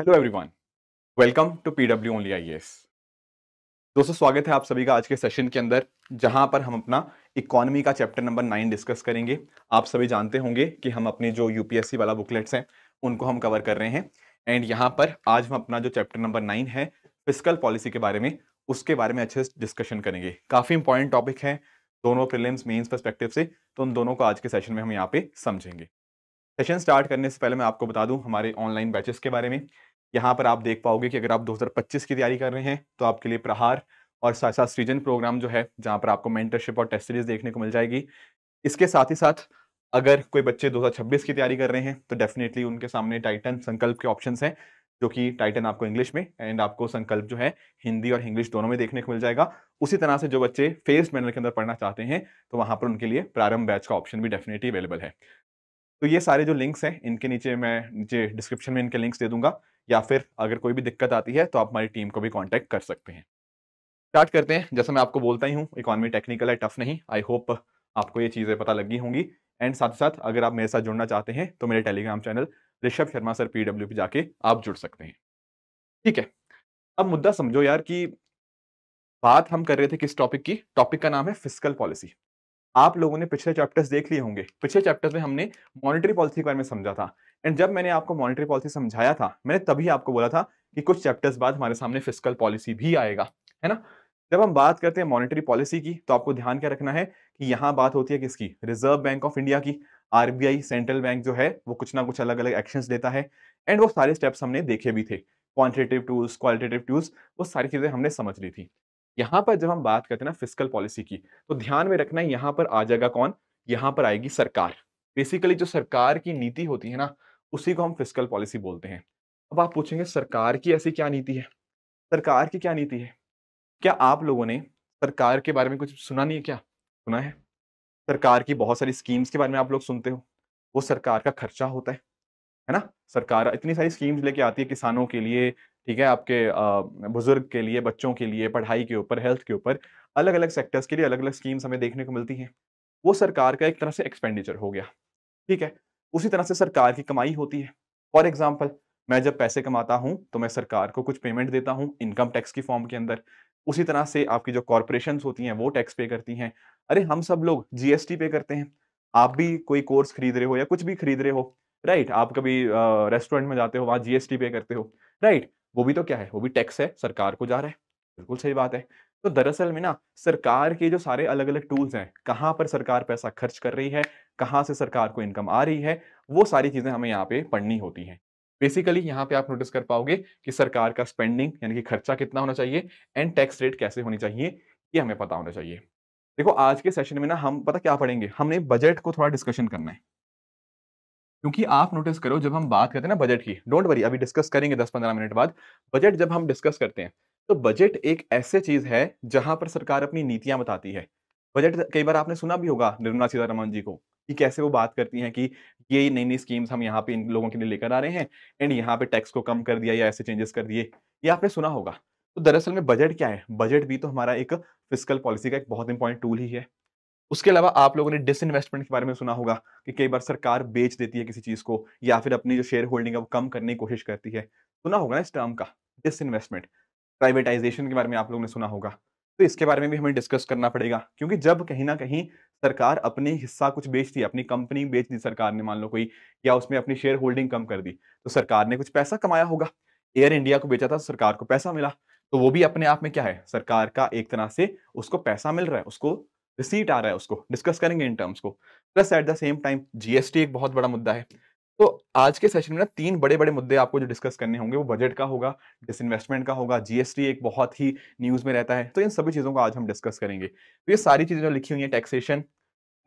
Hello everyone welcome to PW only IAS दोस्तों स्वागत है आप सभी का आज के सेशन के अंदर जहां पर हम अपना इकोनॉमी का चैप्टर नंबर नाइन डिस्कस करेंगे आप सभी जानते होंगे कि हम अपने जो यूपीएससी वाला बुकलेट्स हैं उनको हम कवर कर रहे हैं एंड यहाँ पर आज हम अपना जो चैप्टर नंबर नाइन है फिजिकल पॉलिसी के बारे में उसके बारे में अच्छे से डिस्कशन करेंगे काफ़ी इंपॉर्टेंट टॉपिक है दोनों प्रिलिम्स मेन्स परस्पेक्टिव से तो उन दोनों को आज के सेशन में हम यहाँ पे समझेंगे सेशन स्टार्ट करने से पहले मैं आपको बता दूं हमारे ऑनलाइन बैचेस के बारे में यहाँ पर आप देख पाओगे कि अगर आप 2025 की तैयारी कर रहे हैं तो आपके लिए प्रहार और साथ साथ सृजन प्रोग्राम जो है जहाँ पर आपको मेंटरशिप और टेस्ट सीरीज देखने को मिल जाएगी इसके साथ ही साथ अगर कोई बच्चे 2026 की तैयारी कर रहे हैं तो डेफिनेटली उनके सामने टाइटन संकल्प के ऑप्शन हैं जो कि टाइटन आपको इंग्लिश में एंड आपको संकल्प जो है हिंदी और इंग्लिश दोनों में देखने को मिल जाएगा उसी तरह से जो बच्चे फेस मैनर के अंदर पढ़ना चाहते हैं तो वहाँ पर उनके लिए प्रारंभ बैच का ऑप्शन भी डेफिनेटली अवेलेबल है तो ये सारे जो लिंक्स हैं इनके नीचे मैं नीचे डिस्क्रिप्शन में इनके लिंक्स दे दूंगा या फिर अगर कोई भी दिक्कत आती है तो आप हमारी टीम को भी कॉन्टैक्ट कर सकते हैं स्टार्ट करते हैं जैसा मैं आपको बोलता ही हूँ इकॉनमी टेक्निकल है टफ नहीं आई होप आपको ये चीज़ें पता लगी होंगी एंड साथ ही साथ अगर आप मेरे साथ जुड़ना चाहते हैं तो मेरे telegram channel Rishabh Sharma sir पी पे जाके आप जुड़ सकते हैं ठीक है अब मुद्दा समझो यार कि बात हम कर रहे थे किस टॉपिक की टॉपिक का नाम है फिजिकल पॉलिसी आप लोगों ने पिछले चैप्टर्स देख लिए होंगे पिछले चैप्टर्स में हमने मॉनेटरी पॉलिसी के बारे में समझा था एंड जब मैंने आपको मॉनिटरी पॉलिसी समझाया था मैंने तभी आपको बोला था कि कुछ चैप्टर्स बाद हमारे सामने फिजिकल पॉलिसी भी आएगा है ना जब हम बात करते हैं मॉनिटरी पॉलिसी की तो आपको ध्यान क्या रखना है कि यहाँ बात होती है किसकी रिजर्व बैंक ऑफ इंडिया की आरबीआई सेंट्रल बैंक जो है वो कुछ ना कुछ अलग अलग एक्शंस लेता है एंड वो सारे स्टेप्स हमने देखे भी थे क्वान्टिटेटिव टूल्स क्वालिटेटिव टूल्स वो सारी चीज़ें हमने समझ ली थी यहाँ पर जब हम बात करते हैं ना फिजिकल पॉलिसी की तो ध्यान में रखना है यहाँ पर आ जाएगा कौन यहाँ पर आएगी सरकार बेसिकली जो सरकार की नीति होती है ना उसी को हम फिजिकल पॉलिसी बोलते हैं अब आप पूछेंगे सरकार की ऐसी क्या नीति है सरकार की क्या नीति है क्या आप लोगों ने सरकार के बारे में कुछ सुना नहीं है क्या सुना है सरकार की बहुत सारी स्कीम्स के बारे में आप लोग सुनते हो वो सरकार का खर्चा होता है है ना सरकार इतनी सारी स्कीम्स लेके आती है किसानों के लिए ठीक है आपके बुजुर्ग के लिए बच्चों के लिए पढ़ाई के ऊपर हेल्थ के ऊपर अलग अलग सेक्टर्स के लिए अलग अलग स्कीम्स हमें देखने को मिलती हैं वो सरकार का एक तरह से एक्सपेंडिचर हो गया ठीक है उसी तरह से सरकार की कमाई होती है फॉर एग्जाम्पल मैं जब पैसे कमाता हूँ तो मैं सरकार को कुछ पेमेंट देता हूँ इनकम टैक्स की फॉर्म के अंदर उसी तरह से आपकी जो कॉरपोरेशन होती हैं वो टैक्स पे करती हैं अरे हम सब लोग जीएसटी पे करते हैं आप भी कोई कोर्स खरीद रहे हो या कुछ भी खरीद रहे हो राइट आप कभी रेस्टोरेंट में जाते हो वहाँ जीएसटी पे करते हो राइट वो भी तो क्या है वो भी टैक्स है सरकार को जा रहा है बिल्कुल सही बात है तो दरअसल में ना सरकार के जो सारे अलग अलग टूल्स हैं कहाँ पर सरकार पैसा खर्च कर रही है कहाँ से सरकार को इनकम आ रही है वो सारी चीज़ें हमें यहाँ पे पढ़नी होती हैं बेसिकली यहाँ पे आप नोटिस कर पाओगे कि सरकार का स्पेंडिंग यानी कि खर्चा कितना होना चाहिए एंड टैक्स रेट कैसे होनी चाहिए ये हमें पता होना चाहिए देखो आज के सेशन में ना हम पता क्या पढ़ेंगे हमने बजट को थोड़ा डिस्कशन करना है क्योंकि आप नोटिस करो जब हम बात करते हैं ना बजट की डोंट वरी अभी डिस्कस करेंगे दस पंद्रह मिनट बाद बजट जब हम डिस्कस करते हैं तो बजट एक ऐसे चीज है जहां पर सरकार अपनी नीतियां बताती है बजट कई बार आपने सुना भी होगा निर्मला सीतारमन जी को कि कैसे वो बात करती हैं कि ये नई नई स्कीम्स हम यहाँ पे इन लोगों के लिए लेकर आ रहे हैं एंड यहाँ पे टैक्स को कम कर दिया या ऐसे चेंजेस कर दिए ये आपने सुना होगा तो दरअसल में बजट क्या है बजट भी तो हमारा एक फिजिकल पॉलिसी का एक बहुत इंपॉर्टेंट टूल ही है उसके अलावा आप लोगों ने डिसइन्वेस्टमेंट के बारे में सुना होगा कि कई बार सरकार बेच देती है किसी चीज़ को या फिर अपनी जो शेयर होल्डिंग है वो कम करने की कोशिश करती है सुना होगा ना इस टर्म का डिसइन्वेस्टमेंट प्राइवेटाइजेशन के बारे में आप लोगों ने सुना होगा तो इसके बारे में भी हमें डिस्कस करना पड़ेगा क्योंकि जब कहीं ना कहीं सरकार अपने हिस्सा कुछ बेच दी अपनी कंपनी बेच दी सरकार ने मान लो कोई या उसमें अपनी शेयर होल्डिंग कम कर दी तो सरकार ने कुछ पैसा कमाया होगा एयर इंडिया को बेचा था सरकार को पैसा मिला तो वो भी अपने आप में क्या है सरकार का एक तरह से उसको पैसा मिल रहा है उसको रिसीट आ रहा है उसको डिस्कस करेंगे इन टर्म्स को plus at the same time GST एक बहुत बड़ा मुद्दा है तो आज के सेशन में ना तीन बड़े बड़े मुद्दे आपको जो डिस्कस करने होंगे वो बजट का होगा डिसइन्वेस्टमेंट का होगा जीएसटी एक बहुत ही न्यूज़ में रहता है तो इन सभी चीज़ों को आज हम डिस्कस करेंगे तो ये सारी चीज़ें जो लिखी हुई है taxation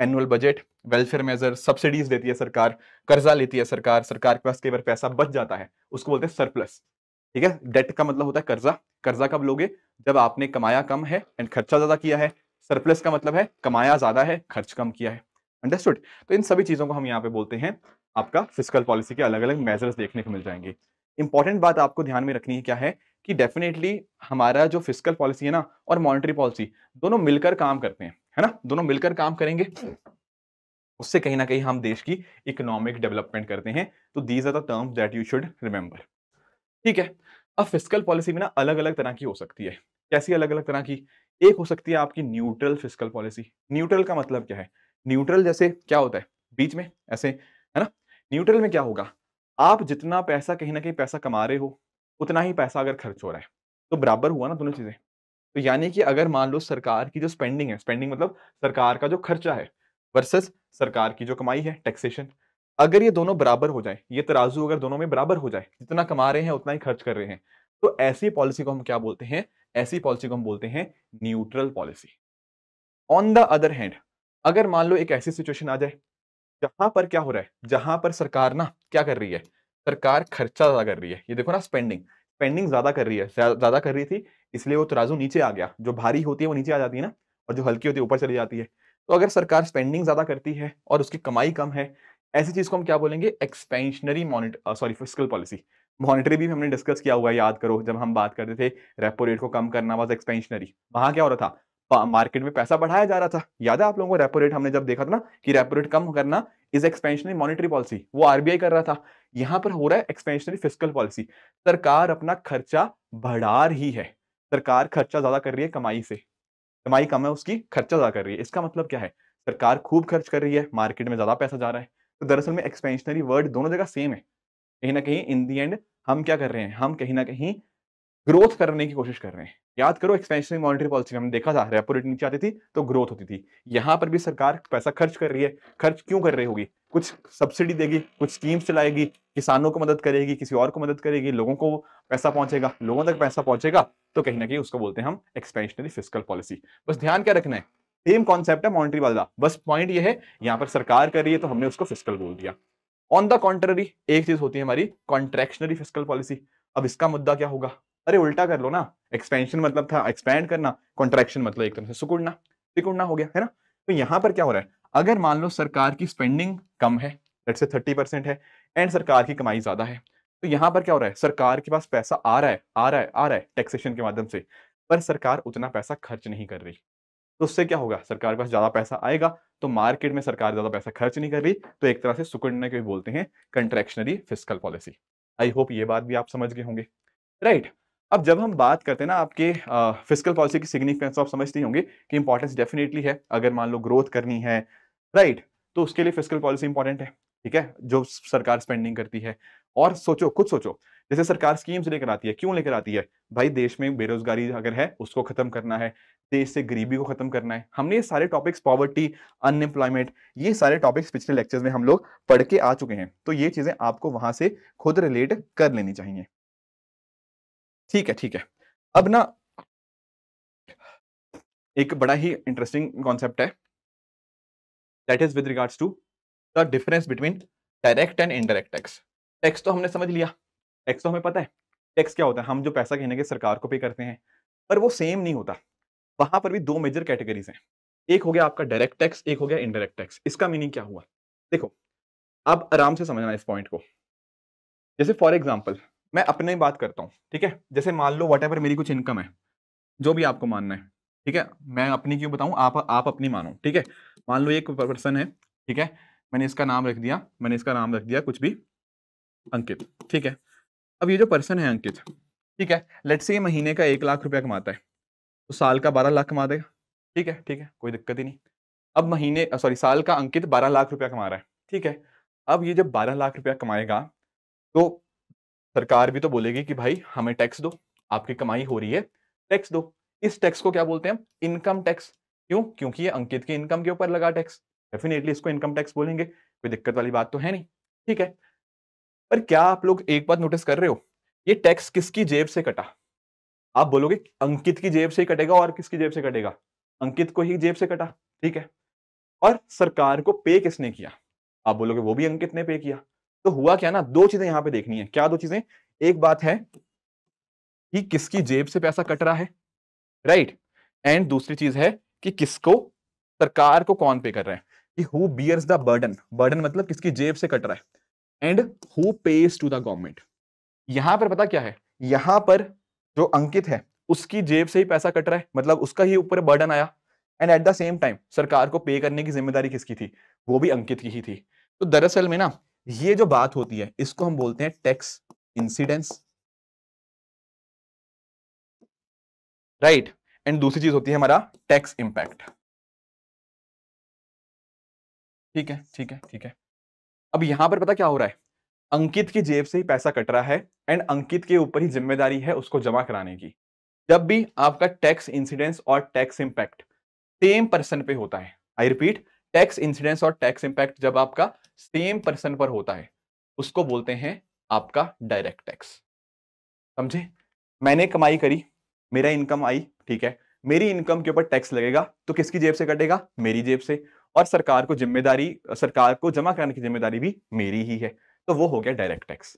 annual budget welfare major subsidies देती है सरकार कर्जा लेती है सरकार सरकार के पास कई बार पैसा बच जाता है उसको बोलते हैं सरप्लस ठीक है डेट का मतलब होता है कर्जा कर्जा कब लोगे जब आपने कमाया कम है एंड खर्चा ज्यादा किया है सरप्लस का मतलब है कमाया ज्यादा है खर्च कम किया है अंडरस्टूड तो इन सभी चीजों को हम यहाँ पे बोलते हैं आपका फिजिकल पॉलिसी के अलग अलग मेजर्स देखने को मिल जाएंगे इंपॉर्टेंट बात आपको ध्यान में रखनी है क्या है कि डेफिनेटली हमारा जो फिजिकल पॉलिसी है ना और मॉनिटरी पॉलिसी दोनों मिलकर काम करते हैं है ना दोनों मिलकर काम करेंगे उससे कहीं ना कहीं हम देश की इकोनॉमिक डेवलपमेंट करते हैं तो these are terms that you should remember ठीक है अब फिजिकल पॉलिसी में ना अलग अलग तरह की हो सकती है कैसी अलग अलग तरह की एक हो सकती है आपकी न्यूट्रल फिजिकल पॉलिसी न्यूट्रल का मतलब क्या है न्यूट्रल जैसे क्या होता है बीच में ऐसे न्यूट्रल में क्या होगा आप जितना पैसा कहीं ना कहीं पैसा कमा रहे हो उतना ही पैसा अगर खर्च हो रहा है तो बराबर हुआ ना दोनों चीज़ें तो यानी कि अगर मान लो सरकार की जो स्पेंडिंग है स्पेंडिंग मतलब सरकार का जो खर्चा है वर्सेस सरकार की जो कमाई है टैक्सेशन अगर ये दोनों बराबर हो जाए ये तराजू अगर दोनों में बराबर हो जाए जितना कमा रहे हैं उतना ही खर्च कर रहे हैं तो ऐसी पॉलिसी को हम क्या बोलते हैं ऐसी पॉलिसी को हम बोलते हैं neutral policy on the other hand अगर मान लो एक ऐसी सिचुएशन आ जाए जहां पर क्या हो रहा है जहां पर सरकार ना क्या कर रही है सरकार खर्चा ज्यादा कर रही है ये देखो ना स्पेंडिंग स्पेंडिंग ज्यादा कर रही है ज्यादा कर रही थी इसलिए वो तराजू नीचे आ गया जो भारी होती है वो नीचे आ जाती है ना और जो हल्की होती है ऊपर चली जाती है तो अगर सरकार स्पेंडिंग ज्यादा करती है और उसकी कमाई कम है ऐसी चीज को हम क्या बोलेंगे expansionary monitor sorry physical policy monetary भी हमने डिस्कस किया हुआ है याद करो जब हम बात करते थे रेपो रेट को कम करना वाज एक्सपेंशनरी वहां क्या हो रहा था मार्केट में पैसा बढ़ाया जा रहा था याद है आप लोगों को रेपो रेट हमने जब देखा था ना कि रेपो रेट कम करना इज एक्सपेंशनरी मॉनिटरी पॉलिसी वो आरबीआई कर रहा था यहां पर हो रहा है एक्सपेंशनरी फिजिकल पॉलिसी सरकार अपना खर्चा बढ़ा रही है सरकार खर्चा ज्यादा कर रही है कमाई से कमाई कम है उसकी खर्चा ज्यादा कर रही है इसका मतलब क्या है सरकार खूब खर्च कर रही है मार्केट में ज्यादा पैसा जा रहा है तो दरअसल में एक्सपेंशनरी वर्ड दोनों जगह सेम है कहीं ना कहीं इन दी एंड हम क्या कर रहे हैं हम कहीं ना कहीं ग्रोथ करने की कोशिश कर रहे हैं याद करो एक्सपेंशनरी मॉनिटरी पॉलिसी में हमने देखा था रेपो रेट नीचे आती थी तो ग्रोथ होती थी यहाँ पर भी सरकार पैसा खर्च कर रही है खर्च क्यों कर रही होगी कुछ सब्सिडी देगी कुछ स्कीम्स चलाएगी किसानों को मदद करेगी किसी और को मदद करेगी लोगों को पैसा पहुंचेगा लोगों तक पैसा पहुंचेगा तो कहीं ना कहीं उसको बोलते हैं हम एक्सपेंशनरी फिजिकल पॉलिसी बस ध्यान क्या रखना है सेम कॉन्सेप्ट है मॉनिटरी वाला बस पॉइंट ये है यहाँ पर सरकार कर रही है तो हमने उसको फिजिकल बोल दिया ऑन द कॉन्ट्ररी एक चीज होती है हमारी कॉन्ट्रेक्शनरी फिजिकल पॉलिसी अब इसका मुद्दा क्या होगा अरे उल्टा कर लो ना एक्सपेंशन मतलब था एक्सपेंड करना कॉन्ट्रेक्शन मतलब एकदम से सुकुड़ना सिकुड़ना हो गया है ना तो यहाँ पर क्या हो रहा है अगर मान लो सरकार की स्पेंडिंग कम है से थर्टी परसेंट है एंड सरकार की कमाई ज्यादा है तो यहाँ पर क्या हो रहा है सरकार के पास पैसा आ रहा है आ रहा है आ रहा है टैक्सेशन के माध्यम से पर सरकार उतना पैसा खर्च नहीं कर रही तो उससे क्या होगा सरकार के पास ज्यादा पैसा आएगा तो मार्केट में सरकार ज्यादा पैसा खर्च नहीं कर रही तो एक तरह से सुकुड़ने के बोलते हैं contractionary physical policy I hope ये बात भी आप समझ गए होंगे राइट right. अब जब हम बात करते हैं ना आपके फिजिकल पॉलिसी की सिग्निफिकेंस तो आप समझते ही होंगे कि इंपॉर्टेंस डेफिनेटली है अगर मान लो ग्रोथ करनी है राइट तो उसके लिए फिजिकल पॉलिसी इंपॉर्टेंट है ठीक है जो सरकार स्पेंडिंग करती है और सोचो खुद सोचो जैसे सरकार स्कीम्स लेकर आती है क्यों लेकर आती है भाई देश में बेरोजगारी अगर है उसको खत्म करना है देश से गरीबी को खत्म करना है हमने ये सारे टॉपिक्स पॉवर्टी अनएम्प्लॉयमेंट ये सारे टॉपिक्स पिछले लेक्चर्स में हम लोग पढ़ के आ चुके हैं तो ये चीजें आपको वहां से खुद रिलेट कर लेनी चाहिए ठीक है ठीक है अब ना एक बड़ा ही इंटरेस्टिंग कॉन्सेप्ट है that is with regards to the difference between direct and indirect tax tax तो हमने समझ लिया टैक्स तो हमें पता है टैक्स क्या होता है हम जो पैसा कहने के सरकार को पे करते हैं पर वो सेम नहीं होता वहां पर भी दो मेजर कैटेगरीज हैं एक हो गया आपका डायरेक्ट टैक्स एक हो गया इनडायरेक्ट टैक्स इसका मीनिंग क्या हुआ देखो आप आराम से समझना इस पॉइंट को जैसे फॉर एग्जाम्पल मैं अपने ही बात करता हूँ ठीक है जैसे मान लो वट मेरी कुछ इनकम है जो भी आपको मानना है ठीक है मैं अपनी क्यों बताऊँ आप आप अपनी मानो ठीक है मान लो एक पर्सन है ठीक है मैंने इसका नाम रख दिया मैंने इसका नाम रख दिया कुछ भी अंकित ठीक है अब ये जो पर्सन है अंकित ठीक है लेट से महीने का एक लाख रुपया कमाता है तो साल का बारह लाख कमा देगा ठीक है ठीक है कोई दिक्कत ही नहीं अब महीने सॉरी साल का अंकित बारह लाख रुपया कमा रहा है ठीक है अब ये जब बारह लाख रुपया कमाएगा तो सरकार भी तो बोलेगी कि भाई हमें टैक्स दो आपकी कमाई हो रही है टैक्स दो इस टैक्स को क्या बोलते हैं इनकम टैक्स क्यों क्योंकि ये अंकित की इनकम के ऊपर लगा टैक्स डेफिनेटली इसको इनकम टैक्स बोलेंगे कोई दिक्कत वाली बात तो है नहीं ठीक है पर क्या आप लोग एक बात नोटिस कर रहे हो ये टैक्स किसकी जेब से कटा आप बोलोगे अंकित की जेब से ही कटेगा और किसकी जेब से कटेगा अंकित को ही जेब से कटा ठीक है और सरकार को पे किसने किया आप बोलोगे वो भी अंकित ने पे किया तो हुआ क्या ना दो चीजें यहां पे देखनी है क्या दो चीजें एक बात है कि किसकी जेब से पैसा कट रहा है राइट एंड दूसरी चीज है कि किसको सरकार को कौन पे कर रहे हैं कि who bears the burden burden मतलब किसकी जेब से कट रहा है and who pays to the government यहां पर पता क्या है यहां पर जो अंकित है उसकी जेब से ही पैसा कट रहा है मतलब उसका ही ऊपर बर्डन आया and at the same time सरकार को पे करने की जिम्मेदारी किसकी थी वो भी अंकित की ही थी तो दरअसल में ना ये जो बात होती है इसको हम बोलते हैं टैक्स इंसिडेंस राइट एंड दूसरी चीज होती है हमारा टैक्स इंपैक्ट ठीक है ठीक है ठीक है अब यहां पर पता क्या हो रहा है अंकित की जेब से ही पैसा कट रहा है एंड अंकित के ऊपर ही जिम्मेदारी है उसको जमा कराने की जब भी आपका टैक्स इंसिडेंस और टैक्स इंपैक्ट सेम पर्सन पे होता है आई रिपीट टैक्स इंसिडेंस और टैक्स इंपैक्ट जब आपका सेम पर्सन पर होता है उसको बोलते हैं आपका डायरेक्ट टैक्स समझे मैंने कमाई करी मेरा इनकम आई ठीक है मेरी इनकम के ऊपर टैक्स लगेगा तो किसकी जेब से कटेगा मेरी जेब से और सरकार को जिम्मेदारी सरकार को जमा कराने की जिम्मेदारी भी मेरी ही है तो वो हो गया डायरेक्ट टैक्स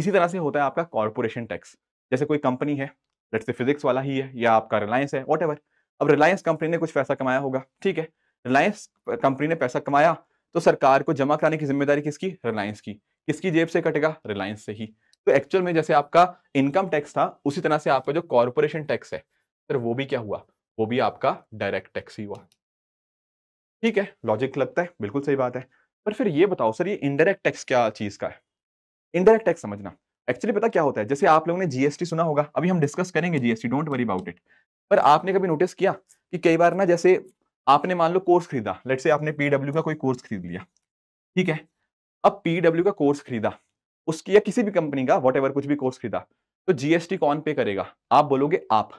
इसी तरह से होता है आपका कॉरपोरेशन टैक्स जैसे कोई कंपनी है जैसे फिजिक्स वाला ही है या आपका रिलायंस है वॉट अब रिलायंस कंपनी ने कुछ पैसा कमाया होगा ठीक है रिलायंस कंपनी ने पैसा कमाया तो सरकार को जमा कराने की जिम्मेदारी किसकी रिलायंस की किसकी जेब से कटेगा रिलायंस से ही तो एक्चुअल में जैसे आपका इनकम टैक्स था उसी तरह से आपका जो कॉरपोरेशन टैक्स है सर वो भी क्या हुआ वो भी आपका डायरेक्ट टैक्स ही हुआ ठीक है लॉजिक लगता है बिल्कुल सही बात है पर फिर ये बताओ सर ये इनडायरेक्ट टैक्स क्या चीज का है इनडायरेक्ट टैक्स समझना एक्चुअली पता क्या होता है जैसे आप लोगों ने जीएसटी सुना होगा अभी हम डिस्कस करेंगे GST don't worry about it पर आपने कभी नोटिस किया कि कई बार ना जैसे आपने मान लो कोर्स खरीदा लेट से आपने पीडब्ल्यू का कोई कोर्स खरीद लिया ठीक है अब पीडब्ल्यू का कोर्स खरीदा उसकी या किसी भी कंपनी का वट कुछ भी कोर्स खरीदा तो जीएसटी कौन पे करेगा आप बोलोगे आप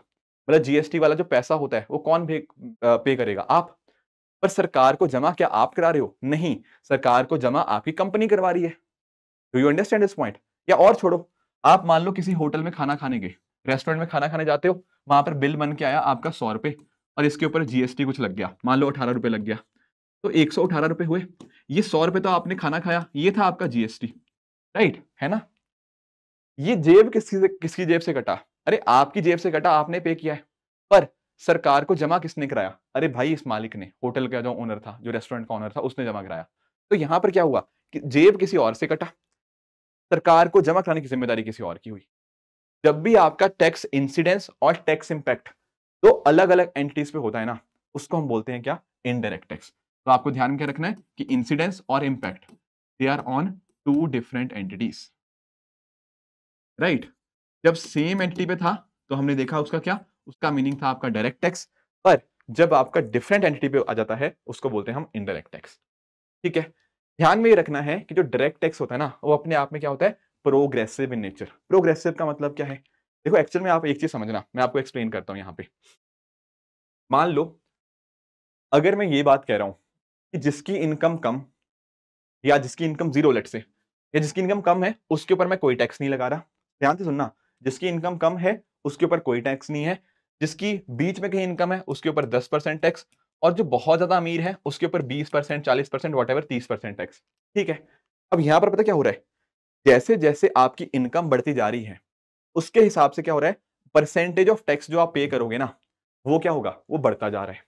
मतलब जीएसटी वाला जो पैसा होता है वो कौन पे, पे करेगा आप पर सरकार को जमा क्या आप करा रहे हो नहीं सरकार को जमा आपकी कंपनी करवा रही है do you understand this point या और छोड़ो आप मान लो किसी होटल में खाना खाने गए रेस्टोरेंट में खाना खाने जाते हो वहां पर बिल बन के आया आपका सौ रुपए और इसके ऊपर जीएसटी कुछ लग गया मान लो अठारह रुपये लग गया तो एक सौ अठारह रुपये हुए ये सौ रुपये तो आपने खाना खाया ये था आपका जीएसटी राइट है ना ये जेब किसकी किसकी जेब से कटा अरे आपकी जेब से कटा आपने पे किया है पर सरकार को जमा किसने कराया अरे भाई इस मालिक ने होटल का जो ओनर था जो रेस्टोरेंट का ओनर था उसने जमा कराया तो यहाँ पर क्या हुआ कि जेब किसी और से कटा सरकार को जमा कराने की जिम्मेदारी किसी और की हुई जब भी आपका टैक्स इंसिडेंस और टैक्स इंपैक्ट तो अलग अलग एंटिटीज पे होता है ना उसको हम बोलते हैं क्या इनडायरेक्ट टैक्स तो आपको ध्यान में क्या रखना है कि इंसिडेंस और impact they are on two different entities right जब सेम एंटिटी पे था तो हमने देखा उसका क्या उसका मीनिंग था आपका डायरेक्ट टैक्स पर जब आपका डिफरेंट एंटिटी पे आ जाता है उसको बोलते हैं हम इनडायरेक्ट टैक्स ठीक है ध्यान में ये रखना है कि जो डायरेक्ट टैक्स होता है ना वो अपने आप में क्या होता है प्रोग्रेसिव इन नेचर प्रोग्रेसिव का मतलब क्या है देखो एक्चुअल में आप एक चीज समझना मैं आपको एक्सप्लेन करता हूँ यहाँ पे मान लो अगर मैं ये बात कह रहा हूँ कि जिसकी इनकम कम या जिसकी इनकम जीरो लेट से या जिसकी इनकम कम है उसके ऊपर मैं कोई टैक्स नहीं लगा रहा ध्यान से सुनना जिसकी इनकम कम है उसके ऊपर कोई टैक्स नहीं है जिसकी बीच में कहीं इनकम है उसके ऊपर दस परसेंट टैक्स और जो बहुत ज्यादा अमीर है उसके ऊपर बीस परसेंट चालीस परसेंट वट एवर तीस परसेंट टैक्स ठीक है अब यहाँ पर पता क्या हो रहा है जैसे जैसे आपकी इनकम बढ़ती जा रही है उसके हिसाब से क्या हो रहा है परसेंटेज ऑफ टैक्स जो आप पे करोगे ना वो क्या होगा वो बढ़ता जा रहा है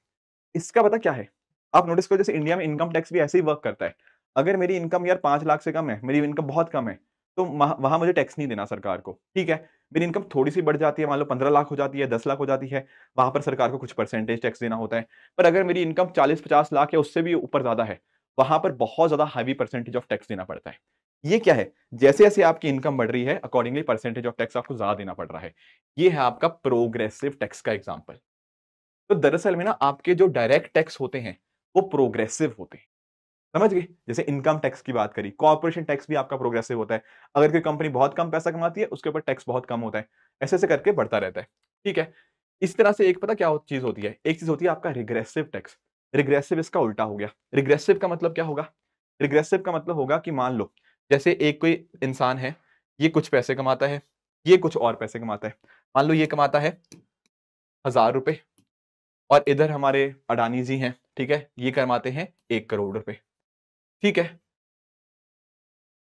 इसका पता क्या है आप नोटिस करो जैसे इंडिया में इनकम टैक्स भी ऐसे ही वर्क करता है अगर मेरी इनकम यार पांच लाख से कम है मेरी इनकम बहुत कम है तो वहां मुझे टैक्स नहीं देना सरकार को ठीक है मेरी इनकम थोड़ी सी बढ़ जाती है मान लो पंद्रह लाख हो जाती है दस लाख हो जाती है वहां पर सरकार को कुछ परसेंटेज टैक्स देना होता है पर अगर मेरी इनकम चालीस पचास लाख या उससे भी ऊपर ज्यादा है वहां पर बहुत ज्यादा हाईवी परसेंटेज ऑफ टैक्स देना पड़ता है ये क्या है जैसे जैसे आपकी इनकम बढ़ रही है अकॉर्डिंगली परसेंटेज ऑफ टैक्स आपको ज्यादा देना पड़ रहा है ये है आपका प्रोग्रेसिव टैक्स का एग्जाम्पल तो दरअसल में ना आपके जो डायरेक्ट टैक्स होते हैं वो प्रोग्रेसिव होते हैं समझ गए जैसे इनकम टैक्स की बात करी कॉर्पोरेशन टैक्स भी आपका प्रोग्रेसिव होता है अगर कोई कंपनी बहुत कम पैसा कमाती है उसके ऊपर टैक्स बहुत कम होता है ऐसे ऐसे करके बढ़ता रहता है ठीक है इस तरह से एक पता क्या चीज होती है एक चीज होती है आपका रिग्रेसिव टैक्स रिग्रेसिव इसका उल्टा हो गया रिग्रेसिव का मतलब क्या होगा रिग्रेसिव का मतलब होगा कि मान लो जैसे एक कोई इंसान है ये कुछ पैसे कमाता है ये कुछ और पैसे कमाता है मान लो ये कमाता है हजार रुपए और इधर हमारे अडानी जी हैं ठीक है ये कमाते हैं एक करोड़ रुपए ठीक है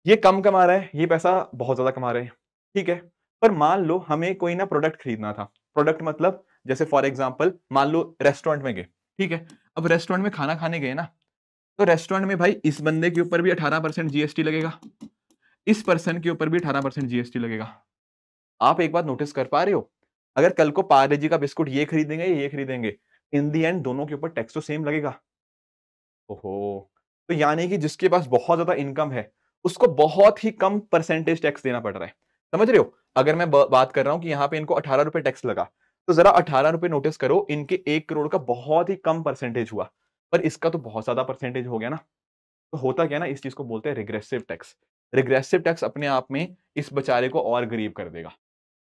ये कम कमा रहा है ये पैसा बहुत ज्यादा कमा रहे हैं ठीक है पर मान लो हमें कोई ना प्रोडक्ट खरीदना था प्रोडक्ट मतलब जैसे फॉर एग्जाम्पल मान लो रेस्टोरेंट में गए ठीक है अब रेस्टोरेंट में खाना खाने गए ना तो रेस्टोरेंट में भाई इस बंदे के ऊपर भी अठारह परसेंट जीएसटी लगेगा इस पर्सन के ऊपर भी अठारह परसेंट जीएसटी लगेगा आप एक बात नोटिस कर पा रहे हो अगर कल को पारे जी का बिस्कुट ये खरीदेंगे ये खरीदेंगे इन दी एंड दोनों के ऊपर टैक्स तो सेम लगेगा ओहो तो यानी कि जिसके पास बहुत ज्यादा इनकम है उसको बहुत ही कम परसेंटेज टैक्स देना पड़ रहा है समझ रहे हो अगर मैं बात कर रहा हूँ कि यहाँ पे इनको अठारह रुपए टैक्स लगा तो जरा अठारह रुपए नोटिस करो इनके एक करोड़ का बहुत ही कम परसेंटेज हुआ पर इसका तो बहुत ज़्यादा परसेंटेज हो गया ना तो होता क्या ना इस चीज़ को बोलते हैं रिग्रेसिव टैक्स रिग्रेसिव टैक्स अपने आप में इस बेचारे को और गरीब कर देगा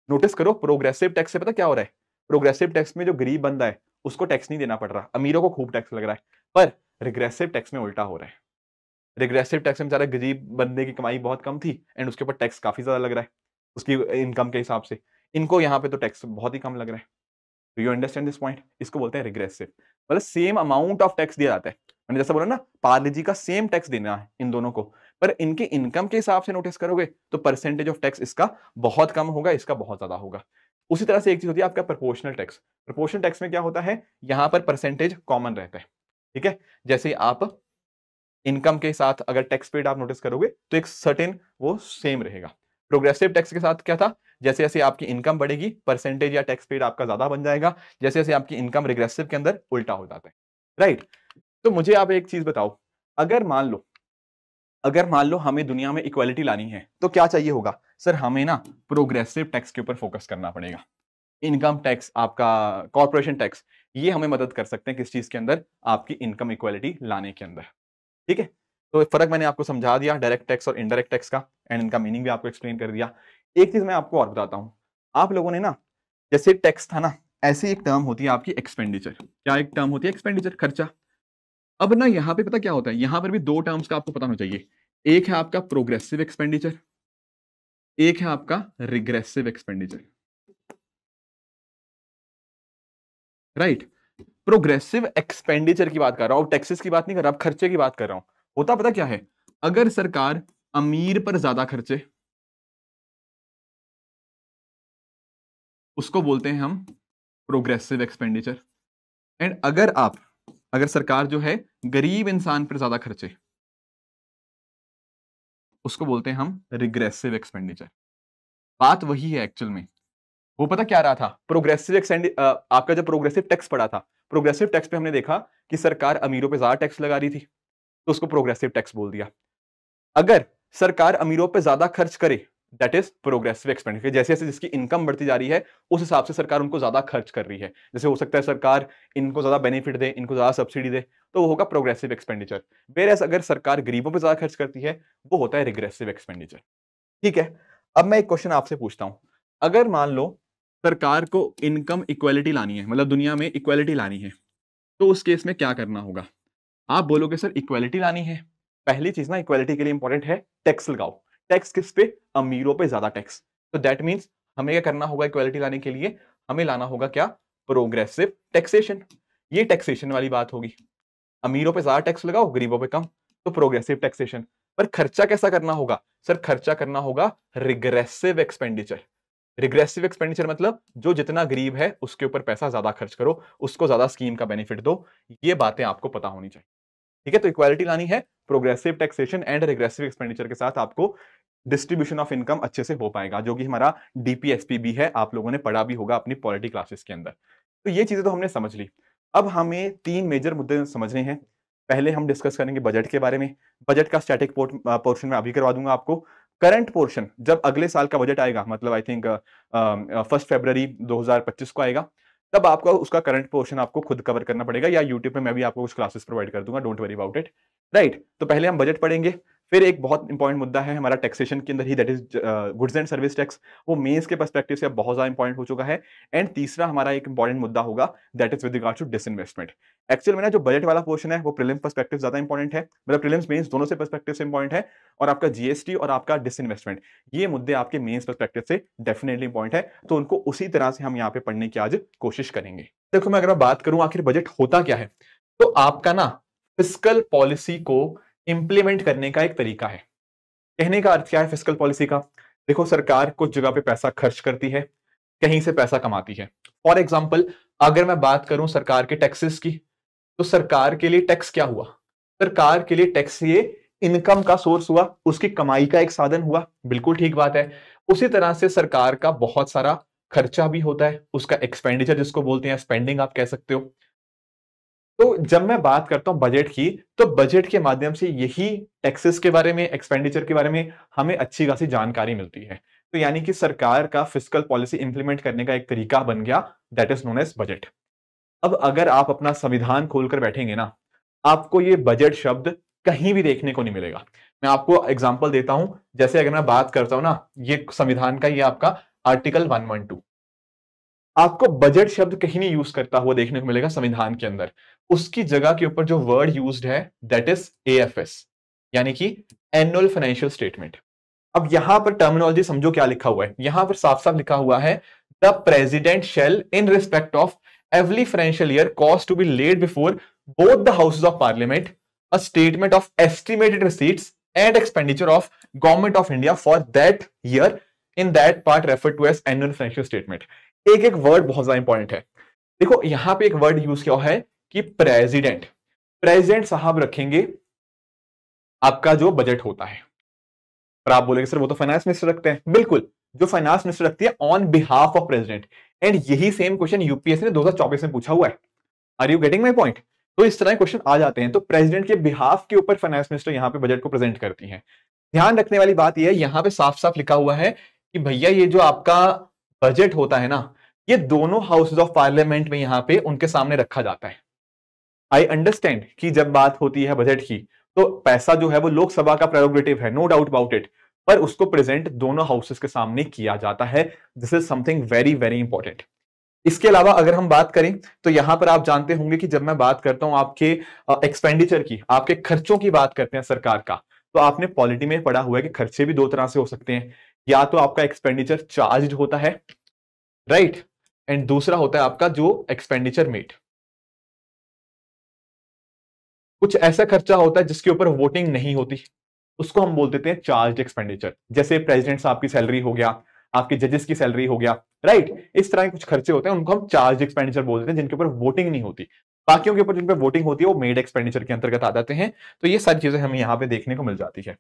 नोटिस करो प्रोग्रेसिव टैक्स से पता क्या हो रहा है प्रोग्रेसिव टैक्स में जो गरीब बंदा है उसको टैक्स नहीं देना पड़ रहा अमीरों को खूब टैक्स लग रहा है पर रिग्रेसिव टैक्स में उल्टा हो रहा है रिग्रेसिव टैक्स में बेचारा गरीब बंदे की कमाई बहुत कम थी एंड उसके ऊपर टैक्स काफ़ी ज़्यादा लग रहा है उसकी इनकम के हिसाब से इनको यहाँ पे तो टैक्स बहुत ही कम लग रहा है do you understand this point इसको बोलते हैं रिग्रेसिव मतलब सेम अमाउंट ऑफ टैक्स दिया जाता है मैंने जैसा बोला ना पार्ले जी का सेम टैक्स देना है इन दोनों को पर इनके इनकम के हिसाब से नोटिस करोगे तो परसेंटेज ऑफ टैक्स इसका बहुत कम होगा इसका बहुत ज्यादा होगा उसी तरह से एक चीज होती है आपका प्रोपोर्शनल टैक्स प्रोपोर्शनल टैक्स में क्या होता है यहाँ पर परसेंटेज कॉमन रहता है ठीक है जैसे आप इनकम के साथ अगर टैक्स पेड आप नोटिस करोगे तो एक सर्टेन वो सेम रहेगा प्रोग्रेसिव टैक्स के साथ क्या था जैसे जैसे आपकी इनकम बढ़ेगी परसेंटेज या टैक्स पेड आपका ज्यादा बन जाएगा जैसे जैसे आपकी इनकम रिग्रेसिव के अंदर उल्टा हो जाता है राइट तो मुझे आप एक चीज बताओ अगर मान लो अगर मान लो हमें दुनिया में इक्वालिटी लानी है तो क्या चाहिए होगा सर हमें ना प्रोग्रेसिव टैक्स के ऊपर फोकस करना पड़ेगा इनकम टैक्स आपका कॉरपोरेशन टैक्स ये हमें मदद कर सकते हैं किस चीज के अंदर आपकी इनकम इक्वालिटी लाने के अंदर ठीक है तो फर्क मैंने आपको समझा दिया डायरेक्ट टैक्स और इनडायरेक्ट टैक्स का एंड इनका मीनिंग भी आपको एक्सप्लेन कर दिया एक चीज मैं आपको और बताता हूँ आप लोगों ने ना जैसे टैक्स था ना ऐसी एक टर्म होती है आपकी एक्सपेंडिचर क्या एक टर्म होती है एक्सपेंडिचर खर्चा अब ना यहाँ पे पता क्या होता है यहाँ पर भी दो टर्म्स का आपको पता होना चाहिए एक है आपका प्रोग्रेसिव एक्सपेंडिचर एक है आपका regressive expenditure right progressive expenditure की बात कर रहा हूं टैक्सेस की बात नहीं कर रहा हूं खर्चे की बात कर रहा हूं होता पता क्या है अगर सरकार अमीर पर ज्यादा खर्चे उसको बोलते हैं हम प्रोग्रेसिव एक्सपेंडिचर एंड अगर आप अगर सरकार जो है गरीब इंसान पर ज्यादा खर्चे उसको बोलते हैं हम रिग्रेसिव एक्सपेंडिचर बात वही है एक्चुअल में वो पता क्या रहा था प्रोग्रेसिव एक्सपेंड आपका जब प्रोग्रेसिव टैक्स पड़ा था प्रोग्रेसिव टैक्स पे हमने देखा कि सरकार अमीरों पे ज्यादा टैक्स लगा रही थी तो उसको प्रोग्रेसिव टैक्स बोल दिया अगर सरकार अमीरों पर ज्यादा खर्च करे दैट इज प्रोग्रेसिव एक्सपेंडिचर जैसे जैसे जिसकी इनकम बढ़ती जा रही है उस हिसाब से सरकार उनको ज्यादा खर्च कर रही है जैसे हो सकता है सरकार इनको ज्यादा बेनिफिट दे इनको ज्यादा सब्सिडी दे तो वो होगा प्रोग्रेसिव एक्सपेंडिचर वेर एस अगर सरकार गरीबों पर ज्यादा खर्च करती है वो होता है रिग्रेसिव एक्सपेंडिचर ठीक है अब मैं एक क्वेश्चन आपसे पूछता हूँ अगर मान लो सरकार को इनकम इक्वालिटी लानी है मतलब दुनिया में इक्वालिटी लानी है तो उस केस में क्या करना होगा आप बोलोगे सर इक्वालिटी लानी है पहली चीज ना इक्वालिटी के लिए इंपॉर्टेंट है टैक्स लगाओ टैक्स किस पे अमीरों पे ज्यादा टैक्स तो दैट मीन्स हमें क्या करना होगा इक्वालिटी लाने के लिए हमें लाना होगा क्या प्रोग्रेसिव टैक्सेशन ये टैक्सेशन वाली बात होगी अमीरों पे ज्यादा टैक्स लगाओ गरीबों पे कम तो प्रोग्रेसिव टैक्सेशन पर खर्चा कैसा करना होगा सर खर्चा करना होगा रिग्रेसिव एक्सपेंडिचर रिग्रेसिव एक्सपेंडिचर मतलब जो जितना गरीब है उसके ऊपर पैसा ज्यादा खर्च करो उसको ज्यादा स्कीम का बेनिफिट दो ये बातें आपको पता होनी चाहिए ठीक है तो इक्वालिटी लानी है progressive taxation and regressive expenditure के साथ आपको डिस्ट्रीब्यूशन ऑफ इनकम अच्छे से हो पाएगा जो कि हमारा डीपीएसपी भी है आप लोगों ने पढ़ा भी होगा अपनी पॉलिटी क्लासेस के अंदर तो ये चीजें तो हमने समझ ली अब हमें तीन मेजर मुद्दे समझने हैं पहले हम डिस्कस करेंगे बजट के बारे में बजट का स्टैटिक पोर्शन में अभी करवा दूंगा आपको करंट पोर्शन जब अगले साल का बजट आएगा मतलब आई थिंक फर्स्ट फेबररी 2025 को आएगा तब आपका उसका करंट पोर्शन आपको खुद कवर करना पड़ेगा या यूट्यूब पे मैं भी आपको कुछ क्लासेस प्रोवाइड कर दूंगा don't worry about it right तो पहले हम बजट पढ़ेंगे फिर एक बहुत इंपॉर्टेंट मुद्दा है हमारा टैक्सेशन के अंदर ही that is goods and service tax वो मेन्स के पर्सपेक्टिव से अब बहुत ज्यादा इंपॉर्टेंट हो चुका है एंड तीसरा हमारा एक इंपॉर्टेंट मुद्दा होगा that is with regard to disinvestment actual में ना जो बजट वाला पोर्शन है वो प्रिलिम पर्सपेक्टिव ज्यादा इंपॉर्टेंट है मतलब प्रिलिम्स मेन्स दोनों से पर्सपेक्टिव से इंपॉर्टेंट है और आपका जीएसटी और आपका डिस इन्वेस्टमेंट ये मुद्दे आपके मेन्स परस्पेक्टिव से डेफिनेटली इंपॉर्टेंट है तो उनको उसी तरह से हम यहाँ पे पढ़ने की आज कोशिश करेंगे देखो मैं अगर बात करूं आखिर बजट होता क्या है तो आपका ना फिजिकल पॉलिसी को इंप्लीमेंट करने का एक तरीका है कहने का अर्थ क्या है फिजिकल पॉलिसी का देखो सरकार कुछ जगह पे पैसा खर्च करती है कहीं से पैसा कमाती है फॉर एग्जाम्पल अगर मैं बात करूं सरकार के टैक्सेस की तो सरकार के लिए टैक्स क्या हुआ सरकार के लिए टैक्स ये इनकम का सोर्स हुआ उसकी कमाई का एक साधन हुआ बिल्कुल ठीक बात है उसी तरह से सरकार का बहुत सारा खर्चा भी होता है उसका एक्सपेंडिचर जिसको बोलते हैं स्पेंडिंग आप कह सकते हो तो जब मैं बात करता हूं बजट की तो बजट के माध्यम से यही टैक्सेस के बारे में एक्सपेंडिचर के बारे में हमें अच्छी खासी जानकारी मिलती है तो यानी कि सरकार का फिजिकल पॉलिसी इंप्लीमेंट करने का एक तरीका बन गया that is known as budget अब अगर आप अपना संविधान खोलकर बैठेंगे ना आपको ये बजट शब्द कहीं भी देखने को नहीं मिलेगा मैं आपको एग्जाम्पल देता हूं जैसे अगर मैं बात करता हूं ना ये संविधान का ये आपका आर्टिकल टू आपको बजट शब्द कहीं नहीं यूज करता हुआ देखने को मिलेगा संविधान के अंदर उसकी जगह के ऊपर जो वर्ड यूज है दैट इज एफ एस यानी कि एनुअल फाइनेंशियल स्टेटमेंट अब यहां पर टर्मिनोलॉजी समझो क्या लिखा हुआ है यहां पर साफ साफ लिखा हुआ है the president shall in respect of every financial year cost to be laid before both the houses of parliament a statement of estimated receipt and expenditure of government of India for that year in that part refer to as annual financial statement एक एक word बहुत ज्यादा important है देखो यहां पे एक word use किया है कि प्रेसिडेंट प्रेसिडेंट साहब रखेंगे आपका जो बजट होता है पर आप बोलेंगे सर वो तो फाइनेंस मिनिस्टर रखते हैं बिल्कुल जो फाइनेंस मिनिस्टर रखती है on behalf of president and यही सेम क्वेश्चन यूपीएससी ने दो में पूछा हुआ है are you getting my point तो इस तरह के क्वेश्चन आ जाते हैं तो प्रेसिडेंट के बिहाफ के ऊपर फाइनेंस मिनिस्टर यहाँ पे बजट को प्रेजेंट करती है ध्यान रखने वाली बात यह है यहाँ पे साफ साफ लिखा हुआ है कि भैया ये जो आपका बजट होता है ना ये दोनों हाउसेज ऑफ पार्लियामेंट में यहाँ पे उनके सामने रखा जाता है आई अंडरस्टैंड कि जब बात होती है बजट की तो पैसा जो है वो लोकसभा का प्रायोरिटिव है नो डाउट अबाउट इट पर उसको प्रेजेंट दोनों हाउसेस के सामने किया जाता है this is something very very important इसके अलावा अगर हम बात करें तो यहां पर आप जानते होंगे कि जब मैं बात करता हूं आपके एक्सपेंडिचर की आपके खर्चों की बात करते हैं सरकार का तो आपने पॉलिटी में पढ़ा हुआ है कि खर्चे भी दो तरह से हो सकते हैं या तो आपका एक्सपेंडिचर चार्ज होता है राइट right? एंड दूसरा होता है आपका जो एक्सपेंडिचर मेड कुछ ऐसा खर्चा होता है जिसके ऊपर वोटिंग नहीं होती उसको हम बोल देते हैं चार्ज एक्सपेंडिचर जैसे प्रेसिडेंट साहब की सैलरी हो गया आपके जजेस की सैलरी हो गया राइट इस तरह के कुछ खर्चे होते हैं उनको हम चार्ज एक्सपेंडिचर बोल देते हैं जिनके ऊपर वोटिंग नहीं होती बाकियों के ऊपर जिन वोटिंग होती है वो मेड एक्सपेंडिचर के अंतर्गत आ जाते हैं तो ये सारी चीजें हमें यहाँ पे देखने को मिल जाती है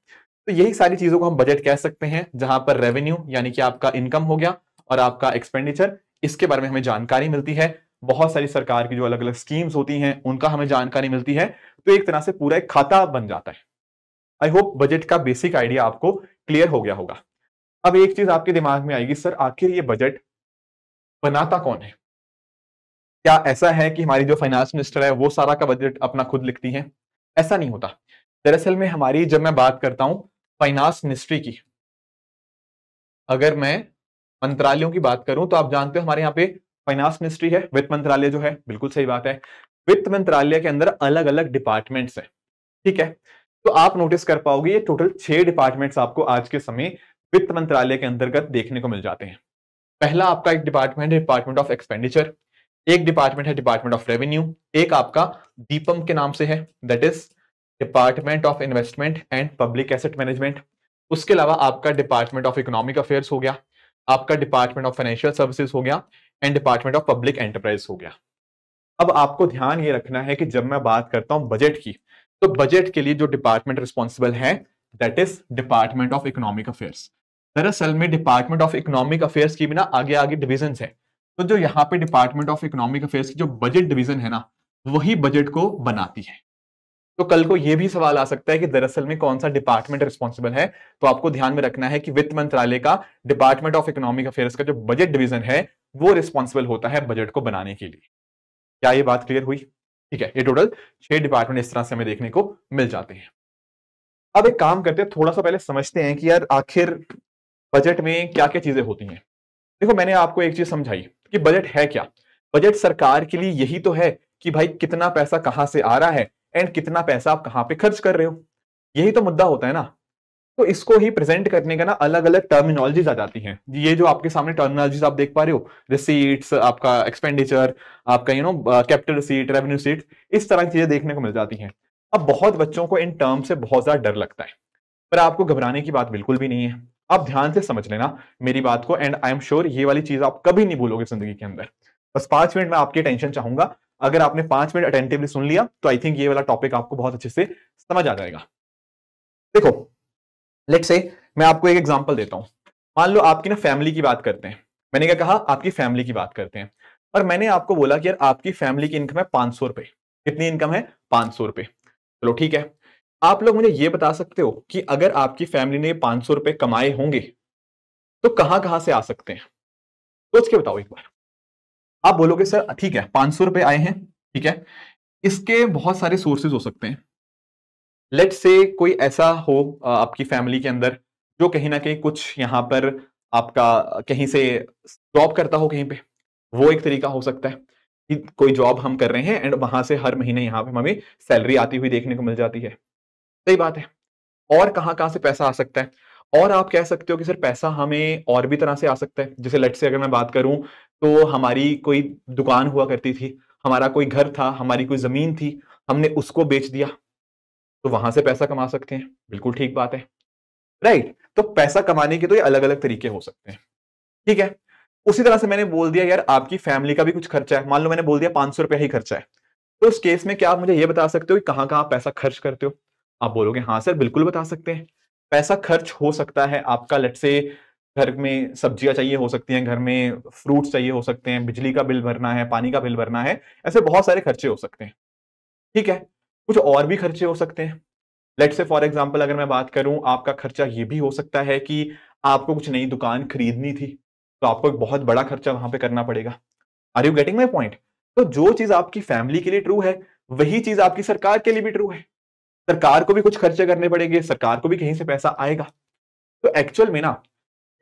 तो यही सारी चीजों को हम बजट कह सकते हैं जहां पर रेवेन्यू यानी कि आपका इनकम हो गया और आपका एक्सपेंडिचर इसके बारे में हमें जानकारी मिलती है बहुत सारी सरकार की जो अलग अलग स्कीम्स होती हैं उनका हमें जानकारी मिलती है तो एक तरह से पूरा एक खाता बन जाता है आई होप बजट का बेसिक आइडिया आपको क्लियर हो गया होगा अब एक चीज आपके दिमाग में आएगी सर आखिर ये बजट बनाता कौन है क्या ऐसा है कि हमारी जो फाइनेंस मिनिस्टर है वो सारा का बजट अपना खुद लिखती है ऐसा नहीं होता दरअसल में हमारी जब मैं बात करता हूं फाइनेंस मिनिस्ट्री की अगर मैं मंत्रालयों की बात करूं तो आप जानते हो हमारे यहाँ पे फाइनेंस मिनिस्ट्री है वित्त मंत्रालय जो है बिल्कुल सही बात है वित्त मंत्रालय के अंदर अलग अलग डिपार्टमेंट्स हैं ठीक है तो आप नोटिस कर पाओगे ये टोटल छह डिपार्टमेंट्स आपको आज के समय वित्त मंत्रालय के अंतर्गत देखने को मिल जाते हैं पहला आपका एक डिपार्टमेंट है डिपार्टमेंट ऑफ एक्सपेंडिचर एक डिपार्टमेंट है डिपार्टमेंट ऑफ रेवेन्यू एक आपका दीपम के नाम से है that is department of investment and public asset management उसके अलावा आपका डिपार्टमेंट ऑफ इकोनॉमिक अफेयर्स हो गया आपका डिपार्टमेंट ऑफ फाइनेंशियल सर्विसेज हो गया and department of public enterprise हो गया अब आपको ध्यान ये रखना है कि जब मैं बात करता हूं बजट की तो बजट के लिए जो डिपार्टमेंट रिस्पॉन्सिबल है that is department of economic affairs दरअसल में डिपार्टमेंट ऑफ इकोनॉमिक अफेयर्स की भी ना आगे आगे डिविजन है तो जो यहाँ पे डिपार्टमेंट ऑफ इकोनॉमिक अफेयर्स की जो बजट डिविजन है ना वही बजट को बनाती है तो कल को यह भी सवाल आ सकता है कि दरअसल में कौन सा डिपार्टमेंट रिस्पॉन्सिबल है तो आपको ध्यान में रखना है कि वित्त मंत्रालय का डिपार्टमेंट ऑफ इकोनॉमिक अफेयर्स का जो बजट डिवीजन है वो रिस्पॉन्सिबल होता है बजट को बनाने के लिए क्या ये बात क्लियर हुई ठीक है ये टोटल छह डिपार्टमेंट इस तरह से हमें देखने को मिल जाते हैं अब एक काम करते हैं थोड़ा सा पहले समझते हैं कि यार आखिर बजट में क्या क्या चीजें होती हैं देखो मैंने आपको एक चीज समझाई कि बजट है क्या बजट सरकार के लिए यही तो है कि भाई कितना पैसा कहां से आ रहा है एंड कितना पैसा आप कहां पे खर्च कर रहे हो यही तो मुद्दा होता है ना तो इसको ही प्रेजेंट करने का ना अलग अलग टर्मिनोलॉजीज आ जाती हैं ये जो आपके सामने टर्मिनोलॉजीज आप देख पा रहे हो रिसीट्स आपका एक्सपेंडिचर आपका you know capital receipt revenue receipt इस तरह की चीजें देखने को मिल जाती हैं अब बहुत बच्चों को इन टर्म से बहुत ज्यादा डर लगता है पर आपको घबराने की बात बिल्कुल भी नहीं है आप ध्यान से समझ लेना मेरी बात को एंड आई एम श्योर ये वाली चीज आप कभी नहीं भूलोगे जिंदगी के अंदर बस पांच मिनट में आपकी टेंशन चाहूंगा अगर आपने पांच मिनट अटेंटिवली सुन लिया तो आई थिंक ये वाला टॉपिक आपको बहुत अच्छे से समझ आ जाएगा देखो लेट से मैं आपको एक एग्जाम्पल देता हूँ मान लो आपकी ना फैमिली की बात करते हैं मैंने क्या कहा आपकी फैमिली की बात करते हैं और मैंने आपको बोला कि यार आपकी फैमिली की इनकम है पांच सौ रुपए कितनी इनकम है पांच सौ रुपए चलो ठीक है आप लोग मुझे ये बता सकते हो कि अगर आपकी फैमिली ने पांच सौ रुपए कमाए होंगे तो कहां कहां से आ सकते हैं सोच तो के बताओ एक बार आप बोलोगे सर ठीक है पांच सौ रुपए आए हैं ठीक है इसके बहुत सारे सोर्सेज हो सकते हैं लेट से कोई ऐसा हो आपकी फैमिली के अंदर जो कहीं ना कहीं कुछ यहाँ पर आपका कहीं से जॉब करता हो कहीं पे वो एक तरीका हो सकता है कि कोई जॉब हम कर रहे हैं एंड वहां से हर महीने यहाँ पे हमें सैलरी आती हुई देखने को मिल जाती है सही बात है और कहाँ कहाँ से पैसा आ सकता है और आप कह सकते हो कि सर पैसा हमें और भी तरह से आ सकता है जैसे लेट से अगर मैं बात करूं तो हमारी कोई दुकान हुआ करती थी हमारा कोई घर था हमारी कोई ज़मीन थी हमने उसको बेच दिया तो वहां से पैसा कमा सकते हैं बिल्कुल ठीक बात है राइट तो पैसा कमाने के तो ये अलग अलग तरीके हो सकते हैं ठीक है उसी तरह से मैंने बोल दिया यार आपकी फैमिली का भी कुछ खर्चा है मान लो मैंने बोल दिया पांच सौ रुपया ही खर्चा है तो उस केस में क्या आप मुझे ये बता सकते हो कि कहाँ कहाँ पैसा खर्च करते हो आप बोलोगे हाँ सर बिल्कुल बता सकते हैं पैसा खर्च हो सकता है आपका लट से घर में सब्जियां चाहिए हो सकती हैं घर में फ्रूट्स चाहिए हो सकते हैं बिजली का बिल भरना है पानी का बिल भरना है ऐसे बहुत सारे खर्चे हो सकते हैं ठीक है कुछ और भी खर्चे हो सकते हैं लेट से फॉर एग्जाम्पल अगर मैं बात करूं आपका खर्चा ये भी हो सकता है कि आपको कुछ नई दुकान खरीदनी थी तो आपको एक बहुत बड़ा खर्चा वहां पे करना पड़ेगा are you getting my point तो जो चीज आपकी फैमिली के लिए ट्रू है वही चीज आपकी सरकार के लिए भी ट्रू है सरकार को भी कुछ खर्चे करने पड़ेंगे सरकार को भी कहीं से पैसा आएगा तो एक्चुअल में ना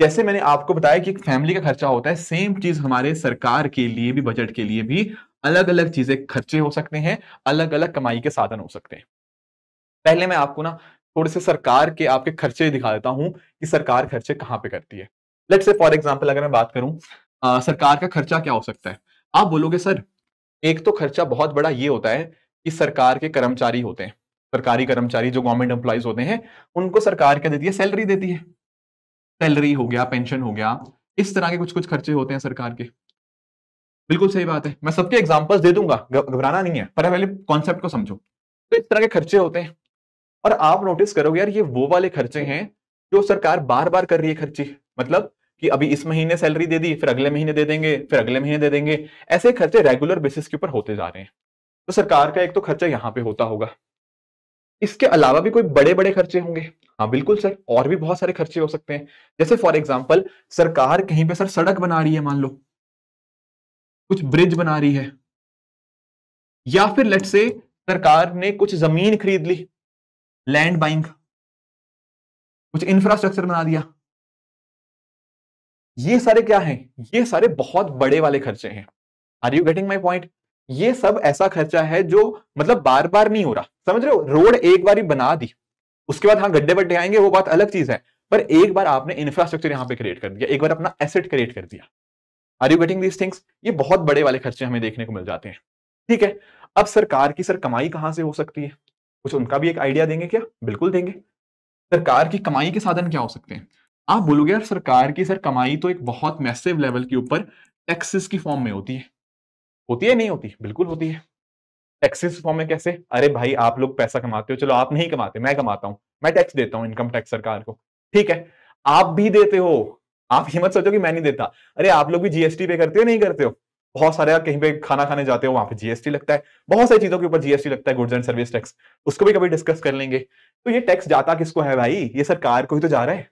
जैसे मैंने आपको बताया कि फैमिली का खर्चा होता है सेम चीज हमारे सरकार के लिए भी बजट के लिए भी अलग अलग चीजें खर्चे हो सकते हैं अलग अलग कमाई के साधन हो सकते हैं पहले मैं आपको ना थोड़े से सरकार के आपके खर्चे दिखा देता हूं कि सरकार खर्चे कहाँ पे करती है लेट से फॉर एग्जाम्पल अगर मैं बात करूं आ, सरकार का खर्चा क्या हो सकता है आप बोलोगे सर एक तो खर्चा बहुत बड़ा ये होता है कि सरकार के कर्मचारी होते हैं सरकारी कर्मचारी जो गवर्नमेंट एम्प्लॉयज होते हैं उनको सरकार क्या देती है सैलरी देती है सैलरी हो गया पेंशन हो गया इस तरह के कुछ कुछ खर्चे होते हैं सरकार के बिल्कुल सही बात है मैं सबके एग्जाम्पल्स दे दूंगा घबराना नहीं है पर पहले कॉन्सेप्ट को समझो तो इस तरह के खर्चे होते हैं और आप नोटिस करोगे यार ये वो वाले खर्चे हैं जो सरकार बार बार कर रही है खर्चे मतलब कि अभी इस महीने सैलरी दे दी फिर अगले महीने दे देंगे फिर अगले महीने दे देंगे ऐसे खर्चे रेगुलर बेसिस के ऊपर होते जा रहे हैं तो सरकार का एक तो खर्चा यहाँ पे होता होगा इसके अलावा भी कोई बड़े बड़े खर्चे होंगे हाँ बिल्कुल सर और भी बहुत सारे खर्चे हो सकते हैं जैसे फॉर एग्जाम्पल सरकार कहीं पे सर सड़क बना रही है मान लो कुछ ब्रिज बना रही है या फिर लेट से सरकार ने कुछ जमीन खरीद ली लैंड बाइंग कुछ इंफ्रास्ट्रक्चर बना दिया ये सारे क्या हैं ये सारे बहुत बड़े वाले खर्चे हैं are you getting my point ये सब ऐसा खर्चा है जो मतलब बार बार नहीं हो रहा समझ रहे हो रोड एक बार ही बना दी उसके बाद हाँ गड्ढे बड्ढे आएंगे वो बात अलग चीज है पर एक बार आपने इंफ्रास्ट्रक्चर यहाँ पे क्रिएट कर दिया एक बार अपना एसेट क्रिएट कर दिया are you getting these things ये बहुत बड़े वाले खर्चे हमें देखने को मिल जाते हैं ठीक है अब सरकार की सर कमाई कहाँ से हो सकती है कुछ उनका भी एक आइडिया देंगे क्या बिल्कुल देंगे सरकार की कमाई के साधन क्या हो सकते हैं आप बोलोगे यार सरकार की सर कमाई तो एक बहुत मैसिव लेवल के ऊपर टैक्सेस की फॉर्म में होती है होती है नहीं होती बिल्कुल होती है टैक्सेस फॉर्म में कैसे अरे भाई आप लोग पैसा कमाते हो चलो आप नहीं कमाते मैं कमाता हूं मैं टैक्स देता हूं इनकम टैक्स सरकार को ठीक है आप भी देते हो आप ये मत सोचो कि मैं नहीं देता अरे आप लोग भी जीएसटी पे करते हो नहीं करते हो बहुत सारे कहीं पे खाना खाने जाते हो वहां पे जीएसटी लगता है बहुत सारी चीजों के ऊपर जीएसटी लगता है गुड्स एंड सर्विस टैक्स उसको भी कभी डिस्कस कर लेंगे तो ये टैक्स जाता किसको है भाई ये सरकार को ही तो जा रहा है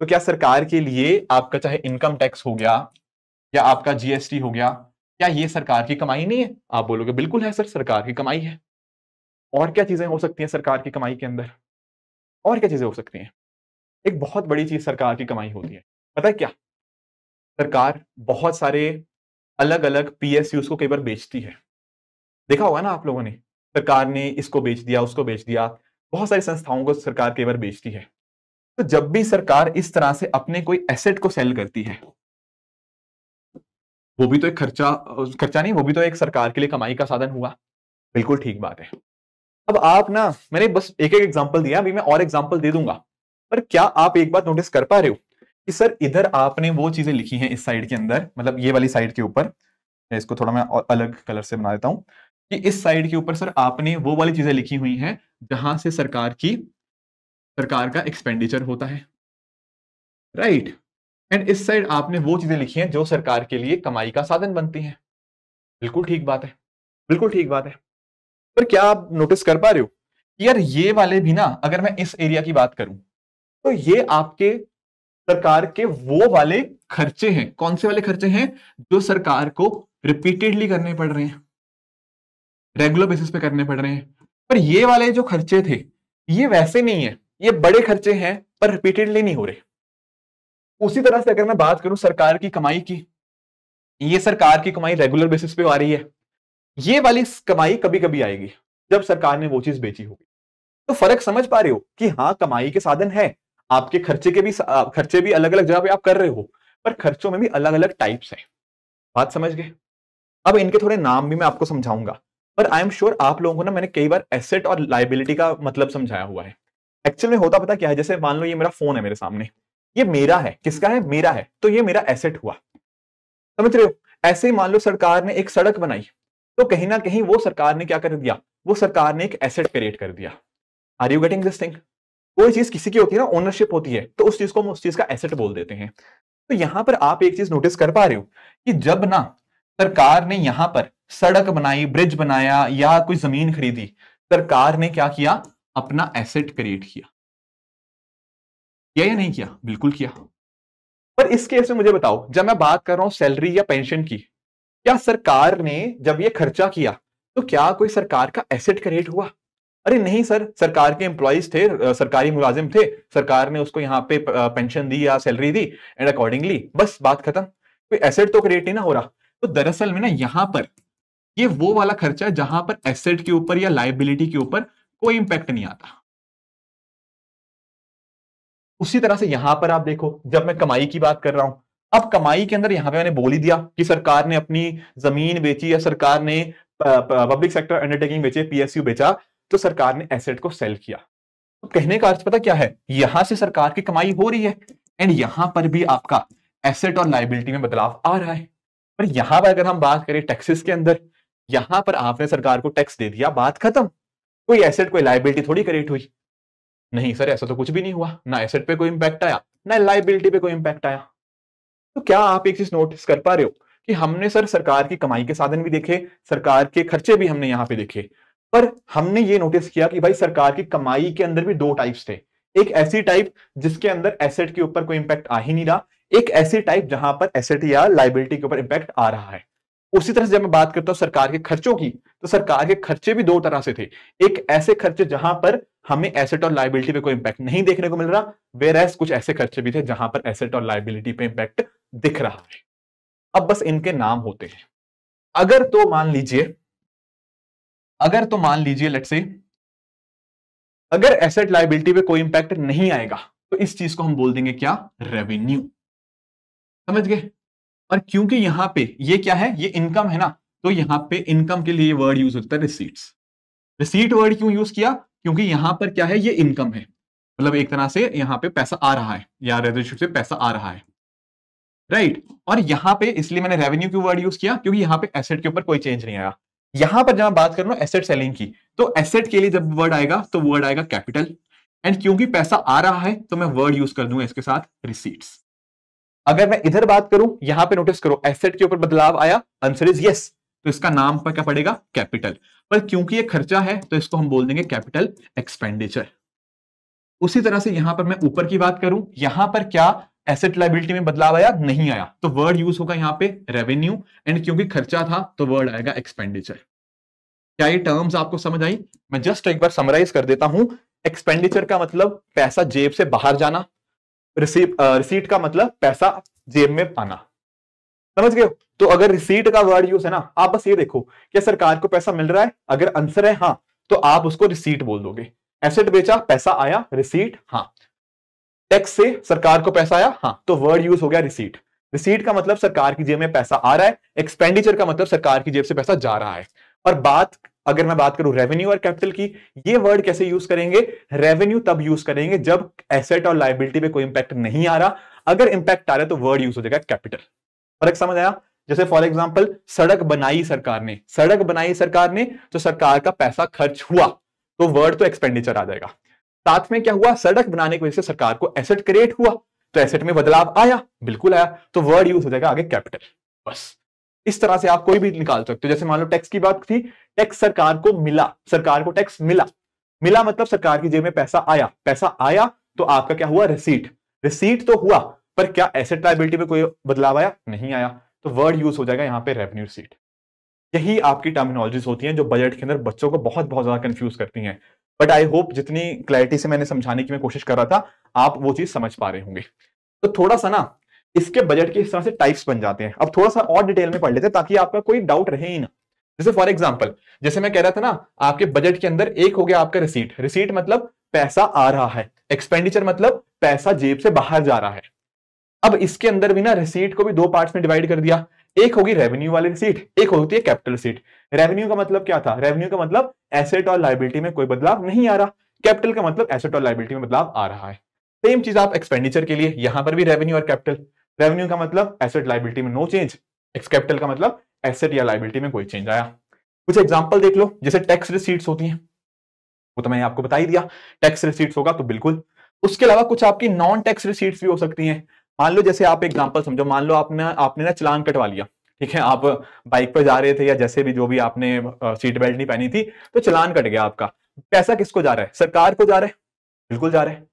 तो क्या सरकार के लिए आपका चाहे इनकम टैक्स हो गया या आपका जीएसटी हो गया क्या ये सरकार की कमाई नहीं है आप बोलोगे बिल्कुल है सर सरकार की कमाई है और क्या चीजें हो सकती हैं सरकार की कमाई के अंदर और क्या चीजें हो सकती हैं एक बहुत बड़ी चीज सरकार की कमाई होती है पता है क्या सरकार बहुत सारे अलग अलग पी को कई बार बेचती है देखा होगा ना आप लोगों ने सरकार ने इसको बेच दिया उसको बेच दिया बहुत सारी संस्थाओं को सरकार कई बार बेचती है तो जब भी सरकार इस तरह से अपने कोई एसेट को सेल करती है वो भी तो एक खर्चा खर्चा नहीं वो भी तो एक सरकार के लिए कमाई का साधन हुआ बिल्कुल ठीक बात है अब आप ना मैंने बस एक एक एग्जाम्पल दिया अभी मैं और एग्जाम्पल दे दूंगा पर क्या आप एक बात नोटिस कर पा रहे हो कि सर इधर आपने वो चीजें लिखी हैं इस साइड के अंदर मतलब ये वाली साइड के ऊपर इसको थोड़ा मैं और अलग कलर से बना देता हूँ कि इस साइड के ऊपर सर आपने वो वाली चीजें लिखी हुई हैं जहां से सरकार की सरकार का एक्सपेंडिचर होता है राइट right. एंड इस साइड आपने वो चीजें लिखी हैं जो सरकार के लिए कमाई का साधन बनती हैं बिल्कुल ठीक बात है बिल्कुल ठीक बात है पर क्या आप नोटिस कर पा रहे हो यार ये वाले भी ना अगर मैं इस एरिया की बात करूं तो ये आपके सरकार के वो वाले खर्चे हैं कौन से वाले खर्चे हैं जो सरकार को रिपीटेडली करने पड़ रहे हैं रेगुलर बेसिस पे करने पड़ रहे हैं पर ये वाले जो खर्चे थे ये वैसे नहीं है ये बड़े खर्चे हैं पर रिपीटेडली नहीं हो रहे उसी तरह से अगर मैं बात करूं सरकार की कमाई की ये सरकार की कमाई रेगुलर बेसिस पे आ रही है ये वाली कमाई कभी कभी आएगी जब सरकार ने वो चीज बेची होगी तो फर्क समझ पा रहे हो कि हाँ कमाई के साधन है आपके खर्चे के भी खर्चे भी अलग अलग जगह पे आप कर रहे हो पर खर्चों में भी अलग अलग टाइप्स हैं बात समझ गए अब इनके थोड़े नाम भी मैं आपको समझाऊंगा पर आई एम श्योर आप लोगों को ना मैंने कई बार एसेट और लाइबिलिटी का मतलब समझाया हुआ है एक्चुअल में होता पता क्या है जैसे मान लो ये मेरा फोन है मेरे सामने ये मेरा है किसका है मेरा है तो ये मेरा एसेट हुआ समझ रहे हो ऐसे ही मान लो सरकार ने एक सड़क बनाई तो कहीं ना कहीं वो सरकार ने क्या कर दिया वो सरकार ने एक एसेट क्रिएट कर दिया are you getting this thing कोई चीज किसी की होती है ना ओनरशिप होती है तो उस चीज को हम उस चीज का एसेट बोल देते हैं तो यहां पर आप एक चीज नोटिस कर पा रहे हो कि जब ना सरकार ने यहां पर सड़क बनाई ब्रिज बनाया या कोई जमीन खरीदी सरकार ने क्या किया अपना एसेट क्रिएट किया किया या नहीं किया बिल्कुल किया पर इस केस में मुझे बताओ जब मैं बात कर रहा हूं सैलरी या पेंशन की क्या सरकार ने जब ये खर्चा किया तो क्या कोई सरकार का एसेट क्रिएट हुआ अरे नहीं सर सरकार के एम्प्लॉयज थे सरकारी मुलाजिम थे सरकार ने उसको यहाँ पे पेंशन दी या सैलरी दी एंड अकॉर्डिंगली बस बात खत्म कोई एसेट तो क्रिएट नहीं ना हो रहा तो दरअसल में ना यहाँ पर ये वो वाला खर्चा है जहां पर एसेट के ऊपर या लाइबिलिटी के ऊपर कोई इंपैक्ट नहीं आता उसी तरह से यहां पर आप देखो जब मैं कमाई की बात कर रहा हूं अब कमाई के अंदर यहाँ पे मैंने बोली दिया कि सरकार ने अपनी जमीन बेची या सरकार ने पब्लिक सेक्टर अंडरटेकिंग बेचे पीएसयू बेचा तो सरकार ने एसेट को सेल किया तो कहने का अर्थ पता क्या है यहां से सरकार की कमाई हो रही है एंड यहां पर भी आपका एसेट और लाइबिलिटी में बदलाव आ रहा है पर यहां पर अगर हम बात करें टैक्सेस के अंदर यहां पर आपने सरकार को टैक्स दे दिया बात खत्म कोई एसेट कोई लाइबिलिटी थोड़ी क्रिएट हुई नहीं सर ऐसा तो कुछ भी नहीं हुआ ना एसेट पे कोई इम्पैक्ट आया ना लाइबिलिटी पे कोई इम्पैक्ट आया तो क्या आप एक चीज नोटिस कर पा रहे हो कि हमने सर सरकार की कमाई के साधन भी देखे सरकार के खर्चे भी हमने यहाँ पे देखे पर हमने ये नोटिस किया कि भाई सरकार की कमाई के अंदर भी दो टाइप्स थे एक ऐसी टाइप जिसके अंदर एसेट के ऊपर कोई इम्पैक्ट आ ही नहीं रहा एक ऐसी टाइप जहां पर एसेट या लाइबिलिटी के ऊपर इम्पैक्ट आ रहा है उसी तरह से जब मैं बात करता हूं सरकार के खर्चों की तो सरकार के खर्चे भी दो तरह से थे एक ऐसे खर्चे जहां पर हमें एसेट और लाइबिलिटी पे कोई इंपैक्ट नहीं देखने को मिल रहा वेर एस कुछ ऐसे खर्चे भी थे जहां पर एसेट और लाइबिलिटी पे इंपैक्ट दिख रहा है अब बस इनके नाम होते हैं अगर तो मान लीजिए अगर तो मान लीजिए लेट से अगर एसेट लाइबिलिटी पे कोई इंपैक्ट नहीं आएगा तो इस चीज को हम बोल देंगे क्या रेवेन्यू समझ गए और क्योंकि यहां पे ये क्या है ये इनकम है ना तो यहां पे इनकम के लिए वर्ड यूज होता है रिसीट रिसीट वर्ड क्यों यूज किया क्योंकि यहां पर क्या है ये इनकम है मतलब एक तरह से यहां पे पैसा आ रहा है या रेजरशिप से पैसा आ रहा है राइट right. और यहां पे इसलिए मैंने रेवेन्यू क्यों वर्ड यूज किया क्योंकि यहां पे एसेट के ऊपर कोई चेंज नहीं आया यहां पर जब बात कर लो एसेट सेलिंग की तो एसेट के लिए जब वर्ड आएगा तो वर्ड आएगा कैपिटल एंड क्योंकि पैसा आ रहा है तो मैं वर्ड यूज कर दूंगा इसके साथ रिसीट्स अगर मैं इधर बात करूं यहां पे नोटिस करो एसेट के ऊपर बदलाव आया आंसर इज यस तो इसका नाम पर क्या पड़ेगा कैपिटल पर क्योंकि ये खर्चा है तो इसको हम बोल देंगे कैपिटल एक्सपेंडिचर उसी तरह से यहां पर मैं ऊपर की बात करूं यहां पर क्या एसेट लाइबिलिटी में बदलाव आया नहीं आया तो वर्ड यूज होगा यहाँ पे रेवेन्यू एंड क्योंकि खर्चा था तो वर्ड आएगा एक्सपेंडिचर क्या ये टर्म्स आपको समझ आई मैं जस्ट एक बार समराइज कर देता हूं एक्सपेंडिचर का मतलब पैसा जेब से बाहर जाना रिसीट रिसीट uh, का मतलब पैसा जेब में पाना समझ गए तो अगर रिसीट का वर्ड यूज है ना आप बस ये देखो कि सरकार को पैसा मिल रहा है अगर आंसर है हाँ तो आप उसको रिसीट बोल दोगे एसेट बेचा पैसा आया रिसीट हाँ टैक्स से सरकार को पैसा आया हाँ तो वर्ड यूज हो गया रिसीट रिसीट का मतलब सरकार की जेब में पैसा आ रहा है एक्सपेंडिचर का मतलब सरकार की जेब से पैसा जा रहा है और बात अगर मैं बात करूं रेवेन्यू और कैपिटल की ये वर्ड कैसे यूज करेंगे रेवेन्यू तब यूज करेंगे जब एसेट और लाइबिलिटी पे कोई इंपैक्ट नहीं आ रहा अगर इंपैक्ट आ रहा है तो वर्ड यूज हो जाएगा कैपिटल फर्क समझ आया जैसे फॉर एग्जाम्पल सड़क बनाई सरकार ने सड़क बनाई सरकार ने तो सरकार का पैसा खर्च हुआ तो वर्ड तो एक्सपेंडिचर आ जाएगा साथ में क्या हुआ सड़क बनाने की वजह से सरकार को एसेट क्रिएट हुआ तो एसेट में बदलाव आया बिल्कुल आया तो वर्ड यूज हो जाएगा आगे कैपिटल बस इस तरह से आप कोई भी निकाल सकते हो जैसे मान लो टैक्स की बात थी टैक्स सरकार को मिला सरकार को टैक्स मिला मिला मतलब सरकार की जेब में पैसा आया पैसा आया तो आपका क्या हुआ रिसीट रिसीट तो हुआ पर क्या एसेट लाइबिलिटी में कोई बदलाव आया नहीं आया तो वर्ड यूज हो जाएगा यहाँ पे रेवेन्यू रिसीट यही आपकी टर्मिनोलॉजीज होती हैं जो बजट के अंदर बच्चों को बहुत बहुत ज्यादा कंफ्यूज करती हैं बट आई होप जितनी क्लैरिटी से मैंने समझाने की मैं कोशिश कर रहा था आप वो चीज समझ पा रहे होंगे तो थोड़ा सा ना इसके बजट के इस तरह से टाइप्स बन जाते हैं अब थोड़ा सा और डिटेल में पढ़ लेते हैं ताकि आपका कोई डाउट रहे ही ना जैसे फॉर एग्जाम्पल जैसे मैं कह रहा था ना आपके बजट के अंदर एक हो गया आपका रिसीट रिसीट मतलब पैसा आ रहा है एक्सपेंडिचर मतलब पैसा जेब से बाहर जा रहा है अब इसके अंदर भी ना रिसीट को भी दो पार्ट्स में डिवाइड कर दिया एक होगी रेवेन्यू वाली रिसीट एक होती है कैपिटल रिसीट रेवेन्यू का मतलब क्या था रेवेन्यू का मतलब एसेट और लाइबिलिटी में कोई बदलाव नहीं आ रहा कैपिटल का मतलब एसेट और लाइबिलिटी में बदलाव आ रहा है सेम चीज आप एक्सपेंडिचर के लिए यहां पर भी रेवेन्यू और कैपिटल रेवेन्यू का मतलब एसेट लाइबिलिटी में नो चेंज एक्स कैपिटल का मतलब एसेट या लाइबिलिटी में कोई चेंज आया कुछ एग्जाम्पल देख लो जैसे टैक्स रिसीट्स होती हैं वो तो मैंने आपको बता ही दिया टैक्स रिसीट्स होगा तो बिल्कुल उसके अलावा कुछ आपकी नॉन टैक्स रिसीट्स भी हो सकती हैं मान लो जैसे आप एग्जाम्पल समझो मान लो आपने आपने ना चलान कटवा लिया ठीक है आप बाइक पर जा रहे थे या जैसे भी जो भी आपने सीट बेल्ट नहीं पहनी थी तो चलान कट गया आपका पैसा किसको जा रहा है सरकार को जा रहा है बिल्कुल जा रहा है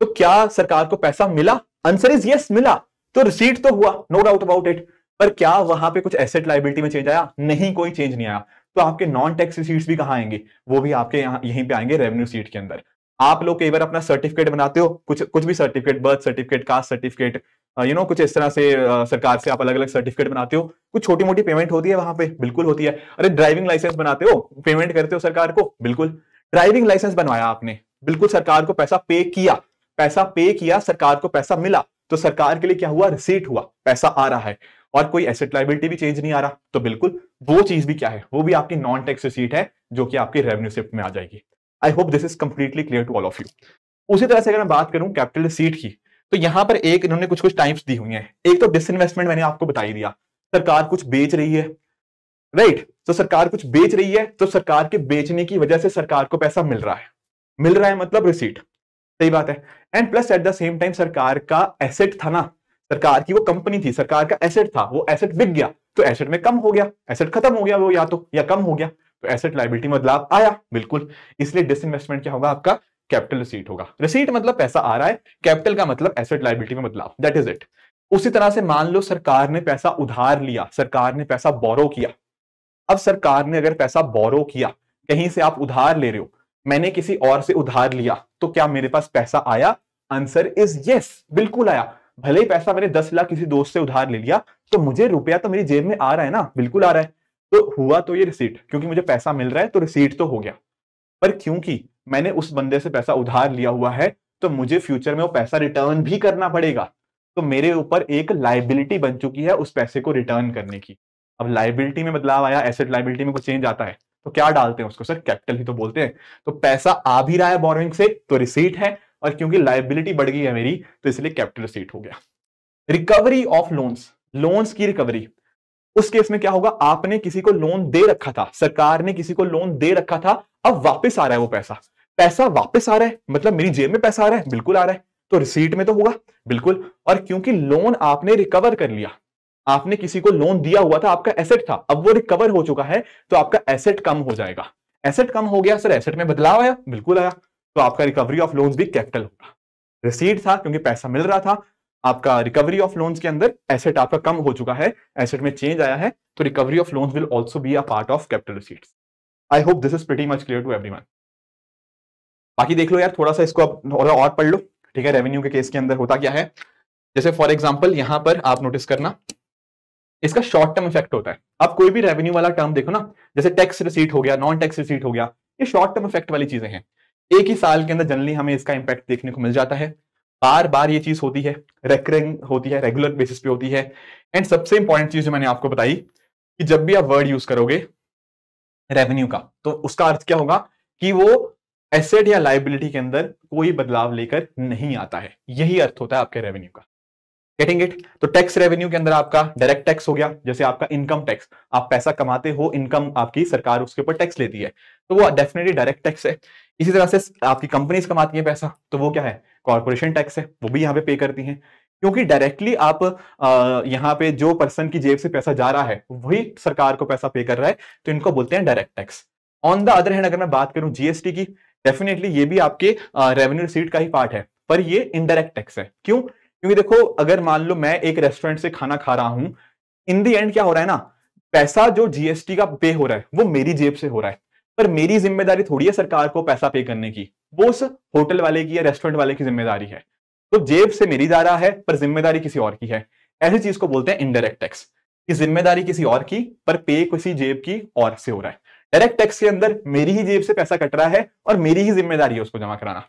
तो क्या सरकार को पैसा मिला आंसर इज यस मिला तो रिसीट तो हुआ नो डाउट अबाउट इट पर क्या वहां पे कुछ एसेट लाइबिलिटी में चेंज आया नहीं कोई चेंज नहीं आया तो आपके नॉन टैक्स रिसीट्स भी कहाँ आएंगे वो भी आपके यहाँ यहीं पे आएंगे रेवेन्यू सीट के अंदर आप लोग कई बार अपना सर्टिफिकेट बनाते हो कुछ कुछ भी certificate birth certificate caste certificate you know कुछ इस तरह से सरकार से आप अलग अलग सर्टिफिकेट बनाते हो कुछ छोटी मोटी पेमेंट होती है वहां पे बिल्कुल होती है अरे ड्राइविंग लाइसेंस बनाते हो पेमेंट करते हो सरकार को बिल्कुल ड्राइविंग लाइसेंस बनवाया आपने बिल्कुल सरकार को पैसा पे किया पैसा पे किया सरकार को पैसा मिला तो सरकार के लिए क्या हुआ रिसीट हुआ पैसा आ रहा है और कोई एसेट लाइबिलिटी भी चेंज नहीं आ रहा तो बिल्कुल वो चीज भी क्या है वो भी आपकी नॉन टैक्स रिसीट है जो कि आपकी रेवेन्यू शिफ्ट में आ जाएगी I hope this is completely clear to all of you उसी तरह से अगर मैं बात करूं कैपिटल रिसीट की तो यहां पर एक इन्होंने कुछ कुछ टाइप्स दी हुई हैं एक तो डिसइन्वेस्टमेंट मैंने आपको बताई दिया सरकार कुछ बेच रही है राइट right. तो सरकार कुछ बेच रही है तो सरकार के बेचने की वजह से सरकार को पैसा मिल रहा है मिल रहा है मतलब रिसीट सही बात है and plus at the same time सरकार का एसेट था ना सरकार की वो कंपनी थी सरकार का एसेट था वो एसेट बिक गया तो एसेट में कम हो गया एसेट खत्म हो गया वो या तो या कम हो गया तो एसेट लाइबिलिटी में बदलाव आया बिल्कुल इसलिए डिसइन्वेस्टमेंट क्या होगा आपका कैपिटल रिसीट होगा रिसीट मतलब पैसा आ रहा है कैपिटल का मतलब एसेट लाइबिलिटी में बदलाव दैट इज इट उसी तरह से मान लो सरकार ने पैसा उधार लिया सरकार ने पैसा बोरो किया अब सरकार ने अगर पैसा बोरो किया कहीं से आप उधार ले रहे हो मैंने किसी और से उधार लिया तो क्या मेरे पास पैसा आया आंसर इज यस बिल्कुल आया भले ही पैसा मैंने दस लाख किसी दोस्त से उधार ले लिया तो मुझे रुपया तो मेरी जेब में आ रहा है ना बिल्कुल आ रहा है तो हुआ तो ये रिसीट क्योंकि मुझे पैसा मिल रहा है तो रिसीट तो हो गया पर क्योंकि मैंने उस बंदे से पैसा उधार लिया हुआ है तो मुझे फ्यूचर में वो पैसा रिटर्न भी करना पड़ेगा तो मेरे ऊपर एक लाइबिलिटी बन चुकी है उस पैसे को रिटर्न करने की अब लाइबिलिटी में बदलाव आया एसेट लाइबिलिटी में कुछ चेंज आता है तो क्या डालते हैं उसको सर कैपिटल ही तो बोलते हैं तो पैसा आ भी रहा है बोरिंग से तो रिसीट है और क्योंकि लाइबिलिटी बढ़ गई है मेरी तो इसलिए कैपिटल स्टेट हो गया रिकवरी ऑफ लोन्स लोन्स की रिकवरी उस केस में क्या होगा आपने किसी को लोन दे रखा था सरकार ने किसी को लोन दे रखा था अब वापस आ रहा है वो पैसा पैसा वापस आ रहा है मतलब मेरी जेब में पैसा आ रहा है बिल्कुल आ रहा है तो रिसीट में तो होगा बिल्कुल और क्योंकि लोन आपने रिकवर कर लिया आपने किसी को लोन दिया हुआ था आपका एसेट था अब वो रिकवर हो चुका है तो आपका एसेट कम हो जाएगा एसेट कम हो गया सर एसेट में बदलाव आया बिल्कुल आया तो आपका रिकवरी ऑफ लोन्स भी कैपिटल होगा रिसीड था क्योंकि पैसा मिल रहा था आपका रिकवरी ऑफ लोन्स के अंदर एसेट आपका कम हो चुका है एसेट में चेंज आया है तो recovery of loans will also be a part of capital receipts I hope this is pretty much clear to everyone बाकी देख लो यार थोड़ा सा इसको आप थोड़ा और पढ़ लो ठीक है रेवेन्यू के केस के अंदर होता क्या है जैसे फॉर एग्जाम्पल यहाँ पर आप नोटिस करना इसका शॉर्ट टर्म इफेक्ट होता है आप कोई भी रेवेन्यू वाला टर्म देखो ना जैसे टैक्स रिसीट हो गया नॉन टैक्स रिसीट हो गया ये शॉर्ट टर्म इफेक्ट वाली चीजें हैं एक ही साल के अंदर जनरली हमें इसका इंपैक्ट देखने को मिल जाता है बार बार ये चीज होती है रेकरिंग होती है रेगुलर बेसिस पे होती है एंड सबसे इंपॉर्टेंट चीज जो मैंने आपको बताई कि जब भी आप वर्ड यूज करोगे रेवेन्यू का तो उसका अर्थ क्या होगा कि वो एसेट या लाइबिलिटी के अंदर कोई बदलाव लेकर नहीं आता है यही अर्थ होता है आपके रेवेन्यू का गेटिंग इट तो टैक्स रेवेन्यू के अंदर आपका डायरेक्ट टैक्स हो गया जैसे आपका इनकम टैक्स आप पैसा कमाते हो इनकम आपकी सरकार उसके ऊपर टैक्स लेती है तो वो डेफिनेटली डायरेक्ट टैक्स है इसी तरह से आपकी कंपनीज कमाती है पैसा तो वो क्या है कॉरपोरेशन टैक्स है वो भी यहाँ पे पे करती हैं क्योंकि डायरेक्टली आप यहाँ पे जो पर्सन की जेब से पैसा जा रहा है वही सरकार को पैसा पे कर रहा है तो इनको बोलते हैं direct tax on the other hand अगर मैं बात करूं जीएसटी की डेफिनेटली ये भी आपके रेवेन्यू रिसीट का ही पार्ट है पर ये इनडायरेक्ट टैक्स है क्यों क्योंकि देखो अगर मान लो मैं एक रेस्टोरेंट से खाना खा रहा हूं इन दी एंड क्या हो रहा है ना पैसा जो जीएसटी का पे हो रहा है वो मेरी जेब से हो रहा है पर मेरी जिम्मेदारी थोड़ी है सरकार को पैसा पे करने की वो उस होटल वाले की या रेस्टोरेंट वाले की जिम्मेदारी है तो जेब से मेरी जा रहा है पर जिम्मेदारी किसी और की है ऐसी चीज को बोलते हैं इनडायरेक्ट टैक्स कि जिम्मेदारी किसी और की पर पे किसी जेब की और से हो रहा है डायरेक्ट टैक्स के अंदर मेरी ही जेब से पैसा कट रहा है और मेरी ही जिम्मेदारी है उसको जमा कराना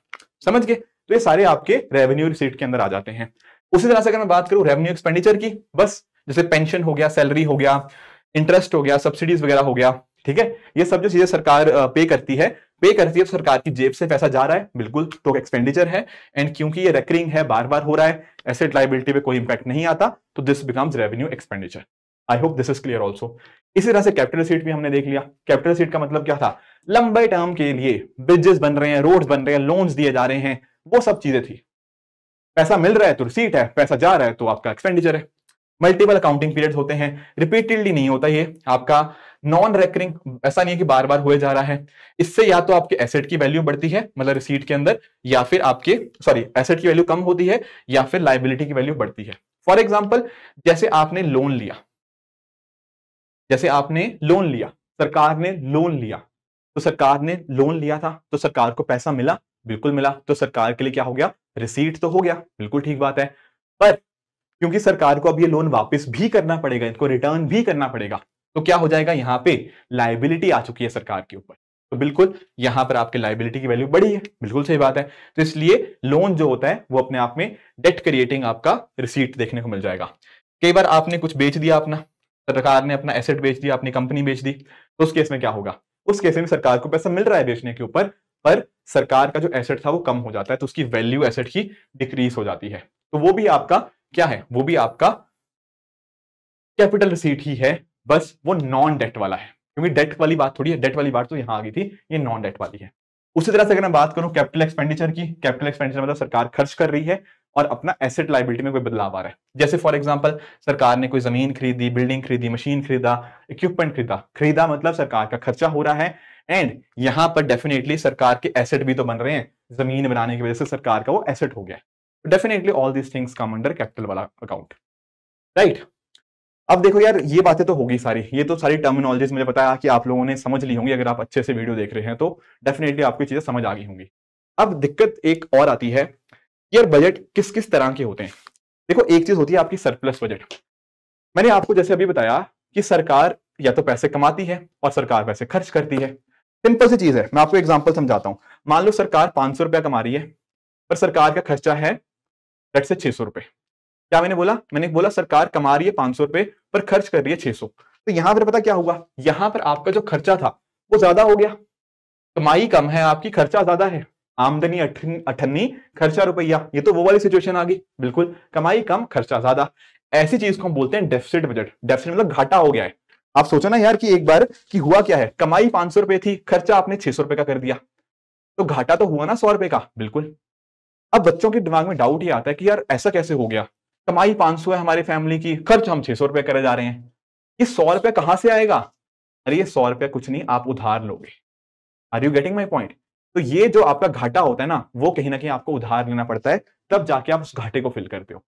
समझ गए तो ये सारे आपके रेवेन्यू रिसीट के अंदर आ जाते हैं उसी तरह से अगर मैं बात करूं रेवेन्यू एक्सपेंडिचर की बस जैसे पेंशन हो गया सैलरी हो गया इंटरेस्ट हो गया सब्सिडीज वगैरह हो गया ठीक है ये सब जो चीजें सरकार पे करती है पे करती है तो सरकार की जेब से पैसा जा रहा है बिल्कुल तो एक्सपेंडिचर है एंड क्योंकि ये रेकरिंग है बार बार हो रहा है एसेट लाइबिलिटी पे कोई इंपैक्ट नहीं आता तो this becomes revenue expenditure I hope this is clear also इसी तरह से कैपिटल सीट भी हमने देख लिया कैपिटल सीट का मतलब क्या था लंबे टर्म के लिए ब्रिजेस बन रहे हैं रोड बन रहे हैं लोन्स दिए जा रहे हैं वो सब चीजें थी पैसा मिल रहा है तो रिसीट है पैसा जा रहा है तो आपका एक्सपेंडिचर है मल्टीपल अकाउंटिंग पीरियड होते हैं रिपीटेडली नहीं होता ये आपका नॉन रेकरिंग ऐसा नहीं है कि बार बार हुए जा रहा है इससे या तो आपके एसेट की वैल्यू बढ़ती है मतलब रिसीट के अंदर या फिर आपके सॉरी एसेट की वैल्यू कम होती है या फिर लाइबिलिटी की वैल्यू बढ़ती है फॉर एग्जाम्पल जैसे आपने लोन लिया जैसे आपने लोन लिया सरकार ने लोन लिया तो सरकार ने लोन लिया था तो सरकार को पैसा मिला बिल्कुल मिला तो सरकार के लिए क्या हो गया रिसीट तो हो गया बिल्कुल ठीक बात है पर क्योंकि सरकार को अब ये लोन वापस भी करना पड़ेगा इनको रिटर्न भी करना पड़ेगा तो क्या हो जाएगा यहाँ पे लाइबिलिटी आ चुकी है सरकार के ऊपर तो बिल्कुल यहां पर आपके लाइबिलिटी की वैल्यू बड़ी है बिल्कुल सही बात है तो इसलिए लोन जो होता है वो अपने आप में डेट क्रिएटिंग आपका रिसीट देखने को मिल जाएगा कई बार आपने कुछ बेच दिया अपना सरकार ने अपना एसेट बेच दिया अपनी कंपनी बेच दी तो उस केस में क्या होगा उस केस में सरकार को पैसा मिल रहा है बेचने के ऊपर पर सरकार का जो एसेट था वो कम हो जाता है तो उसकी वैल्यू एसेट की डिक्रीज हो जाती है तो वो भी आपका क्या है वो भी आपका कैपिटल रिसीट ही है बस वो नॉन डेट वाला है क्योंकि डेट वाली बात थोड़ी है डेट वाली बात तो यहाँ आ गई थी ये नॉन डेट वाली है उसी तरह से अगर मैं बात करूं कैपिटल एक्सपेंडिचर की कैपिटल एक्सपेंडिचर मतलब सरकार खर्च कर रही है और अपना एसेट लाइबिलिटी में कोई बदलाव आ रहा है जैसे फॉर एग्जाम्पल सरकार ने कोई जमीन खरीदी बिल्डिंग खरीदी मशीन खरीदा इक्विपमेंट खरीदा खरीदा मतलब सरकार का खर्चा हो रहा है एंड यहाँ पर डेफिनेटली सरकार के एसेट भी तो बन रहे हैं जमीन बनाने की वजह से सरकार का वो एसेट हो गया definitely all these things come under capital वाला अकाउंट राइट अब देखो यार ये बातें तो होगी सारी ये तो सारी टर्मिनोलॉजीज मुझे पता है कि आप लोगों ने समझ ली होंगी अगर आप अच्छे से वीडियो देख रहे हैं तो डेफिनेटली आपको चीजें समझ आ गई होंगी अब दिक्कत एक और आती है यार बजट किस किस तरह के होते हैं देखो एक चीज होती है आपकी सरप्लस बजट मैंने आपको जैसे अभी बताया कि सरकार या तो पैसे कमाती है और सरकार पैसे खर्च करती है सिंपल सी चीज है मैं आपको एग्जाम्पल समझाता हूँ मान लो सरकार पांच सौ रुपया कमा रही है पर सरकार का खर्चा है से छह सौ रुपये क्या मैंने बोला मैंने बोला सरकार कमा रही है पांच सौ रुपए पर खर्च कर रही है छह सौ तो यहां पर पता क्या हुआ यहां पर आपका जो खर्चा था वो ज्यादा हो गया कमाई कम है आपकी खर्चा ज्यादा है आमदनी अठन्नी खर्चा रुपया ये तो वो वाली सिचुएशन आ गई बिल्कुल कमाई कम खर्चा ज्यादा ऐसी चीज को हम बोलते हैं डेफिसिट बजट डेफिसिट मतलब घाटा हो गया है आप सोचो ना यार कि एक बार कि हुआ क्या है कमाई पांच सौ रुपए थी खर्चा आपने छह सौ रुपए का कर दिया तो घाटा तो हुआ ना सौ रुपए का बिल्कुल अब बच्चों के दिमाग में डाउट ही आता है कि यार ऐसा कैसे हो गया कमाई 500 है हमारी फैमिली की खर्च हम 600 रुपए करे जा रहे हैं ये सौ रुपये कहाँ से आएगा अरे ये सौ रुपये कुछ नहीं आप उधार लोगे are you getting my point तो ये जो आपका घाटा होता है ना वो कहीं ना कहीं आपको उधार लेना पड़ता है तब जाके आप उस घाटे को फिल करते हो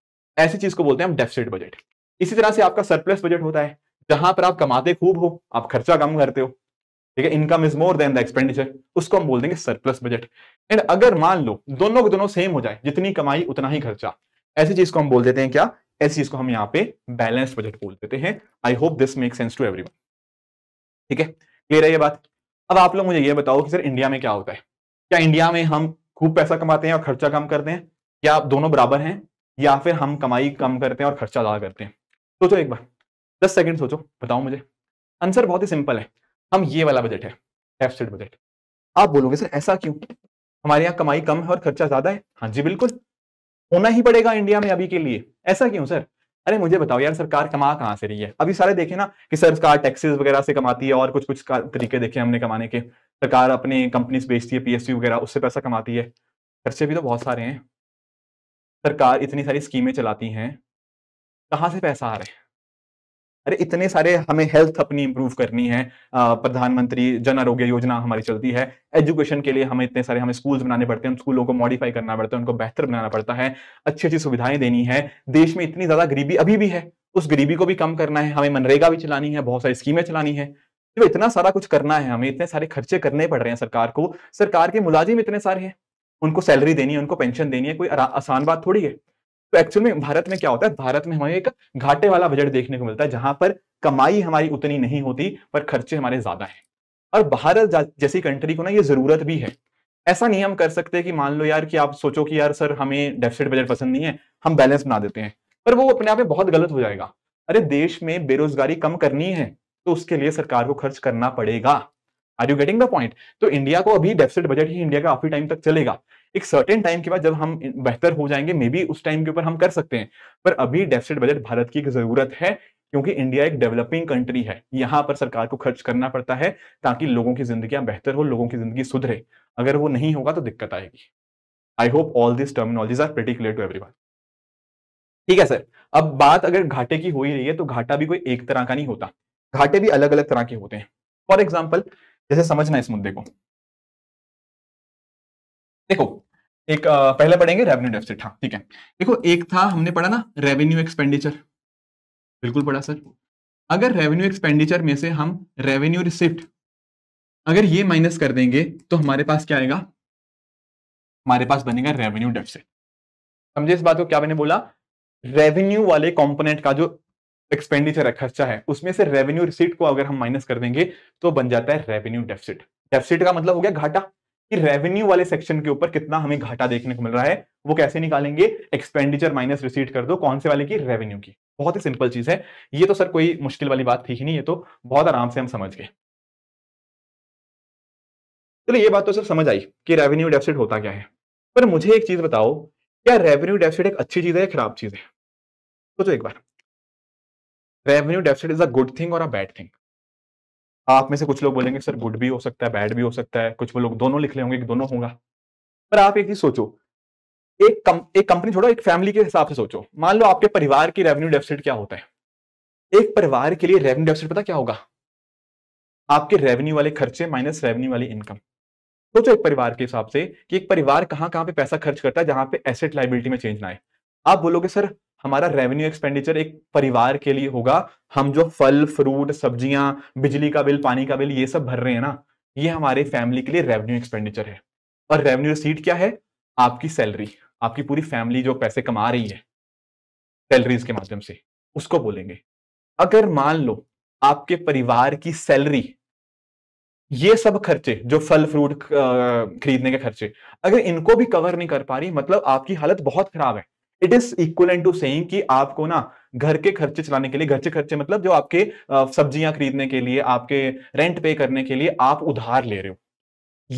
ऐसी चीज को बोलते हैं हम डेफिसिट बजट इसी तरह से आपका सरप्लस बजट होता है जहां पर आप कमाते खूब हो आप खर्चा कम करते हो ठीक है income is more than the expenditure उसको हम बोल देंगे सरप्लस बजट एंड अगर मान लो दोनों के दोनों सेम हो जाए जितनी कमाई उतना ही खर्चा ऐसी चीज को हम बोल देते हैं क्या ऐसी चीज को हम यहाँ पे बैलेंस बजट बोल देते हैं I hope this make sense to every ठीक है क्लियर है ये बात अब आप लोग मुझे ये बताओ कि सर इंडिया में क्या होता है क्या इंडिया में हम खूब पैसा कमाते हैं और खर्चा कम करते हैं क्या आप दोनों बराबर हैं या फिर हम कमाई कम करते हैं और खर्चा ज़्यादा करते हैं सोचो एक बार दस सेकंड सोचो बताओ मुझे आंसर बहुत ही सिंपल है हम ये वाला बजट है डेफिसिट बजट आप बोलोगे सर ऐसा क्यों हमारे यहाँ कमाई कम है और खर्चा ज़्यादा है हाँ जी बिल्कुल होना ही पड़ेगा इंडिया में अभी के लिए ऐसा क्यों सर अरे मुझे बताओ यार सरकार कमा कहाँ से रही है अभी सारे देखे ना कि सरकार टैक्सेस वगैरह से कमाती है और कुछ कुछ तरीके देखे हमने कमाने के सरकार अपने कंपनीज बेचती है पीएसयू वगैरह उससे पैसा कमाती है खर्चे भी तो बहुत सारे हैं सरकार इतनी सारी स्कीमें चलाती हैं कहाँ से पैसा आ रहा है अरे इतने सारे हमें हेल्थ अपनी इंप्रूव करनी है प्रधानमंत्री जन आरोग्य योजना हमारी चलती है एजुकेशन के लिए हमें इतने सारे हमें स्कूल्स बनाने पड़ते हैं स्कूलों को मॉडिफाई करना पड़ता है उनको बेहतर बनाना पड़ता है अच्छी अच्छी सुविधाएं देनी है देश में इतनी ज्यादा गरीबी अभी भी है उस गरीबी को भी कम करना है हमें मनरेगा भी चलानी है बहुत सारी स्कीमें चलानी है तो इतना सारा कुछ करना है हमें इतने सारे खर्चे करने पड़ रहे हैं सरकार को सरकार के मुलाजिम इतने सारे हैं उनको सैलरी देनी है उनको पेंशन देनी है कोई आसान बात थोड़ी है तो एक्चुअल में भारत में क्या होता है भारत में हमें एक घाटे वाला बजट देखने को मिलता है जहां पर कमाई हमारी उतनी नहीं होती पर खर्चे हमारे ज्यादा हैं और भारत जैसी कंट्री को ना ये जरूरत भी है ऐसा नहीं हम कर सकते कि मान लो यार कि आप सोचो कि यार सर हमें डेफिसिट बजट पसंद नहीं है हम बैलेंस बना देते हैं पर वो अपने आप में बहुत गलत हो जाएगा अरे देश में बेरोजगारी कम करनी है तो उसके लिए सरकार को खर्च करना पड़ेगा are you getting the point तो इंडिया को अभी डेफिसिट बजट ही इंडिया का काफी टाइम तक चलेगा एक सर्टेन टाइम के बाद जब हम बेहतर हो जाएंगे मे बी उस टाइम के ऊपर हम कर सकते हैं पर अभी डेफिसिट बजट भारत की एक जरूरत है क्योंकि इंडिया एक डेवलपिंग कंट्री है यहां पर सरकार को खर्च करना पड़ता है ताकि लोगों की जिंदगियां बेहतर हो लोगों की जिंदगी सुधरे अगर वो नहीं होगा तो दिक्कत आएगी I hope all this terminologies are pretty clear to every ठीक है सर अब बात अगर घाटे की हो ही रही है तो घाटा भी कोई एक तरह का नहीं होता घाटे भी अलग अलग तरह के होते हैं फॉर एग्जाम्पल जैसे समझना इस मुद्दे को देखो एक आ, पहले पढ़ेंगे रेवेन्यू डेफिसिट हाँ ठीक है देखो एक था हमने पढ़ा ना रेवेन्यू एक्सपेंडिचर बिल्कुल पढ़ा सर अगर रेवेन्यू एक्सपेंडिचर में से हम रेवेन्यू रिसिप्ट अगर ये माइनस कर देंगे तो हमारे पास क्या आएगा हमारे पास बनेगा रेवेन्यू डेफिसिट समझे इस बात को क्या मैंने बोला रेवेन्यू वाले कंपोनेंट का जो एक्सपेंडिचर है खर्चा है उसमें से रेवेन्यू रिसिप्ट को अगर हम माइनस कर देंगे तो बन जाता है रेवेन्यू डेफिसिट डेफिसिट का मतलब हो गया घाटा कि रेवेन्यू वाले सेक्शन के ऊपर कितना हमें घाटा देखने को मिल रहा है वो कैसे निकालेंगे एक्सपेंडिचर माइनस रिसीट कर दो कौन से वाले की रेवेन्यू की बहुत ही सिंपल चीज है ये तो सर कोई मुश्किल वाली बात थी ही नहीं ये तो बहुत आराम से हम समझ गए चलो तो ये बात तो सर समझ आई कि रेवेन्यू डेफिसिट होता क्या है पर मुझे एक चीज बताओ क्या रेवेन्यू डेफिसिट एक अच्छी चीज है या खराब चीज है सोचो तो एक बार revenue deficit is a good thing और अ बैड थिंग आप में से कुछ लोग बोलेंगे सर गुड भी हो सकता है बैड भी हो सकता है कुछ लोग दोनों लिख ले होंगे दोनों होगा पर आप एक चीज सोचो एक कम, एक कंपनी छोड़ो एक फैमिली के हिसाब से सोचो मान लो आपके परिवार की रेवेन्यू डेफिसिट क्या होता है एक परिवार के लिए रेवेन्यू डेफिसिट पता क्या होगा आपके रेवेन्यू वाले खर्चे माइनस रेवेन्यू वाली इनकम सोचो एक परिवार के हिसाब से कि एक परिवार कहां कहां पे पैसा खर्च करता है जहां पे एसेट लाइबिलिटी में चेंज ना आए आप बोलोगे सर हमारा रेवेन्यू एक्सपेंडिचर एक परिवार के लिए होगा हम जो फल फ्रूट सब्जियां बिजली का बिल पानी का बिल ये सब भर रहे हैं ना ये हमारे फैमिली के लिए रेवेन्यू एक्सपेंडिचर है और रेवेन्यू रिसीट क्या है आपकी सैलरी आपकी पूरी फैमिली जो पैसे कमा रही है सैलरीज के माध्यम से उसको बोलेंगे अगर मान लो आपके परिवार की सैलरी ये सब खर्चे जो फल फ्रूट खरीदने के खर्चे अगर इनको भी कवर नहीं कर पा रही मतलब आपकी हालत बहुत खराब है it is equal to saying कि आपको ना घर के खर्चे चलाने के लिए घर के खर्चे मतलब जो आपके सब्जियां खरीदने के लिए आपके रेंट पे करने के लिए आप उधार ले रहे हो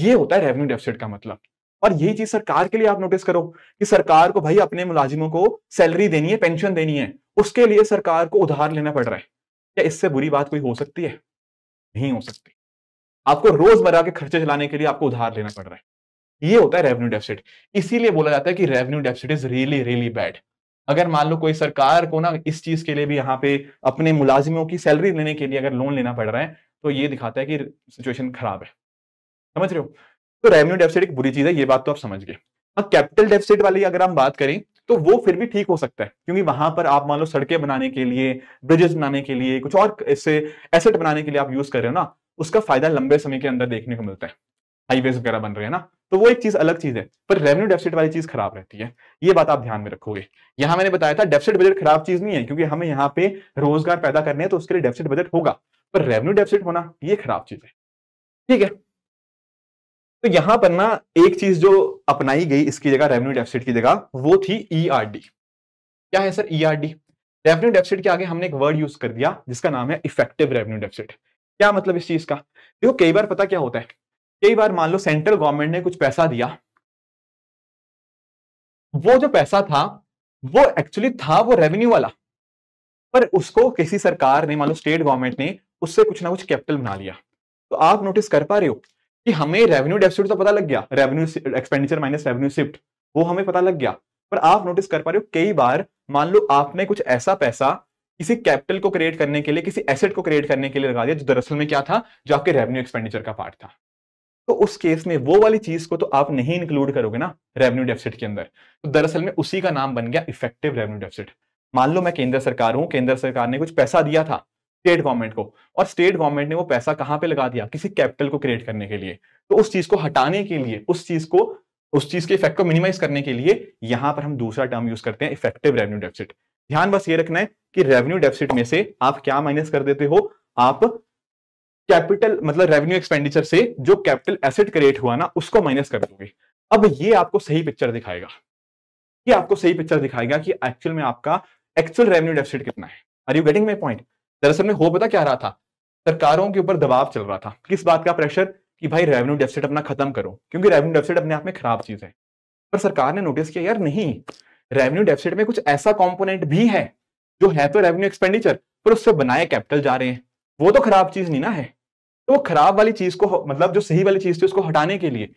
ये होता है रेवेन्यू डेफिसिट का मतलब और यही चीज सरकार के लिए आप नोटिस करो कि सरकार को भाई अपने मुलाजिमों को सैलरी देनी है पेंशन देनी है उसके लिए सरकार को उधार लेना पड़ रहा है क्या इससे बुरी बात कोई हो सकती है नहीं हो सकती आपको रोजमर्रा के खर्चे चलाने के लिए आपको उधार लेना पड़ रहा है ये होता है रेवेन्यू डेफिसिट इसीलिए बोला जाता है कि revenue deficit is really really bad अगर मान लो कोई सरकार को ना इस चीज के लिए भी यहाँ पे अपने मुलाजिमों की सैलरी लेने के लिए अगर लोन लेना पड़ रहा है तो ये दिखाता है कि सिचुएशन खराब है समझ रहे हो तो रेवेन्यू डेफिसिट एक बुरी चीज है ये बात तो आप समझ गए अब कैपिटल डेफिसिट वाली अगर हम बात करें तो वो फिर भी ठीक हो सकता है क्योंकि वहां पर आप मान लो सड़कें बनाने के लिए ब्रिजेस बनाने के लिए कुछ और इससे एसेट बनाने के लिए आप यूज कर रहे हो ना उसका फायदा लंबे समय के अंदर देखने को मिलता है हाईवेज वगैरह बन रहे हैं ना तो वो एक चीज अलग चीज है पर रेवेन्यू डेफिसिट वाली चीज खराब रहती है ये बात आप ध्यान में रखोगे यहां मैंने बताया था डेफिसिट बजट खराब चीज नहीं है क्योंकि हमें यहाँ पे रोजगार पैदा करने हैं तो उसके लिए डेफिसिट बजट होगा पर रेवेन्यू डेफिसिट होना ये खराब चीज है ठीक है तो यहां पर ना एक चीज जो अपनाई गई इसकी जगह रेवेन्यू डेफिसिट की जगह वो थी ईआरडी e क्या है सर ईआरडी रेवेन्यू डेफिसिट के आगे हमने एक वर्ड यूज कर दिया जिसका नाम है इफेक्टिव रेवेन्यू डेफिसिट क्या मतलब इस चीज का देखो कई बार पता क्या होता है कई बार मान लो सेंट्रल गवर्नमेंट ने कुछ पैसा दिया वो जो पैसा था वो एक्चुअली था वो रेवेन्यू वाला पर उसको किसी सरकार ने मान लो स्टेट गवर्नमेंट ने उससे कुछ ना कुछ कैपिटल बना लिया तो आप नोटिस कर पा रहे हो कि हमें रेवेन्यू डेफिसिट तो पता लग गया revenue expenditure minus revenue shift वो हमें पता लग गया पर आप नोटिस कर पा रहे हो कई बार मान लो आपने कुछ ऐसा पैसा किसी कैपिटल को क्रिएट करने के लिए किसी एसेट को क्रिएट करने के लिए लगा दिया जो दरअसल में क्या था जो आपके रेवेन्यू एक्सपेंडिचर का पार्ट था तो उस केस में वो वाली चीज को तो आप नहीं इंक्लूड करोगे ना रेवेन्यू डेफिसिट के अंदर तो दरअसल में उसी का नाम बन गया इफेक्टिव रेवेन्यू डेफिसिट मान लो मैं केंद्र सरकार हूं केंद्र सरकार ने कुछ पैसा दिया था स्टेट गवर्नमेंट को और स्टेट गवर्नमेंट ने वो पैसा कहां पे लगा दिया किसी कैपिटल को क्रिएट करने के लिए तो उस चीज को हटाने के लिए उस चीज को उस चीज के इफेक्ट को मिनिमाइज करने के लिए यहां पर हम दूसरा टर्म यूज करते हैं इफेक्टिव रेवेन्यू डेफिसिट ध्यान बस ये रखना है कि रेवेन्यू डेफिसिट में से आप क्या माइनस कर देते हो आप कैपिटल मतलब रेवेन्यू एक्सपेंडिचर से जो कैपिटल एसेट क्रिएट हुआ ना उसको माइनस कर दोगे अब ये आपको सही पिक्चर दिखाएगा ये आपको सही पिक्चर दिखाएगा कि एक्चुअल में आपका एक्चुअल रेवेन्यू डेफिसिट कितना है are you getting my point दरअसल में हो पता क्या रहा था सरकारों के ऊपर दबाव चल रहा था किस बात का प्रेशर कि भाई रेवेन्यू डेफिसिट अपना खत्म करो क्योंकि रेवेन्यू डेफिसिट अपने आप में खराब चीज है पर सरकार ने नोटिस किया यार नहीं रेवेन्यू डेफिसिट में कुछ ऐसा कॉम्पोनेंट भी है जो है तो रेवेन्यू एक्सपेंडिचर पर उससे बनाए कैपिटल जा रहे हैं वो तो खराब चीज नहीं ना है तो खराब वाली चीज को मतलब जो सही वाली चीज थी उसको हटाने के लिए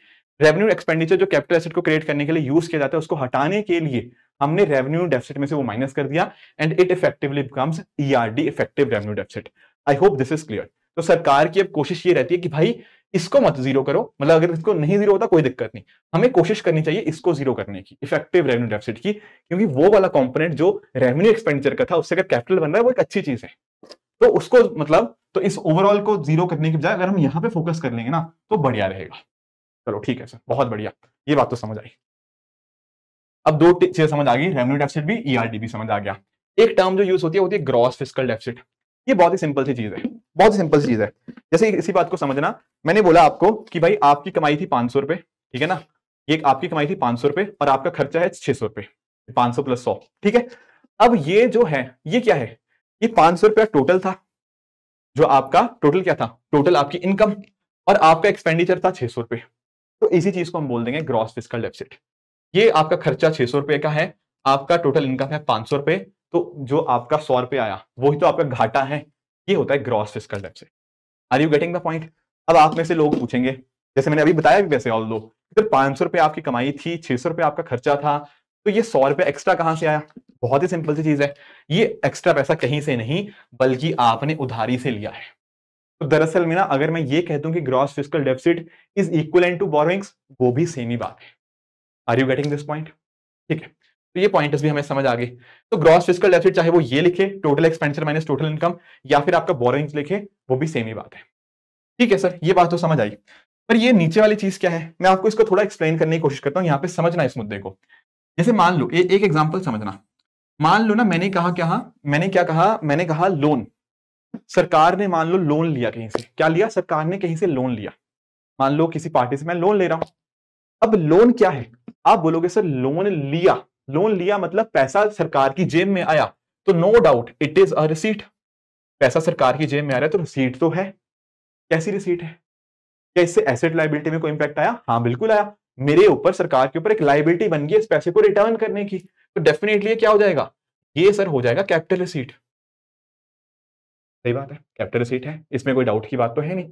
रेवेन्यू एक्सपेंडिचर जो कैपिटल एसेट को क्रिएट करने के लिए यूज किया जाता है उसको हटाने के लिए हमने रेवेन्यू डेफिसिट में से वो माइनस कर दिया and it effectively becomes ERD effective revenue deficit I hope this is clear तो सरकार की अब कोशिश ये रहती है कि भाई इसको मत जीरो करो मतलब अगर इसको नहीं जीरो होता कोई दिक्कत नहीं हमें कोशिश करनी चाहिए इसको जीरो करने की इफेक्टिव रेवेन्यू डेफिसिट की क्योंकि वो वाला कॉम्पोनेंट जो रेवेन्यू एक्सपेंडिचर का था उससे अगर कैपिटल बन रहा है वो एक अच्छी चीज है तो उसको मतलब तो इस ओवरऑल को जीरो करने के बजाय अगर हम यहाँ पे फोकस कर लेंगे ना तो बढ़िया रहेगा चलो ठीक है सर बहुत बढ़िया ये बात तो समझ आई अब दो चीजें समझ आ गई रेवेन्यू डेफिसिट भी ईआरडी e भी समझ आ गया एक टर्म जो यूज होती है होती है ग्रॉस फिजिकल डेफिसिट ये बहुत ही सिंपल सी चीज है बहुत ही सिंपल सी चीज है जैसे इसी बात को समझना मैंने बोला आपको कि भाई आपकी कमाई थी पांच सौ रुपए ठीक है ना ये आपकी कमाई थी पांच सौ रुपए और आपका खर्चा है छह सौ रुपए पांच सौ प्लस सौ ठीक है अब ये जो है ये क्या है ये पांच सौ रुपया टोटल था जो आपका टोटल क्या था टोटल आपकी इनकम और आपका एक्सपेंडिचर था छह सौ रुपये तो इसी चीज को हम बोल देंगे ग्रॉस फिजिकल डेफिसिट ये आपका खर्चा छह सौ रुपए का है आपका टोटल इनकम है पांच सौ रुपये तो जो आपका सौ रुपये आया वही तो आपका घाटा है ये होता है gross fiscal deficit are you getting the point अब आप में से लोग पूछेंगे जैसे मैंने अभी बताया भी वैसे ऑल लोग पांच सौ रुपये आपकी कमाई थी छह सौ रुपये आपका खर्चा था तो ये सौ रुपए एक्स्ट्रा कहां से आया बहुत ही सिंपल सी चीज है ये एक्स्ट्रा पैसा कहीं से नहीं बल्कि आपने उधारी से लिया है तो दरअसल में ना अगर मैं ये कह दूं कि gross fiscal deficit is equal to borrowings वो भी सेम ही बात है are you getting this point ठीक है तो ये पॉइंट्स भी हमें समझ आ गए तो ग्रॉस फिजिकल डेफिसिट चाहे वो ये लिखे total expenditure minus total income या फिर आपका बोरोइंग्स लिखे वो भी सेम ही बात है ठीक है सर ये बात तो समझ आई पर ये नीचे वाली चीज क्या है मैं आपको इसको थोड़ा एक्सप्लेन करने की कोशिश करता हूँ यहाँ पे समझना इस मुद्दे को जैसे मान लो ए, एक एग्जाम्पल समझना मान लो ना मैंने कहा क्या मैंने क्या कहा मैंने कहा लोन सरकार ने मान लो लोन लिया कहीं से क्या लिया सरकार ने कहीं से लोन लिया मान लो किसी पार्टी से मैं लोन ले रहा हूं अब लोन क्या है आप बोलोगे सर लोन लिया लोन लिया मतलब पैसा सरकार की जेब में आया तो no doubt it is a receipt पैसा सरकार की जेब में आ रहा है तो रिसीट तो है कैसी रिसीट है क्या इससे एसेट लाइबिलिटी में कोई इंपैक्ट आया हाँ बिल्कुल आया मेरे ऊपर सरकार के ऊपर एक लाइबिलिटी बन गई इस पैसे को रिटर्न करने की तो डेफिनेटली क्या हो जाएगा ये सर हो जाएगा कैपिटल रिसीट सही बात है कैपिटल रिसीट है इसमें कोई डाउट की बात तो है नहीं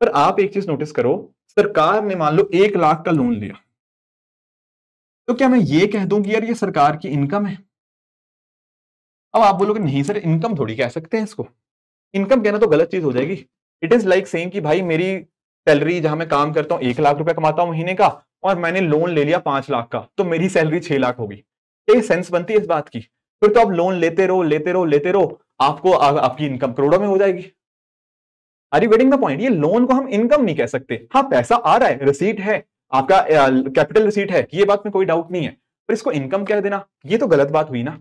पर आप एक चीज नोटिस करो सरकार ने मान लो एक लाख का लोन लिया तो क्या मैं ये कह दूं कि यार ये सरकार की इनकम है अब आप बोलोगे नहीं सर इनकम थोड़ी कह सकते हैं इसको इनकम कहना तो गलत चीज हो जाएगी इट इज लाइक सेम कि भाई मेरी सैलरी जहां मैं काम करता हूँ एक लाख रुपया कमाता हूँ महीने का और मैंने लोन ले लिया पांच लाख का तो मेरी सैलरी छह लाख होगी एक सेंस बनती है इस बात की फिर तो आप लोन लेते रहो लेते रहो लेते रहो आपको आ, आपकी इनकम करोड़ों में हो जाएगी are you getting the point ये लोन को हम इनकम नहीं कह सकते हाँ पैसा आ रहा है रिसीट है आपका कैपिटल रिसीट है ये बात में कोई डाउट नहीं है पर इसको इनकम कह देना ये तो गलत बात हुई ना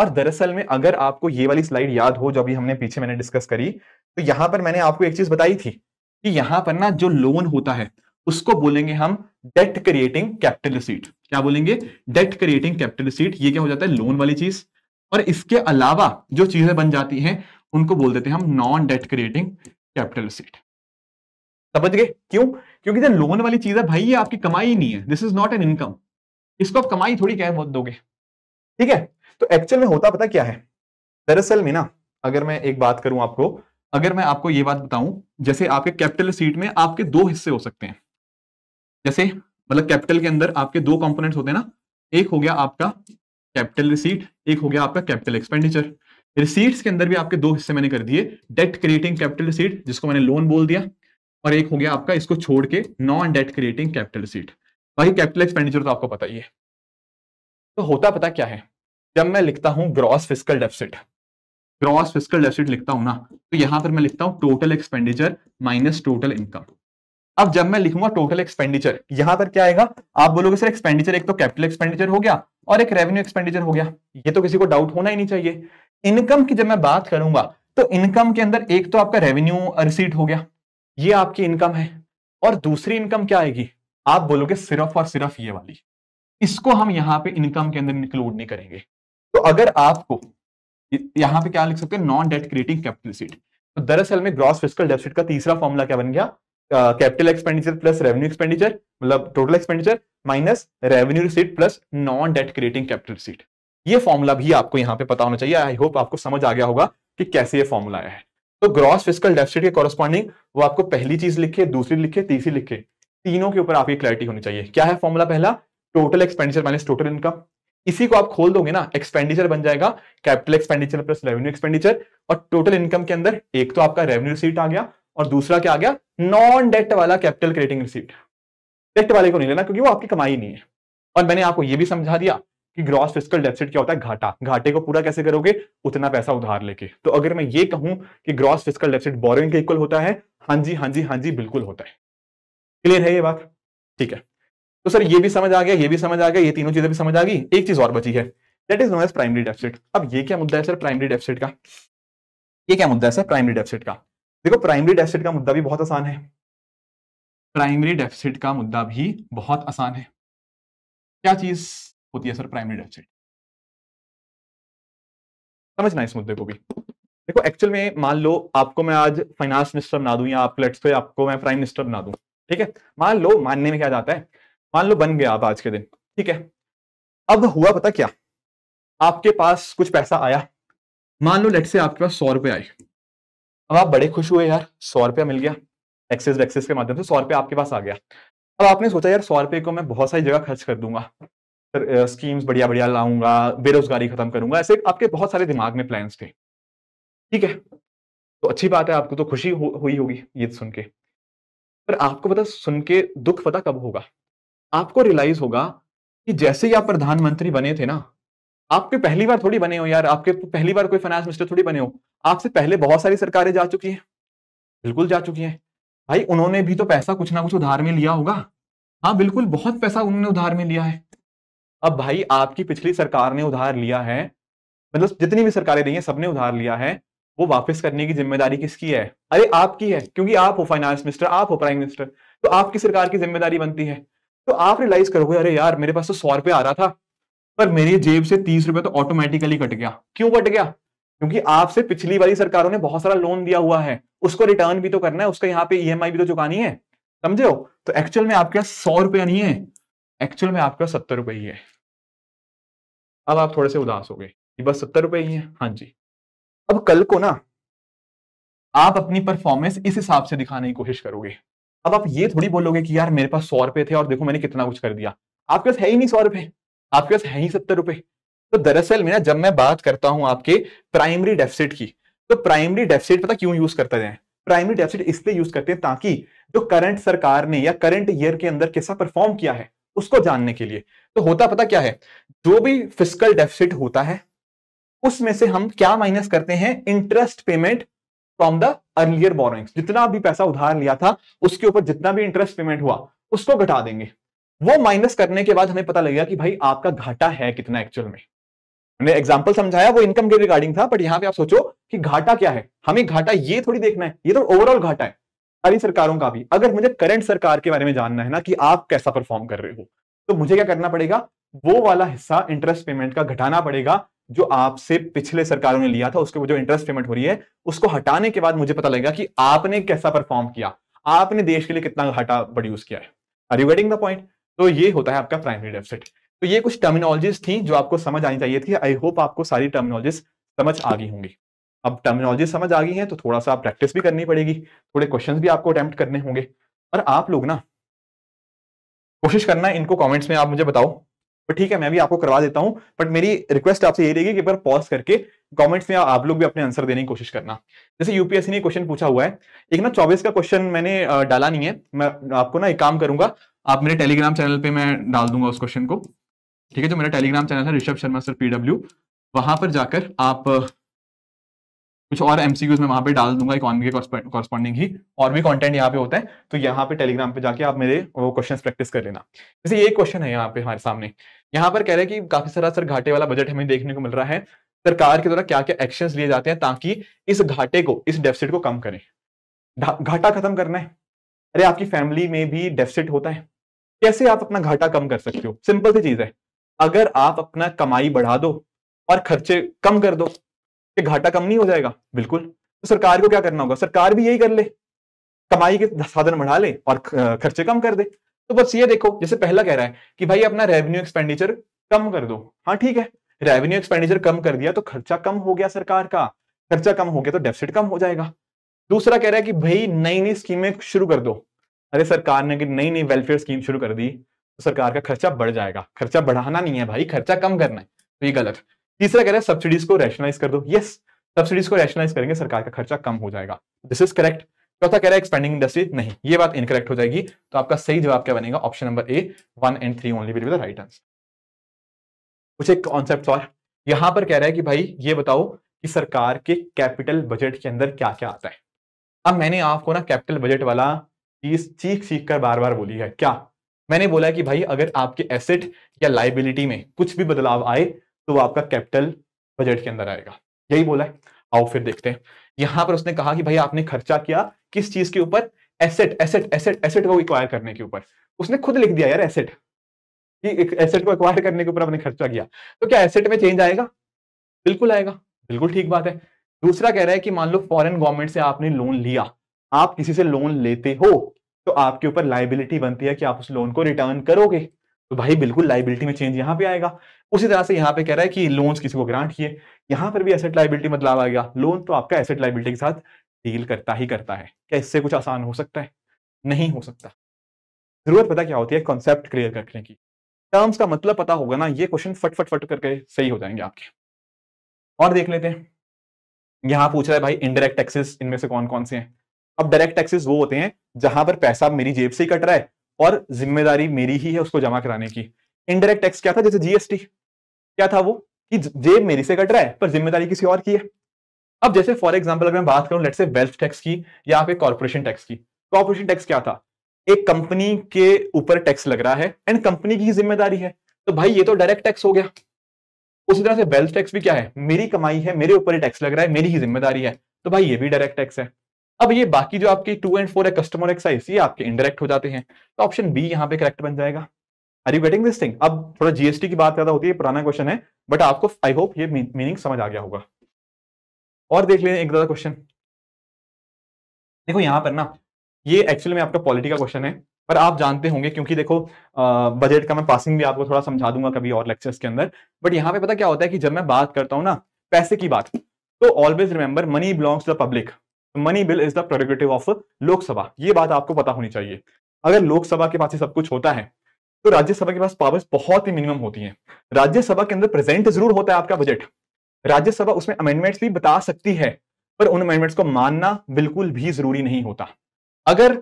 और दरअसल में अगर आपको ये वाली स्लाइड याद हो जो अभी हमने पीछे मैंने डिस्कस करी तो यहां पर मैंने आपको एक चीज बताई थी कि यहां पर ना जो लोन होता है उसको बोलेंगे हम डेट क्रिएटिंग कैपिटल रिसीट क्या बोलेंगे डेट क्रिएटिंग कैपिटल रिसीट ये क्या हो जाता है लोन वाली चीज और इसके अलावा जो चीजें बन जाती हैं उनको बोल देते हैं हम non debt creating capital receipt समझ गए क्यों क्योंकि जो लोन वाली चीज है भाई ये आपकी कमाई नहीं है this is not an income इसको आप कमाई थोड़ी क्या दोगे ठीक है तो एक्चुअल में होता पता क्या है दरअसल में ना अगर मैं एक बात करूं आपको अगर मैं आपको ये बात बताऊं जैसे आपके कैपिटल सीट में आपके दो हिस्से हो सकते हैं जैसे मतलब कैपिटल के अंदर आपके दो कंपोनेंट्स होते हैं ना एक हो गया आपका कैपिटल रिसीट एक हो गया आपका कैपिटल एक्सपेंडिचर रिसीट्स के अंदर भी आपके दो हिस्से मैंने कर दिए डेट क्रिएटिंग कैपिटल रिसीट जिसको मैंने लोन बोल दिया और एक हो गया आपका इसको छोड़ के non debt creating capital receipt बाकी कैपिटल एक्सपेंडिचर तो आपको पता ही है तो होता पता क्या है जब मैं लिखता हूं gross fiscal deficit gross fiscal deficit लिखता हूँ ना तो यहां पर मैं लिखता हूँ total expenditure minus total income अब जब मैं लिखूंगा टोटल एक्सपेंडिचर यहां पर क्या आएगा आप बोलोगे सर एक्सपेंडिचर एक तो कैपिटल एक्सपेंडिचर हो गया और एक रेवेन्यू एक्सपेंडिचर हो गया ये तो किसी को डाउट होना ही नहीं चाहिए इनकम की जब मैं बात करूंगा तो इनकम के अंदर एक तो आपका रेवेन्यू रिसीट हो गया ये आपकी इनकम है और दूसरी इनकम क्या आएगी आप बोलोगे सिर्फ और सिर्फ ये वाली इसको हम यहाँ पे इनकम के अंदर इंक्लूड नहीं करेंगे तो अगर आपको यहाँ पे क्या लिख सकते हैं non debt creating capital receipt तो दरअसल में ग्रॉस फिजिकल डेफिसिट का तीसरा फॉर्मूला क्या बन गया capital expenditure plus revenue expenditure मतलब total expenditure minus revenue receipt plus non debt creating capital receipt ये फॉर्मूला भी आपको यहाँ पे पता होना चाहिए आई होप आपको समझ आ गया होगा कि कैसे ये फॉर्मूला है तो ग्रॉस फिजिकल डेफिसिट के कॉरस्पॉन्डिंग वो आपको पहली चीज लिखे दूसरी लिखे तीसरी लिखे तीनों के ऊपर आपकी क्लैरिटी होनी चाहिए क्या है फॉर्मूला पहला total expenditure minus total income इसी को आप खोल दोगे ना एक्सपेंडिचर बन जाएगा capital expenditure plus revenue expenditure और टोटल इनकम के अंदर एक तो आपका रेवेन्यू रिसीट आ गया और दूसरा क्या आ गया नॉन डेट वाला कैपिटल क्रिएटिंग रिसीट डेट वाले को नहीं लेना क्योंकि वो आपकी कमाई नहीं है और मैंने आपको यह भी समझा दिया कि ग्रॉस फिजिकल डेफिसिट क्या होता है घाटा घाटे को पूरा कैसे करोगे उतना पैसा उधार लेके तो अगर मैं ये कहूं कि ग्रॉस फिजिकल डेफिसिट बोरिंग के इक्वल होता है हाँ जी हाँ जी हाँ जी बिल्कुल होता है क्लियर है ये बात ठीक है तो सर ये भी समझ आ गया ये भी समझ आ गया ये तीनों चीजें भी समझ आ गई एक चीज और बची है that is known as primary deficit अब ये क्या मुद्दा है सर प्राइमरी डेफिसिट का ये क्या मुद्दा है सर प्राइमरी डेफिसिट का देखो प्राइमरी डेफिसिट का मुद्दा भी बहुत आसान है प्राइमरी डेफिसिट का मुद्दा भी बहुत आसान है क्या चीज होती है सर प्राइमरी डेफिसिट समझना इस मुद्दे को भी देखो एक्चुअल में मान लो आपको मैं आज फाइनेंस मिनिस्टर बना दूं या आप लेट्स आपको मैं प्राइम मिनिस्टर बना दूं ठीक है मान लो मानने में क्या जाता है मान लो बन गया आप आज के दिन ठीक है अब हुआ पता क्या आपके पास कुछ पैसा आया मान लो लेट से आपके पास सौ रुपये आए अब आप बड़े खुश हुए यार सौ रुपया मिल गया एक्सेस वैक्सेस के माध्यम से सौ रुपया आपके पास आ गया अब आपने सोचा यार सौ रुपये को मैं बहुत सारी जगह खर्च कर दूंगा सर स्कीम्स बढ़िया बढ़िया लाऊंगा बेरोजगारी खत्म करूंगा ऐसे आपके बहुत सारे दिमाग में प्लान्स थे ठीक है तो अच्छी बात है आपको तो खुशी हो, हुई होगी ये सुन के पर आपको पता सुन के दुख पता कब होगा आपको रियलाइज होगा कि जैसे ही आप प्रधानमंत्री बने थे ना आपके पहली बार थोड़ी बने हो यार आपके तो पहली बार कोई फाइनेंस मिनिस्टर थोड़ी बने हो आपसे पहले बहुत सारी सरकारें जा चुकी हैं बिल्कुल जा चुकी हैं भाई उन्होंने भी तो पैसा कुछ ना कुछ उधार में लिया होगा हाँ बिल्कुल बहुत पैसा उन्होंने उधार में लिया है अब भाई आपकी पिछली सरकार ने उधार लिया है मतलब जितनी भी सरकारें रही हैं सबने उधार लिया है वो वापस करने की जिम्मेदारी किसकी है अरे आपकी है क्योंकि आप हो फाइनेंस मिनिस्टर आप हो प्राइम मिनिस्टर तो आपकी सरकार की जिम्मेदारी बनती है तो आप रियलाइज करोगे अरे यार मेरे पास तो सौ रुपए आ रहा था पर मेरी जेब से तीस रुपये तो ऑटोमेटिकली कट गया क्यों कट गया क्योंकि आपसे पिछली बारी सरकारों ने बहुत सारा लोन दिया हुआ है उसको रिटर्न भी तो करना है उसका यहाँ पे ई e भी तो चुकानी है समझे हो तो एक्चुअल में आपके यहाँ सौ रुपया नहीं है एक्चुअल में आपके सत्तर रुपये ही है अब आप थोड़े से उदास हो गए बस सत्तर रुपये ही है हाँ जी अब कल को ना आप अपनी परफॉर्मेंस इस हिसाब से दिखाने की कोशिश करोगे अब आप ये थोड़ी बोलोगे कि यार मेरे पास सौ रुपए थे और देखो मैंने कितना कुछ कर दिया आपके पास है ही नहीं सौ रुपए आपके पास है ही सत्तर रुपए तो दरअसल मैं जब मैं बात करता हूं आपके प्राइमरी डेफिसिट की तो प्राइमरी डेफिसिट पता क्यों यूज करते हैं प्राइमरी डेफिसिट इसलिए यूज करते हैं ताकि जो करंट सरकार ने या करंट ईयर के अंदर कैसा परफॉर्म किया है उसको जानने के लिए तो होता पता क्या है जो भी फिजिकल डेफिसिट होता है उसमें से हम क्या माइनस करते हैं interest payment from the earlier borrowings जितना भी पैसा उधार लिया था उसके ऊपर जितना भी इंटरेस्ट पेमेंट हुआ उसको घटा देंगे वो माइनस करने के बाद हमें पता लगेगा कि भाई आपका घाटा है कितना एक्चुअल में मैंने एग्जाम्पल समझाया वो इनकम के रिगार्डिंग था बट यहाँ पे आप सोचो कि घाटा क्या है हमें घाटा ये थोड़ी देखना है ये तो ओवरऑल घाटा है अभी सरकारों का भी अगर मुझे करंट सरकार के बारे में जानना है ना कि आप कैसा परफॉर्म कर रहे हो तो मुझे क्या करना पड़ेगा वो वाला हिस्सा इंटरेस्ट पेमेंट का घटाना पड़ेगा जो आपसे पिछले सरकारों ने लिया था उसके जो इंटरेस्ट पेमेंट हो रही है उसको हटाने के बाद मुझे पता लगेगा कि आपने कैसा परफॉर्म किया आपने देश के लिए कितना घाटा प्रोड्यूस किया है are you getting the point तो ये होता है आपका प्राइमरी डेफिसिट तो ये कुछ टर्मिनोलॉजीज थी जो आपको समझ आनी चाहिए थी आई होप आपको सारी टर्मिनोलॉजीज समझ आ गई होंगी अब टर्मिनोलॉजी समझ आ गई है तो थोड़ा सा प्रैक्टिस भी करनी पड़ेगी थोड़े क्वेश्चन भी आपको अटेम्प्ट करने होंगे और आप लोग ना कोशिश करना इनको कॉमेंट्स में आप मुझे बताओ पर तो ठीक है मैं भी आपको करवा देता हूँ बट मेरी रिक्वेस्ट आपसे ये रहेगी कि पर पॉज करके कमेंट्स में आप लोग भी अपने आंसर देने की कोशिश करना जैसे यूपीएससी ने क्वेश्चन पूछा हुआ है एक ना चौबीस का क्वेश्चन मैंने डाला नहीं है मैं आपको ना एक काम करूंगा आप मेरे टेलीग्राम चैनल पर मैं डाल दूंगा उस क्वेश्चन को ठीक है जो मेरा टेलीग्राम चैनल है ऋषभ शर्मा सर पीडब्ल्यू वहां पर जाकर आप कुछ और एमसीक्यूज में वहां पे डाल दूंगा इकोनॉमी के कॉरस्पॉन्डिंग ही और भी कंटेंट यहाँ पे होता है तो यहाँ पे टेलीग्राम पे जाके आप मेरे वो क्वेश्चंस प्रैक्टिस कर लेना जैसे ये क्वेश्चन है यहाँ पे हमारे सामने यहाँ पर कह रहे हैं कि काफी सारा सर घाटे वाला बजट हमें देखने को मिल रहा है सरकार के द्वारा क्या क्या एक्शन लिए जाते हैं ताकि इस घाटे को इस डेफिसिट को कम करें घाटा खत्म करना है अरे आपकी फैमिली में भी डेफिसिट होता है कैसे आप अपना घाटा कम कर सकते हो सिंपल सी चीज है अगर आप अपना कमाई बढ़ा दो और खर्चे कम कर दो घाटा कम नहीं हो जाएगा बिल्कुल तो सरकार को क्या करना होगा सरकार भी यही कर ले कमाई के साधन बढ़ा ले और खर्चे कम कर दे तो बस ये देखो जैसे पहला कह रहा है कि भाई अपना रेवेन्यू एक्सपेंडिचर कम कर दो हाँ ठीक है रेवेन्यू एक्सपेंडिचर कम कर दिया तो खर्चा कम हो गया सरकार का खर्चा कम हो गया तो डेफिसिट कम हो जाएगा दूसरा कह रहा है कि भाई नई नई स्कीमें शुरू कर दो अरे सरकार ने नई नई वेलफेयर स्कीम शुरू कर दी तो सरकार का खर्चा बढ़ जाएगा खर्चा बढ़ाना नहीं है भाई खर्चा कम करना है तो ये गलत तीसरा कह रहे हैं सब्सिडीज को रैशनलाइज कर दो ये सब्सिडीज को रैशनलाइज करेंगे सरकार का खर्चा कम हो जाएगा दिस इज करेक्ट चौथा कह रहा है एक्सपेंडिंग इंडस्ट्री नहीं ये बात इनकरेक्ट हो जाएगी तो आपका सही जवाब क्या बनेगा option number A one and three only with right answer कुछ एक कॉन्सेप्ट और यहां पर कह रहा है कि भाई ये बताओ कि सरकार के कैपिटल बजट के अंदर क्या क्या आता है अब मैंने आपको ना कैपिटल बजट वाला चीज चीख चीख कर बार बार बोली है क्या मैंने बोला कि भाई अगर आपके एसेट या लाइबिलिटी में कुछ भी बदलाव आए तो वो आपका कैपिटल बजट के अंदर आएगा यही बोला है आओ फिर देखते हैं यहां पर उसने कहा कि भाई आपने खर्चा किया किस चीज के ऊपर एसेट एसेट एसेट एसेट को एक्वायर करने के ऊपर उसने खुद लिख दिया यार एसेट कि एक एसेट को एक्वायर करने के ऊपर आपने खर्चा किया तो क्या एसेट में चेंज आएगा बिल्कुल आएगा बिल्कुल ठीक बात है दूसरा कह रहा है कि मान लो फॉरेन गवर्नमेंट से आपने लोन लिया आप किसी से लोन लेते हो तो आपके ऊपर लाइबिलिटी बनती है कि आप उस लोन को रिटर्न करोगे तो भाई बिल्कुल लाइबिलिटी में चेंज यहां पे आएगा उसी तरह से यहाँ पे कह रहा है कि लोन्स किसी को ग्रांट किए यहाँ पर भी एसेट लाइबिलिटी बदलाव आएगा लोन तो आपका एसेट लाइबिलिटी के साथ डील करता ही करता है क्या इससे कुछ आसान हो सकता है नहीं हो सकता जरूरत पता क्या होती है कॉन्सेप्ट क्लियर करने की टर्म्स का मतलब पता होगा ना ये क्वेश्चन फट फट फट करके सही हो जाएंगे आपके और देख लेते हैं यहां पूछ रहा है भाई इनडायरेक्ट टैक्सेस इनमें से कौन कौन से हैं अब डायरेक्ट टैक्सेस वो होते हैं जहां पर पैसा मेरी जेब से ही कट रहा है और जिम्मेदारी मेरी ही है उसको जमा कराने की इनडायरेक्ट टैक्स क्या था जैसे जीएसटी क्या था वो कि जेब मेरी से कट रहा है पर जिम्मेदारी किसी और की है अब जैसे फॉर एग्जाम्पल अगर मैं बात करूं लेट से वेल्थ टैक्स की या फिर कॉर्पोरेशन टैक्स की कॉर्पोरेशन तो टैक्स क्या था एक कंपनी के ऊपर टैक्स लग रहा है एंड कंपनी की जिम्मेदारी है तो भाई ये तो डायरेक्ट टैक्स हो गया उसी तरह से वेल्थ टैक्स भी क्या है मेरी कमाई है मेरे ऊपर ही टैक्स लग रहा है मेरी ही जिम्मेदारी है तो भाई ये भी डायरेक्ट टैक्स है अब ये बाकी जो आपके टू एंड फोर है कस्टमर एक्साइज ये आपके इंडायरेक्ट हो जाते हैं तो ऑप्शन बी यहाँ पे करेक्ट बन जाएगा are you getting this thing अब थोड़ा जीएसटी की बात ज्यादा होती है पुराना क्वेश्चन है बट आपको आई होप ये मीनिंग समझ आ गया होगा और देख लेने एक ज्यादा क्वेश्चन देखो यहाँ पर ना ये एक्चुअली में आपका पॉलिटी का क्वेश्चन है पर आप जानते होंगे क्योंकि देखो बजट का मैं पासिंग भी आपको थोड़ा समझा दूंगा कभी और लेक्चर्स के अंदर बट यहाँ पे पता क्या होता है कि जब मैं बात करता हूँ ना पैसे की बात तो always remember money belongs to the public money bill is the prerogative of Lok Sabha ये बात आपको पता होनी चाहिए अगर लोकसभा के पास ही सब कुछ होता है तो राज्यसभा के पास पावर्स बहुत ही मिनिमम होती हैं राज्यसभा के अंदर प्रेजेंट जरूर होता है आपका बजट राज्यसभा उसमें अमेंडमेंट्स भी बता सकती है पर उन अमेंडमेंट्स को मानना बिल्कुल भी जरूरी नहीं होता अगर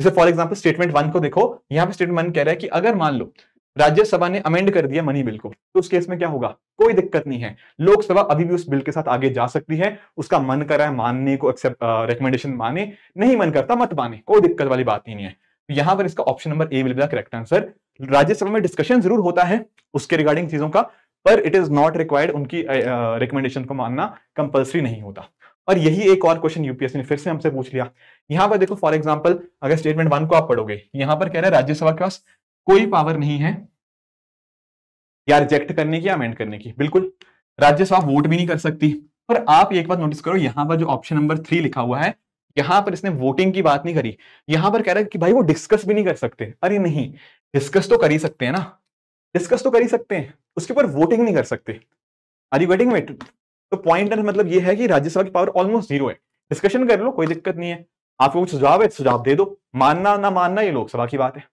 जैसे फॉर एग्जाम्पल स्टेटमेंट वन को देखो यहां पर स्टेटमेंट वन कह रहा है कि अगर मान लो राज्यसभा ने अमेंड कर दिया मनी बिल को तो उस केस में क्या होगा कोई दिक्कत नहीं है लोकसभा अभी भी उस बिल के साथ आगे जा सकती है उसका मन रहा है मानने को एक्सेप्ट रिकमेंडेशन माने नहीं मन करता मत माने कोई दिक्कत वाली बात ही नहीं है तो यहां पर इसका option number A will be correct answer Rajya Sabha में डिस्कशन जरूर होता है उसके रिगार्डिंग चीजों का पर इट इज नॉट रिक्वायर्ड उनकी रिकमेंडेशन को मानना कंपलसरी नहीं होता और यही एक और क्वेश्चन यूपीएससी ने फिर से हमसे पूछ लिया यहां पर देखो फॉर एग्जाम्पल अगर स्टेटमेंट वन को आप पढ़ोगे यहां पर कह रहे हैं राज्यसभा के पास कोई पावर नहीं है या रिजेक्ट करने की या अमेंड करने की बिल्कुल राज्यसभा वोट भी नहीं कर सकती पर आप एक बात नोटिस करो यहां पर जो ऑप्शन नंबर थ्री लिखा हुआ है यहां पर इसने वोटिंग की बात नहीं करी यहां पर कह रहा है कि भाई वो डिस्कस भी नहीं कर सकते अरे नहीं डिस्कस तो कर ही सकते हैं ना डिस्कस तो कर ही सकते हैं उसके ऊपर वोटिंग नहीं कर सकते अरे वेटिंग वेट तो पॉइंट मतलब ये है कि राज्यसभा की पावर ऑलमोस्ट जीरो है डिस्कशन कर लो कोई दिक्कत नहीं है आपको कुछ सुझाव है सुझाव दे दो मानना ना मानना ये लोकसभा की बात है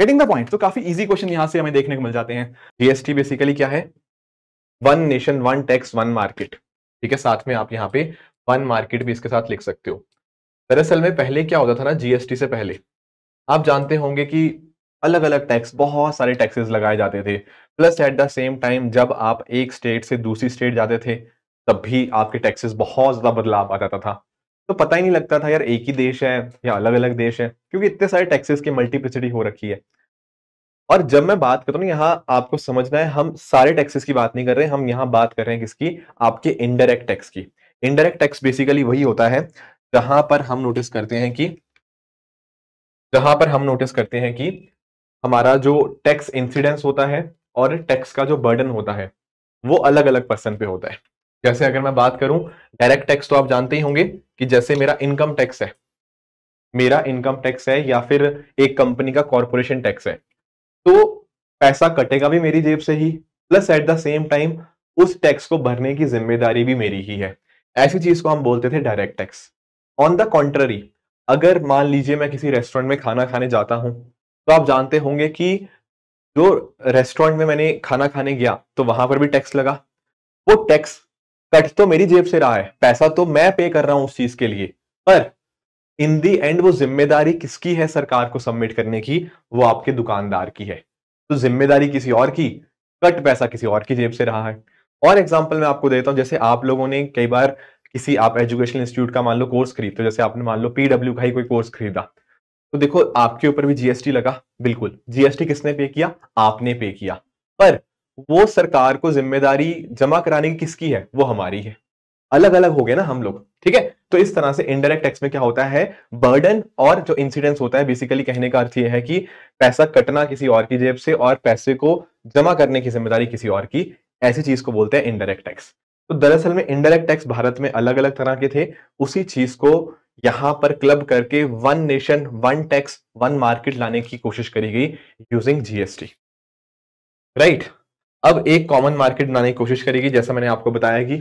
गेटिंग द पॉइंट तो काफी इजी क्वेश्चन यहां से हमें देखने को मिल जाते हैं जीएसटी बेसिकली क्या है one nation one tax one market ठीक है साथ में आप यहाँ पे वन मार्केट भी इसके साथ लिख सकते हो दरअसल में पहले क्या होता था ना जीएसटी से पहले आप जानते होंगे कि अलग अलग टैक्स बहुत सारे टैक्सेस लगाए जाते थे plus at the same time जब आप एक स्टेट से दूसरी स्टेट जाते थे तब भी आपके टैक्सेस बहुत ज्यादा बदलाव आ जाता था तो पता ही नहीं लगता था यार एक ही देश है या अलग अलग देश है क्योंकि इतने सारे टैक्सेस की मल्टीप्लिसिटी हो रखी है और जब मैं बात करता हूँ यहाँ आपको समझना है हम सारे टैक्सेस की बात नहीं कर रहे हम यहाँ बात कर रहे हैं किसकी आपके इनडायरेक्ट टैक्स की इनडायरेक्ट टैक्स बेसिकली वही होता है जहां पर हम नोटिस करते हैं कि जहां पर हम नोटिस करते हैं कि हमारा जो टैक्स इंसिडेंस होता है और टैक्स का जो बर्डन होता है वो अलग अलग पर्सन पे होता है जैसे अगर मैं बात करूं डायरेक्ट टैक्स तो आप जानते ही होंगे कि जैसे मेरा इनकम टैक्स है मेरा इनकम टैक्स है या फिर एक कंपनी का कॉरपोरेशन टैक्स है तो पैसा कटेगा भी मेरी जेब से ही plus at the same time उस टैक्स को भरने की जिम्मेदारी भी मेरी ही है ऐसी चीज को हम बोलते थे direct tax on the contrary अगर मान लीजिए मैं किसी रेस्टोरेंट में खाना खाने जाता हूं तो आप जानते होंगे कि जो रेस्टोरेंट में मैंने खाना खाने गया तो वहां पर भी टैक्स लगा वो टैक्स कट तो मेरी जेब से रहा है पैसा तो मैं पे कर रहा हूं उस चीज के लिए पर इन दी एंड वो जिम्मेदारी किसकी है सरकार को सबमिट करने की वो आपके दुकानदार की है तो जिम्मेदारी किसी और की कट पैसा किसी और की जेब से रहा है और एग्जाम्पल मैं आपको देता हूं जैसे आप लोगों ने कई बार किसी आप एजुकेशन इंस्टीट्यूट का मान लो कोर्स खरीदते हो जैसे आपने मान लो पीडब्ल्यू का ही कोई कोर्स खरीदा तो देखो आपके ऊपर भी जीएसटी लगा बिल्कुल जीएसटी किसने पे किया आपने पे किया पर वो सरकार को जिम्मेदारी जमा कराने की किसकी है वो हमारी है अलग अलग हो गए ना हम लोग ठीक है तो इस तरह से इनडायरेक्ट टैक्स में क्या होता है बर्डन और जो इंसिडेंस होता है बेसिकली कहने का अर्थ यह है कि पैसा कटना किसी और की जेब से और पैसे को जमा करने की जिम्मेदारी किसी और की ऐसी चीज को बोलते हैं इनडायरेक्ट टैक्स तो दरअसल में इनडायरेक्ट टैक्स भारत में अलग अलग तरह के थे उसी चीज को यहां पर क्लब करके one nation one tax one market लाने की कोशिश करी गई यूजिंग जीएसटी राइट अब एक कॉमन मार्केट बनाने की कोशिश करेगी जैसा मैंने आपको बताया कि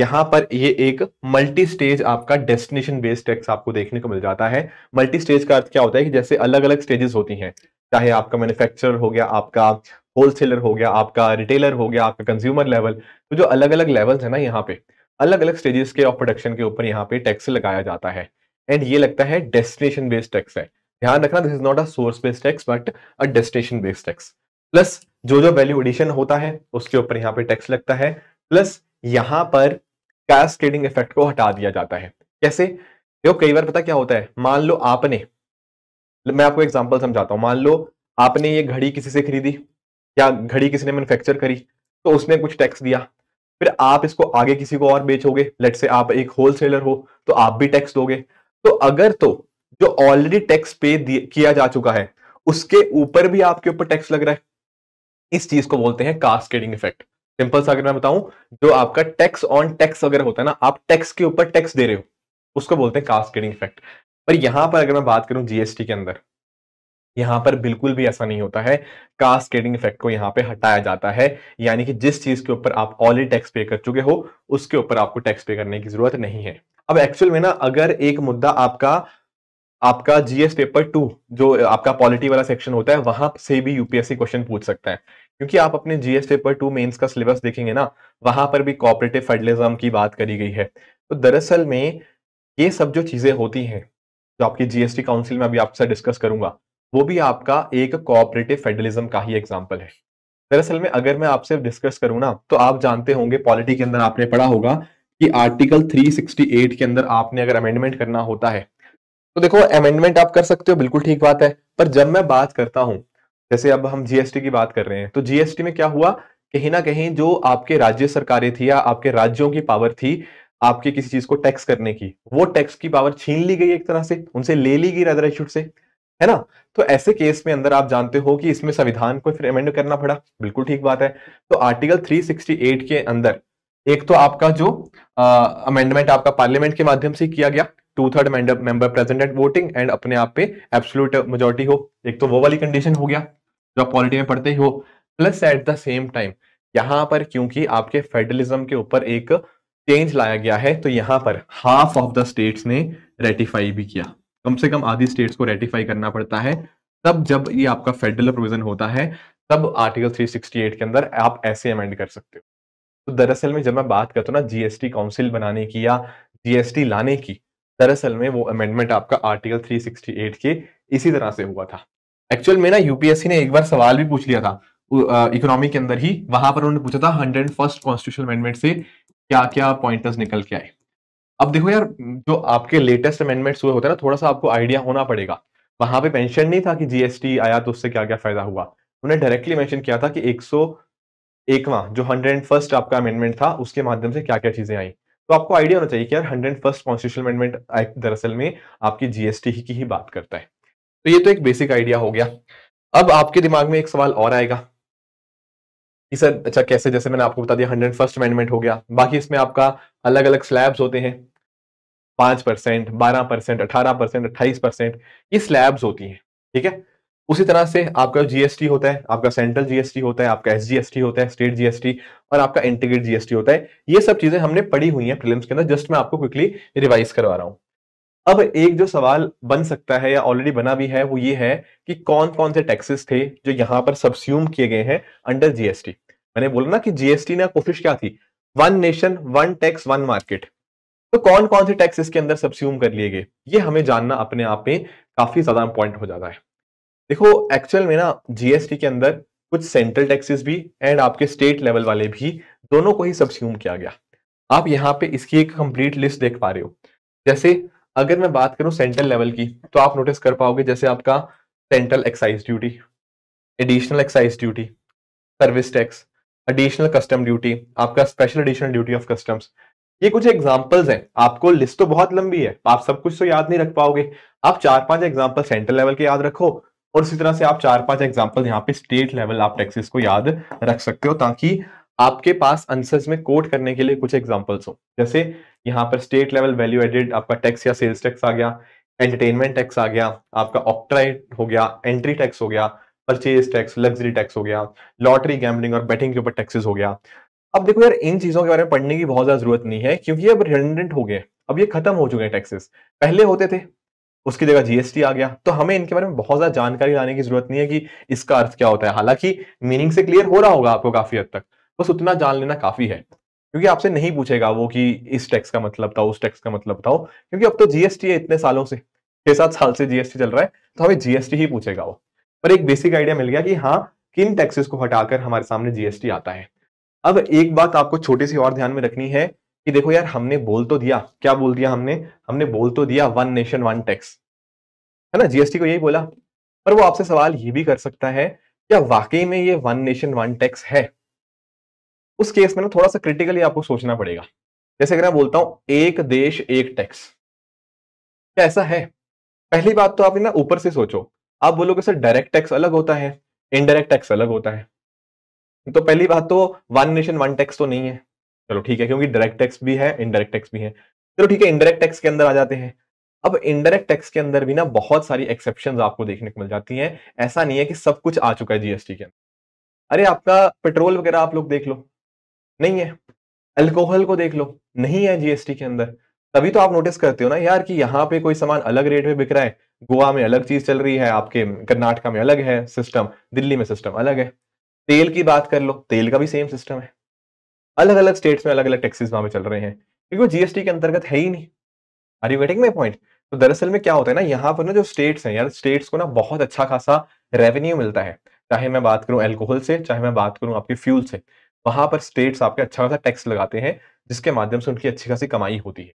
यहां पर ये एक मल्टी स्टेज आपका डेस्टिनेशन बेस्ड टैक्स आपको देखने को मिल जाता है मल्टी स्टेज का अर्थ क्या होता है कि जैसे अलग अलग स्टेजेस होती हैं चाहे आपका मैन्युफैक्चरर हो गया आपका होलसेलर हो गया आपका रिटेलर हो गया आपका कंज्यूमर लेवल तो जो अलग अलग लेवल्स है ना यहाँ पे अलग अलग स्टेजेस के ऑफ प्रोडक्शन के ऊपर यहाँ पे टैक्स लगाया जाता है एंड ये लगता है डेस्टिनेशन बेस्ड टैक्स है ध्यान रखना this is not a source based tax but a destination based tax plus जो जो वैल्यू एडिशन होता है उसके ऊपर यहाँ पे टैक्स लगता है प्लस यहाँ पर कैस्केडिंग इफेक्ट को हटा दिया जाता है कैसे देखो कई बार पता क्या होता है मान लो आपने मैं आपको एग्जाम्पल समझाता हूँ मान लो आपने ये घड़ी किसी से खरीदी या घड़ी किसी ने मैन्युफैक्चर करी तो उसने कुछ टैक्स दिया फिर आप इसको आगे किसी को और बेचोगे लेट से आप एक होलसेलर हो तो आप भी टैक्स दोगे तो अगर तो जो ऑलरेडी टैक्स पे किया जा चुका है उसके ऊपर भी आपके ऊपर टैक्स लग रहा है इस चीज को बोलते हैं कास्केडिंग इफेक्ट सिंपल सा अगर मैं बताऊं जो आपका टैक्स ऑन टैक्स वगैरह होता है ना आप टैक्स के ऊपर टैक्स दे रहे हो उसको बोलते हैं कास्केडिंग इफेक्ट पर यहां पर अगर मैं बात करूं जीएसटी के अंदर यहाँ पर बिल्कुल भी ऐसा नहीं होता है कास्केडिंग इफेक्ट को यहाँ पे हटाया जाता है यानी कि जिस चीज के ऊपर आप ऑलरेडी टैक्स पे कर चुके हो उसके ऊपर आपको टैक्स पे करने की जरूरत नहीं है अब एक्चुअल में ना अगर एक मुद्दा आपका आपका जीएस पेपर टू जो आपका पॉलिटी वाला सेक्शन होता है वहां से भी यूपीएससी क्वेश्चन पूछ सकता है क्योंकि आप अपने जीएस पेपर टू मेंस का सिलेबस देखेंगे ना वहां पर भी कॉपरेटिव फेडरलिज्म की बात करी गई है तो दरअसल में ये सब जो चीजें होती हैं जो आपकी जीएसटी काउंसिल में अभी आपसे डिस्कस करूंगा वो भी आपका एक कॉपरेटिव फेडरलिज्म का ही एग्जाम्पल है दरअसल में अगर मैं आपसे डिस्कस करूं ना तो आप जानते होंगे पॉलिटी के अंदर आपने पढ़ा होगा कि आर्टिकल 368 के अंदर आपने अगर अमेंडमेंट करना होता है तो देखो अमेंडमेंट आप कर सकते हो बिल्कुल ठीक बात है पर जब मैं बात करता हूं जैसे अब हम जीएसटी की बात कर रहे हैं तो जीएसटी में क्या हुआ कहीं ना कहीं जो आपके राज्य सरकारें थी या आपके राज्यों की पावर थी आपके किसी चीज को टैक्स करने की वो टैक्स की पावर छीन ली गई एक तरह से उनसे ले ली गई राधा राइट से है ना तो ऐसे केस में अंदर आप जानते हो कि इसमें संविधान को फिर अमेंड करना पड़ा बिल्कुल ठीक बात है तो आर्टिकल 368 के अंदर एक तो आपका जो अमेंडमेंट आपका पार्लियामेंट के माध्यम से किया गया two third member present at voting and अपने आप पे एब्सोल्यूट मेजोरिटी हो एक तो वो वाली कंडीशन हो गया जो आप पॉलिटी में पढ़ते ही हो plus at the same time यहाँ पर क्योंकि आपके फेडरलिज्म के ऊपर एक चेंज लाया गया है तो यहाँ पर हाफ ऑफ द स्टेट्स ने रेटिफाई भी किया कम से कम आधी स्टेट्स को रेटिफाई करना पड़ता है तब जब ये आपका फेडरल प्रोविजन होता है तब आर्टिकल 368 के अंदर आप ऐसे अमेंड कर सकते हो तो दरअसल में जब मैं बात करता हूँ ना जीएसटी काउंसिल बनाने की या जीएसटी लाने की दरअसल में वो अमेंडमेंट आपका आर्टिकल 368 के इसी तरह से हुआ था एक्चुअल में ना यूपीएससी ने एक बार सवाल भी पूछ लिया था इकोनॉमी के अंदर ही वहां पर उन्होंने पूछा था हंड्रेड फर्स्ट कॉन्स्टिट्यूशन अमेंडमेंट से क्या क्या पॉइंटर्स निकल के आए अब देखो यार जो आपके लेटेस्ट अमेंडमेंट्स हुए होते हैं ना थोड़ा सा आपको आइडिया होना पड़ेगा वहां पे मेंशन नहीं था कि जीएसटी आया तो उससे क्या क्या फायदा हुआ उन्हें डायरेक्टली मेंशन किया था कि एक सौ एकवा जो हंड्रेड फर्स्ट आपका अमेंडमेंट था उसके माध्यम से क्या क्या चीजें आई तो आपको आइडिया होना चाहिए कि यार hundred first constitution amendment act दरअसल में आपकी जीएसटी की ही बात करता है तो ये तो एक बेसिक आइडिया हो गया अब आपके दिमाग में एक सवाल और आएगा कि सर अच्छा कैसे जैसे मैंने आपको बता दिया हंड्रेड फर्स्ट अमेंडमेंट हो गया बाकी इसमें आपका अलग अलग स्लैब्स होते हैं पांच परसेंट बारह परसेंट अठारह परसेंट अट्ठाईस परसेंट ये स्लैब्स होती हैं ठीक है उसी तरह से आपका जीएसटी होता है आपका सेंट्रल जीएसटी होता है आपका एसजीएसटी होता है स्टेट जीएसटी और आपका इंटीग्रेट जीएसटी होता है ये सब चीजें हमने पढ़ी हुई हैं प्रीलिम्स के अंदर जस्ट मैं आपको क्विकली रिवाइज करवा रहा हूँ अब एक जो सवाल बन सकता है या ऑलरेडी बना भी है वो ये है कि कौन कौन से टैक्सेस थे जो यहाँ पर सब्स्यूम किए गए हैं अंडर जीएसटी मैंने बोला ना कि जीएसटी ने कोशिश क्या थी one nation one tax one market तो कौन कौन से टैक्स इसके अंदर सब्स्यूम कर लिए गए ये हमें जानना अपने आप में काफी ज्यादा इंपॉइंट हो जाता है देखो एक्चुअल में ना जीएसटी के अंदर कुछ सेंट्रल टैक्सेस भी एंड आपके स्टेट लेवल वाले भी दोनों को ही सब्स्यूम किया गया आप यहाँ पे इसकी एक कंप्लीट लिस्ट देख पा रहे हो जैसे अगर मैं बात करूं सेंट्रल लेवल की तो आप नोटिस कर पाओगे जैसे आपका central excise duty additional excise duty service tax additional custom duty आपका special additional duty of customs ये कुछ एग्जाम्पल्स हैं आपको लिस्ट तो बहुत लंबी है आप सब कुछ तो याद नहीं रख पाओगे आप चार पांच एग्जाम्पल सेंट्रल लेवल के याद रखो और उसी तरह से आप चार पांच एग्जाम्पल यहाँ पे स्टेट लेवल आप टैक्सेस को याद रख सकते हो ताकि आपके पास आंसर्स में कोट करने के लिए कुछ एग्जाम्पल्स हो जैसे यहाँ पर स्टेट लेवल वैल्यू एडेड आपका टैक्स या सेल्स टैक्स आ गया एंटरटेनमेंट टैक्स आ गया आपका ऑक्ट्राइट हो गया एंट्री टैक्स हो गया परचेज टैक्स लग्जरी टैक्स हो गया लॉटरी गैमलिंग और बैटिंग के ऊपर टैक्सेस हो गया अब देखो यार इन चीजों के बारे में पढ़ने की बहुत ज्यादा जरूरत नहीं है क्योंकि अब रिडेंडेंट हो गए अब ये खत्म हो चुके हैं टैक्सेस पहले होते थे उसकी जगह जीएसटी आ गया तो हमें इनके बारे में बहुत ज्यादा जानकारी लाने की जरूरत नहीं है कि इसका अर्थ क्या होता है हालांकि मीनिंग से क्लियर हो रहा होगा आपको काफी हद तक बस उतना जान लेना काफी है क्योंकि आपसे नहीं पूछेगा वो कि इस टैक्स का मतलब था उस टैक्स का मतलब बताओ क्योंकि अब तो जीएसटी है इतने सालों से छह सात साल से जीएसटी चल रहा है तो हमें जीएसटी ही पूछेगा वो पर एक बेसिक आइडिया मिल गया कि हाँ किन टैक्सेस को हटाकर हमारे सामने जीएसटी आता है अब एक बात आपको छोटी सी और ध्यान में रखनी है कि देखो यार हमने बोल तो दिया क्या बोल दिया हमने हमने बोल तो दिया वन नेशन वन टैक्स है ना जीएसटी को यही बोला पर वो आपसे सवाल ये भी कर सकता है क्या वाकई में ये वन नेशन वन टैक्स है उस केस में ना थोड़ा सा क्रिटिकली आपको सोचना पड़ेगा जैसे अगर मैं बोलता हूं एक देश एक टैक्स क्या ऐसा है पहली बात तो आप ना ऊपर से सोचो आप बोलोगे सर डायरेक्ट टैक्स अलग होता है इनडायरेक्ट टैक्स अलग होता है तो पहली बात तो वन नेशन वन टैक्स तो नहीं है चलो ठीक है क्योंकि डायरेक्ट टैक्स भी है इनडायरेक्ट टैक्स भी है चलो ठीक है इनडायरेक्ट टैक्स के अंदर आ जाते हैं अब इनडायरेक्ट टैक्स के अंदर भी ना बहुत सारी एक्सेप्शन आपको देखने को मिल जाती हैं ऐसा नहीं है कि सब कुछ आ चुका है जीएसटी के अंदर अरे आपका पेट्रोल वगैरह आप लोग देख लो नहीं है अल्कोहल को देख लो नहीं है जीएसटी के अंदर तभी तो आप नोटिस करते हो ना यार कि यहाँ पे कोई सामान अलग रेट में बिक रहा है गोवा में अलग चीज चल रही है आपके कर्नाटका में अलग है सिस्टम दिल्ली में सिस्टम अलग है तेल की बात कर लो तेल का भी सेम सिस्टम है अलग अलग स्टेट्स में अलग अलग टैक्सेस वहां पे चल रहे हैं क्योंकि जीएसटी के अंतर्गत है ही नहीं are you getting my point तो दरअसल में क्या होता है ना यहाँ पर ना जो स्टेट्स हैं यार स्टेट्स को ना बहुत अच्छा खासा रेवेन्यू मिलता है चाहे मैं बात करूं अल्कोहल से चाहे मैं बात करूं आपके फ्यूल से वहां पर स्टेट्स आपके अच्छा खासा टैक्स लगाते हैं जिसके माध्यम से उनकी अच्छी खासी कमाई होती है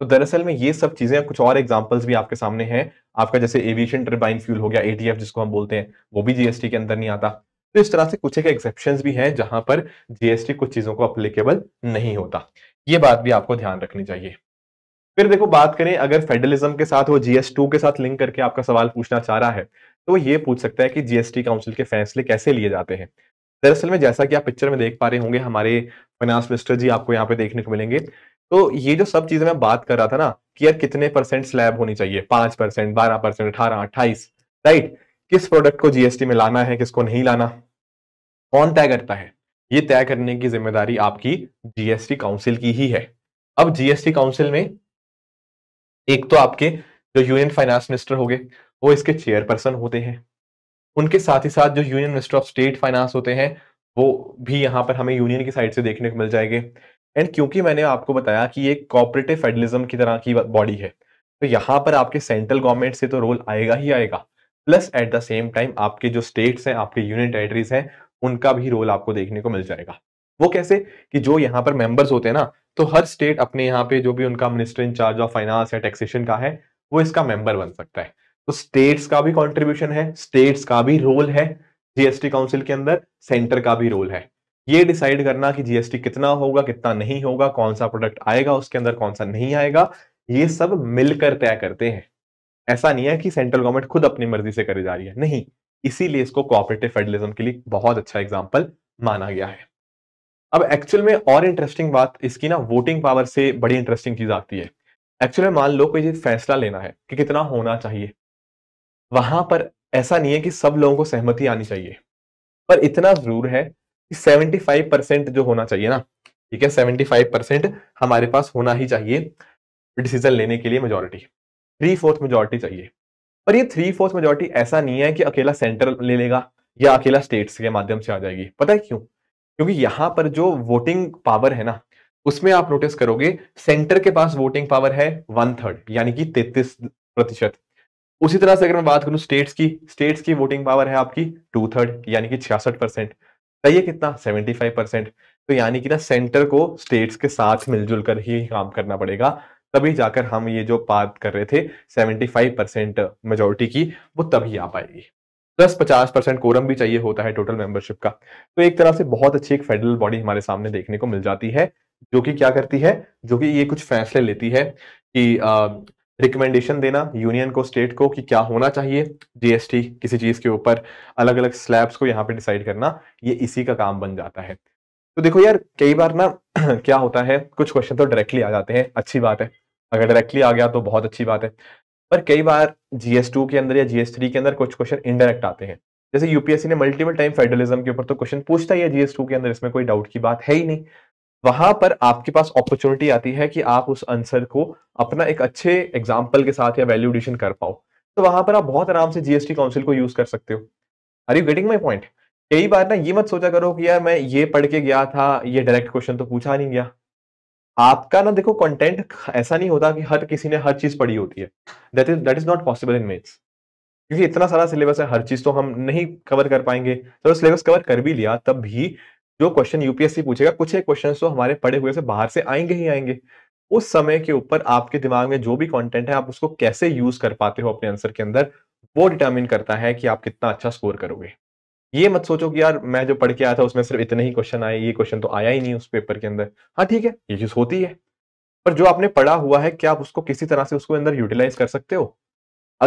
तो दरअसल में ये सब चीजें कुछ और एग्जाम्पल्स भी आपके सामने हैं आपका जैसे एविएशन टर्बाइन फ्यूल हो गया एटीएफ जिसको हम बोलते हैं वो भी जीएसटी के अंदर नहीं आता तो इस तरह से कुछ एक एक्सेप्शन भी हैं जहां पर जीएसटी कुछ चीजों को अप्लीकेबल नहीं होता ये बात भी आपको ध्यान रखनी चाहिए फिर देखो बात करें अगर फेडरलिज्म के साथ वो जीएस टू के साथ लिंक करके आपका सवाल पूछना चाह रहा है तो ये पूछ सकता है कि जीएसटी काउंसिल के फैसले कैसे लिए जाते हैं दरअसल में जैसा कि आप पिक्चर में देख पा रहे होंगे हमारे फाइनेंस मिनिस्टर जी आपको यहाँ पे देखने को मिलेंगे तो ये जो सब चीजें मैं बात कर रहा था ना कि यार कितने परसेंट स्लैब होनी चाहिए पांच परसेंट बारह परसेंट अठारह अट्ठाईस राइट किस प्रोडक्ट को जीएसटी में लाना है किसको नहीं लाना कौन तय करता है ये तय करने की जिम्मेदारी आपकी जीएसटी काउंसिल की ही है अब जीएसटी काउंसिल में एक तो आपके जो यूनियन फाइनेंस मिनिस्टर हो गए वो इसके चेयरपर्सन होते हैं उनके साथ ही साथ जो union minister of state finance होते हैं वो भी यहाँ पर हमें यूनियन की साइड से देखने को मिल जाएंगे एंड क्योंकि मैंने आपको बताया कि ये कॉपरेटिव फेडरलिज्म की तरह की बॉडी है तो यहाँ पर आपके सेंट्रल गवर्नमेंट से तो रोल आएगा ही आएगा plus at the same time आपके जो स्टेट्स हैं आपके यूनियन टेरिटरीज हैं उनका भी रोल आपको देखने को मिल जाएगा वो कैसे कि जो यहाँ पर मेंबर्स होते हैं ना तो हर स्टेट अपने यहाँ पे जो भी उनका minister in charge of finance या टैक्सेशन का है वो इसका मेंबर बन सकता है तो स्टेट्स का भी कॉन्ट्रीब्यूशन है स्टेट्स का भी रोल है जीएसटी काउंसिल के अंदर सेंटर का भी रोल है ये डिसाइड करना कि जीएसटी कितना होगा कितना नहीं होगा कौन सा प्रोडक्ट आएगा उसके अंदर कौन सा नहीं आएगा ये सब मिलकर तय करते हैं ऐसा नहीं है कि सेंट्रल गवर्नमेंट खुद अपनी मर्जी से करे जा रही है नहीं इसीलिए इसको कोऑपरेटिव फेडरलिज्म के लिए बहुत अच्छा एग्जाम्पल माना गया है अब एक्चुअल में और इंटरेस्टिंग बात इसकी ना वोटिंग पावर से बड़ी इंटरेस्टिंग चीज आती है एक्चुअल में मान लो कोई फैसला लेना है कि कितना होना चाहिए वहां पर ऐसा नहीं है कि सब लोगों को सहमति आनी चाहिए पर इतना जरूर है कि 75 परसेंट जो होना चाहिए ना ठीक है 75 परसेंट हमारे पास होना ही चाहिए डिसीजन लेने के लिए मेजोरिटी थ्री फोर्थ मेजोरिटी चाहिए पर ये थ्री फोर्थ मेजोरिटी ऐसा नहीं है कि अकेला सेंटर ले लेगा या अकेला स्टेट्स के माध्यम से आ जाएगी पता है क्यों क्योंकि यहाँ पर जो वोटिंग पावर है ना उसमें आप नोटिस करोगे सेंटर के पास वोटिंग पावर है वन थर्ड यानी कि तैतीस प्रतिशत उसी तरह से अगर मैं बात करूं स्टेट्स की स्टेट्स की वोटिंग पावर है आपकी टू थर्ड यानी कि छियासठ परसेंट है कितना सेवेंटी फाइव परसेंट तो यानी कि ना सेंटर को स्टेट्स के साथ मिलजुल कर ही काम करना पड़ेगा तभी जाकर हम ये जो बात कर रहे थे सेवेंटी फाइव परसेंट मेजोरिटी की वो तभी आ पाएगी प्लस पचास परसेंट कोरम भी चाहिए होता है टोटल मेंबरशिप का तो एक तरह से बहुत अच्छी एक फेडरल बॉडी हमारे सामने देखने को मिल जाती है जो कि क्या करती है जो कि ये कुछ फैसले लेती है कि आ, रिकमेंडेशन देना यूनियन को स्टेट को कि क्या होना चाहिए जीएसटी किसी चीज के ऊपर अलग अलग स्लैब्स को यहाँ पे डिसाइड करना ये इसी का काम बन जाता है तो देखो यार कई बार ना क्या होता है कुछ क्वेश्चन तो डायरेक्टली आ जाते हैं अच्छी बात है अगर डायरेक्टली आ गया तो बहुत अच्छी बात है पर कई बार जीएस के अंदर या जीएस के अंदर कुछ क्वेश्चन इनडायरेक्ट आते हैं जैसे यूपीएससी ने मल्टीपल टाइम फेडरलिज्म के ऊपर तो क्वेश्चन पूछता ही है जीएस के अंदर इसमें कोई डाउट की बात है ही नहीं वहां पर आपके पास अपॉर्चुनिटी आती है कि आप उस आंसर को अपना एक अच्छे एग्जाम्पल के साथ या वैल्यूडेशन कर पाओ तो वहां पर आप बहुत आराम से जीएसटी काउंसिल को यूज कर सकते हो are you getting my point कई बार ना ये मत सोचा करो कि यार मैं ये पढ़ के गया था ये डायरेक्ट क्वेश्चन तो पूछा नहीं गया आपका ना देखो कंटेंट ऐसा नहीं होता कि हर किसी ने हर चीज पढ़ी होती है that is that is not possible in maths क्योंकि इतना सारा सिलेबस है हर चीज तो हम नहीं कवर कर पाएंगे तो सिलेबस कवर कर भी लिया तब भी जो क्वेश्चन यूपीएससी पूछेगा कुछ एक क्वेश्चन तो हमारे पढ़े हुए से बाहर से आएंगे ही आएंगे उस समय के ऊपर आपके दिमाग में जो भी कॉन्टेंट है आप उसको कैसे यूज कर पाते हो अपने आंसर के अंदर वो डिटर्मिन करता है कि आप कितना अच्छा स्कोर करोगे ये मत सोचो कि यार मैं जो पढ़ के आया था उसमें सिर्फ इतने ही क्वेश्चन आए ये क्वेश्चन तो आया ही नहीं उस पेपर के अंदर हाँ ठीक है ये चीज होती है पर जो आपने पढ़ा हुआ है क्या आप उसको किसी तरह से उसको अंदर यूटिलाइज कर सकते हो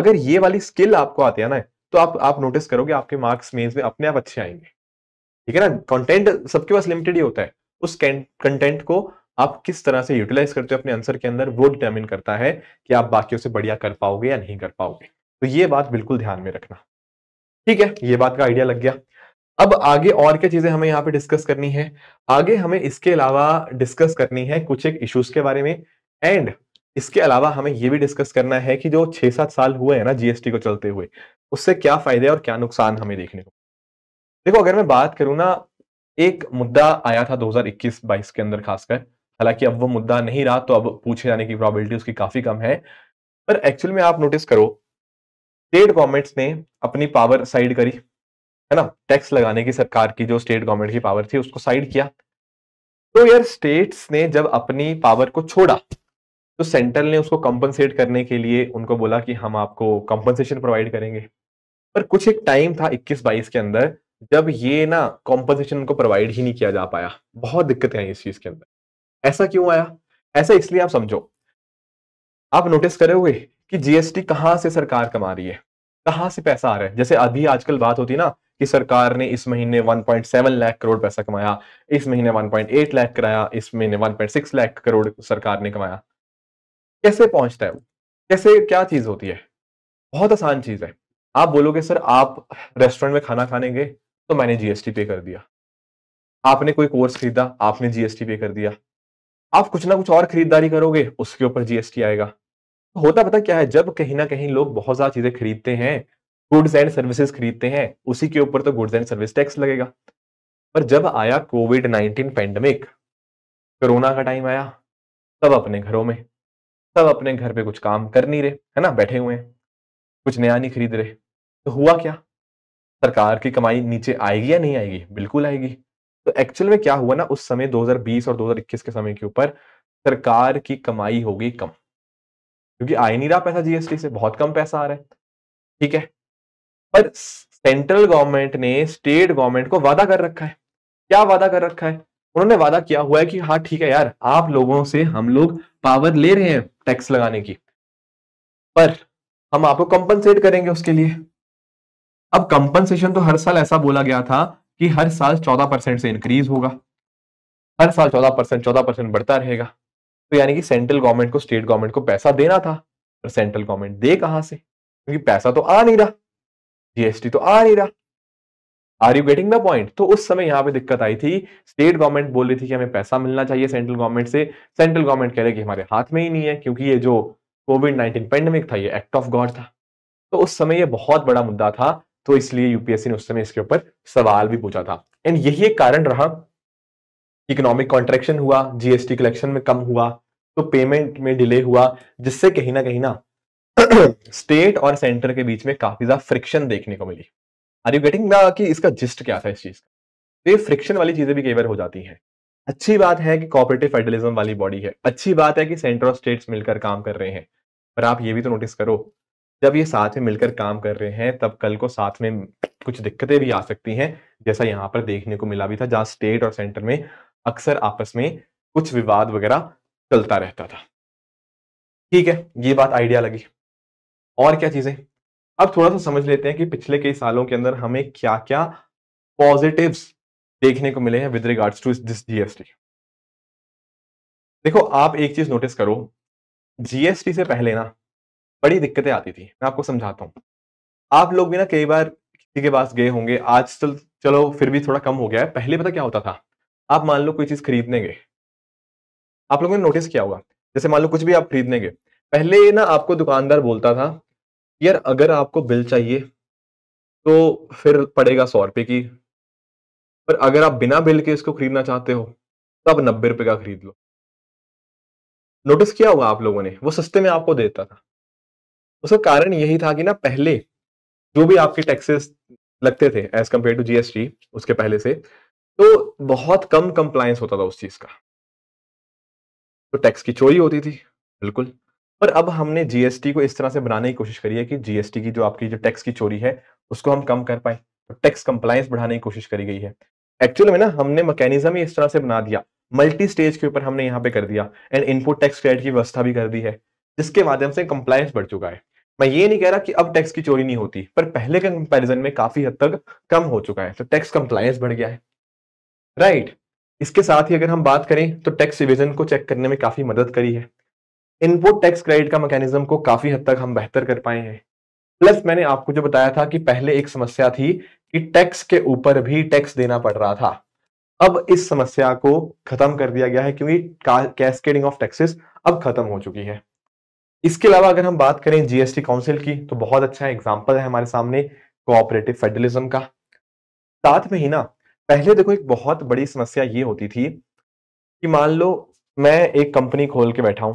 अगर ये वाली स्किल आपको आती है ना तो आप आप नोटिस करोगे आपके मार्क्स मेन्स में अपने आप अच्छे आएंगे ठीक है ना कंटेंट सबके पास लिमिटेड ही होता है उस कंटेंट को आप किस तरह से यूटिलाइज करते हो अपने आंसर के अंदर वो डिटर्मिन करता है कि आप बाकी से बढ़िया कर पाओगे या नहीं कर पाओगे तो ये बात बिल्कुल ध्यान में रखना ठीक है ये बात का आइडिया लग गया अब आगे और क्या चीजें हमें यहाँ पे डिस्कस करनी है आगे हमें इसके अलावा डिस्कस करनी है कुछ एक इश्यूज के बारे में एंड इसके अलावा हमें ये भी डिस्कस करना है कि जो छह सात साल हुए हैं ना जीएसटी को चलते हुए उससे क्या फायदे और क्या नुकसान हमें देखने को देखो अगर मैं बात करूं ना एक मुद्दा आया था 2021-22 के अंदर खासकर हालांकि अब वो मुद्दा नहीं रहा तो अब पूछे जाने की प्रोबेबिलिटी उसकी काफी कम है पर एक्चुअल में आप नोटिस करो स्टेट गवर्नमेंट्स ने अपनी पावर साइड करी है ना टैक्स लगाने की सरकार की जो स्टेट गवर्नमेंट की पावर थी उसको साइड किया तो यार स्टेट्स ने जब अपनी पावर को छोड़ा तो सेंट्रल ने उसको कंपनसेट करने के लिए उनको बोला कि हम आपको कंपनसेशन प्रोवाइड करेंगे पर कुछ एक टाइम था 21-22 के अंदर जब ये ना कॉम्पोजिशन को प्रोवाइड ही नहीं किया जा पाया बहुत दिक्कतें आई इस चीज के अंदर ऐसा क्यों आया ऐसा इसलिए आप समझो आप नोटिस करोगे कि जीएसटी कहां से सरकार कमा रही है कहां से पैसा आ रहा है जैसे अभी आजकल बात होती ना कि सरकार ने इस महीने 1.7 लाख करोड़ पैसा कमाया इस महीने 1.8 लाख कराया इस महीने 1.6 लाख करोड़ सरकार ने कमाया कैसे पहुंचता है वो कैसे क्या चीज होती है बहुत आसान चीज है आप बोलोगे सर आप रेस्टोरेंट में खाना खाने गए तो मैंने जीएसटी पे कर दिया आपने कोई कोर्स खरीदा आपने जीएसटी पे कर दिया आप कुछ ना कुछ और खरीदारी करोगे उसके ऊपर जीएसटी आएगा तो होता पता क्या है जब कहीं ना कहीं लोग बहुत ज्यादा चीजें खरीदते हैं गुड्स एंड सर्विसेज खरीदते हैं उसी के ऊपर तो गुड्स एंड सर्विस टैक्स लगेगा पर जब आया कोविड नाइनटीन पैंडमिक कोरोना का टाइम आया सब अपने घरों में सब अपने घर पे कुछ काम कर नहीं रहे है ना बैठे हुए हैं कुछ नया नहीं खरीद रहे तो हुआ क्या सरकार की कमाई नीचे आएगी या नहीं आएगी बिल्कुल आएगी तो एक्चुअल में क्या हुआ ना उस समय 2020 और 2021 के समय के ऊपर सरकार की कमाई होगी कम क्योंकि आ ही नहीं रहा पैसा जीएसटी से बहुत कम पैसा आ रहा है ठीक है पर सेंट्रल गवर्नमेंट ने स्टेट गवर्नमेंट को वादा कर रखा है क्या वादा कर रखा है उन्होंने वादा किया हुआ है कि हाँ ठीक है यार आप लोगों से हम लोग पावर ले रहे हैं टैक्स लगाने की पर हम आपको कंपनसेट करेंगे उसके लिए अब कंपनसेशन तो हर साल ऐसा बोला गया था कि हर साल चौदह परसेंट से इंक्रीज होगा हर साल चौदह परसेंट चौदह परसेंट बढ़ता रहेगा तो यानी कि सेंट्रल गवर्नमेंट को स्टेट गवर्नमेंट को पैसा देना था पर सेंट्रल गवर्नमेंट दे कहां से क्योंकि पैसा तो आ नहीं रहा जीएसटी तो आ नहीं रहा are you getting the point तो उस समय यहाँ पे दिक्कत आई थी स्टेट गवर्नमेंट बोल रही थी कि हमें पैसा मिलना चाहिए सेंट्रल गवर्नमेंट से सेंट्रल गवर्नमेंट कह रहे कि हमारे हाथ में ही नहीं है क्योंकि ये जो कोविड नाइन्टीन पेंडेमिक था ये एक्ट ऑफ गॉड था तो उस समय ये बहुत बड़ा मुद्दा था तो इसलिए यूपीएससी ने उस समय इसके ऊपर सवाल भी पूछा था एंड यही एक कारण रहा इकोनॉमिक कॉन्ट्रेक्शन हुआ जीएसटी कलेक्शन में कम हुआ तो पेमेंट में डिले हुआ जिससे कहीं ना कहीं ना स्टेट और सेंटर के बीच में काफी ज्यादा फ्रिक्शन देखने को मिली आर यू गेटिंग कि इसका जिस्ट क्या था इस चीज का तो ये फ्रिक्शन वाली चीजें भी कई बार हो जाती हैं अच्छी बात है कि कॉपरेटिव फेडरलिज्म वाली बॉडी है अच्छी बात है कि सेंटर और स्टेट्स मिलकर काम कर रहे हैं पर आप ये भी तो नोटिस करो जब ये साथ में मिलकर काम कर रहे हैं तब कल को साथ में कुछ दिक्कतें भी आ सकती हैं जैसा यहाँ पर देखने को मिला भी था जहाँ स्टेट और सेंटर में अक्सर आपस में कुछ विवाद वगैरह चलता रहता था ठीक है ये बात आइडिया लगी और क्या चीजें अब थोड़ा सा समझ लेते हैं कि पिछले कई सालों के अंदर हमें क्या क्या पॉजिटिव देखने को मिले हैं with regards to this GST देखो आप एक चीज नोटिस करो जीएसटी से पहले ना बड़ी दिक्कतें आती थी मैं आपको समझाता हूँ आप लोग भी ना कई बार किसी के पास गए होंगे आज चल चलो फिर भी थोड़ा कम हो गया है पहले पता क्या होता था आप मान लो कोई चीज़ खरीदने गए आप लोगों ने नोटिस किया होगा जैसे मान लो कुछ भी आप खरीदने गए पहले ना आपको दुकानदार बोलता था यार अगर आपको बिल चाहिए तो फिर पड़ेगा सौ रुपये की पर अगर आप बिना बिल के इसको खरीदना चाहते हो तो आप नब्बे रुपये का खरीद लो नोटिस किया होगा आप लोगों ने वो सस्ते में आपको देता था उसका कारण यही था कि ना पहले जो भी आपके टैक्सेस लगते थे एज कम्पेयर टू जीएसटी उसके पहले से तो बहुत कम कंप्लायंस होता था उस चीज का तो टैक्स की चोरी होती थी बिल्कुल पर अब हमने जीएसटी को इस तरह से बनाने की कोशिश करी है कि जीएसटी की जो आपकी जो टैक्स की चोरी है उसको हम कम कर पाए तो टैक्स कंप्लायंस बढ़ाने की कोशिश करी गई है एक्चुअल में ना हमने मैकेनिज्म ही इस तरह से बना दिया मल्टी स्टेज के ऊपर हमने यहाँ पे कर दिया एंड इनपुट टैक्स क्रेडिट की व्यवस्था भी कर दी है जिसके माध्यम से कंप्लायंस बढ़ चुका है मैं ये नहीं कह रहा कि अब टैक्स की चोरी नहीं होती पर पहले के कंपैरिजन में काफी हद तक कम हो चुका है तो टैक्स कंप्लायंस बढ़ गया है राइट इसके साथ ही अगर हम बात करें तो टैक्स रिविजन को चेक करने में काफी मदद करी है इनपुट टैक्स क्रेडिट का मैकेनिज्म को काफी हद तक हम बेहतर कर पाए हैं प्लस मैंने आपको जो बताया था कि पहले एक समस्या थी कि टैक्स के ऊपर भी टैक्स देना पड़ रहा था अब इस समस्या को खत्म कर दिया गया है क्योंकि कैस्केडिंग ऑफ टैक्सेस अब खत्म हो चुकी है इसके अलावा अगर हम बात करें जीएसटी काउंसिल की तो बहुत अच्छा एग्जाम्पल है हमारे सामने कोऑपरेटिव फेडरलिज्म का साथ में ही ना पहले देखो एक बहुत बड़ी समस्या ये होती थी कि मान लो मैं एक कंपनी खोल के बैठा हूं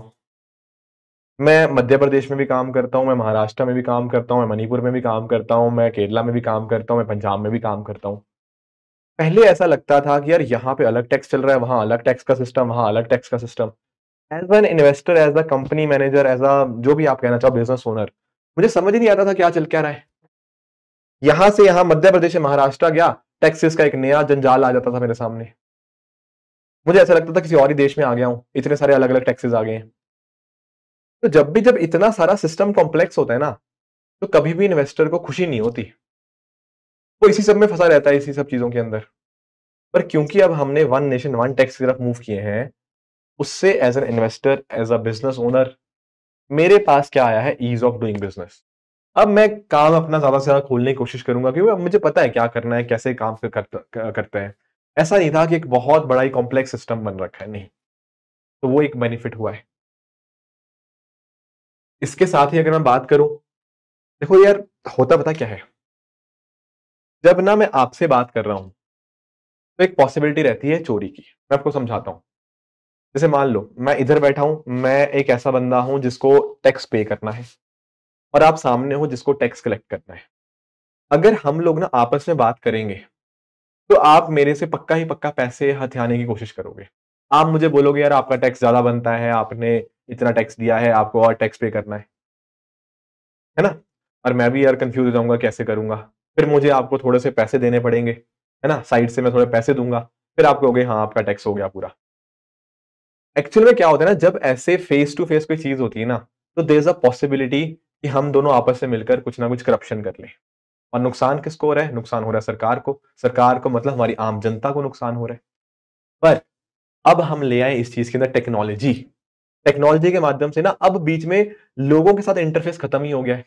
मैं मध्य प्रदेश में भी काम करता हूँ मैं महाराष्ट्र में भी काम करता हूँ मैं मणिपुर में भी काम करता हूँ मैं केरला में भी काम करता हूँ मैं पंजाब में भी काम करता हूँ पहले ऐसा लगता था कि यार यहाँ पे अलग टैक्स चल रहा है वहां अलग टैक्स का सिस्टम वहां अलग टैक्स का system as an investor as a company manager as a जो भी आप कहना चाहो बिजनेस ओनर मुझे समझ ही नहीं आता था क्या चल क्या रहा है यहां से यहां मध्य प्रदेश से महाराष्ट्र गया टैक्सेस का एक नया जंजाल आ जाता था मेरे सामने मुझे ऐसा लगता था किसी और ही देश में आ गया हूँ इतने सारे अलग अलग टैक्सेस आ गए हैं तो जब भी जब इतना सारा सिस्टम कॉम्प्लेक्स होता है ना तो कभी भी इन्वेस्टर को खुशी नहीं होती वो इसी सब में फंसा रहता है इसी सब चीजों के अंदर पर क्योंकि अब हमने वन नेशन वन टैक्स की तरफ मूव किए हैं उससे as an investor as a business owner मेरे पास क्या आया है ईज ऑफ डूइंग बिजनेस अब मैं काम अपना ज्यादा से ज्यादा खोलने की कोशिश करूंगा क्योंकि अब मुझे पता है क्या करना है कैसे काम कर, करते हैं ऐसा नहीं था कि एक बहुत बड़ा ही कॉम्प्लेक्स सिस्टम बन रखा है नहीं तो वो एक बेनिफिट हुआ है इसके साथ ही अगर मैं बात करूं देखो यार होता पता क्या है जब ना मैं आपसे बात कर रहा हूं तो एक पॉसिबिलिटी रहती है चोरी की मैं आपको समझाता हूं जैसे मान लो मैं इधर बैठा हूं मैं एक ऐसा बंदा हूं जिसको टैक्स पे करना है और आप सामने हो जिसको टैक्स कलेक्ट करना है अगर हम लोग ना आपस में बात करेंगे तो आप मेरे से पक्का ही पक्का पैसे हथियाने की कोशिश करोगे आप मुझे बोलोगे यार आपका टैक्स ज्यादा बनता है आपने इतना टैक्स दिया है आपको और टैक्स पे करना है है ना और मैं भी यार कंफ्यूज हो जाऊंगा कैसे करूंगा फिर मुझे आपको थोड़े से पैसे देने पड़ेंगे है ना साइड से मैं थोड़े पैसे दूंगा फिर आप कहोगे हाँ आपका टैक्स हो गया पूरा एक्चुअल में क्या होता है ना जब ऐसे फेस टू फेस कोई चीज होती है ना तो देर इज अ पॉसिबिलिटी कि हम दोनों आपस में मिलकर कुछ ना कुछ करप्शन कर लें और नुकसान किसको हो रहा है नुकसान हो रहा है सरकार को सरकार को मतलब हमारी आम जनता को नुकसान हो रहा है पर अब हम ले आए इस चीज के अंदर टेक्नोलॉजी टेक्नोलॉजी के माध्यम से ना अब बीच में लोगों के साथ इंटरफेस खत्म ही हो गया है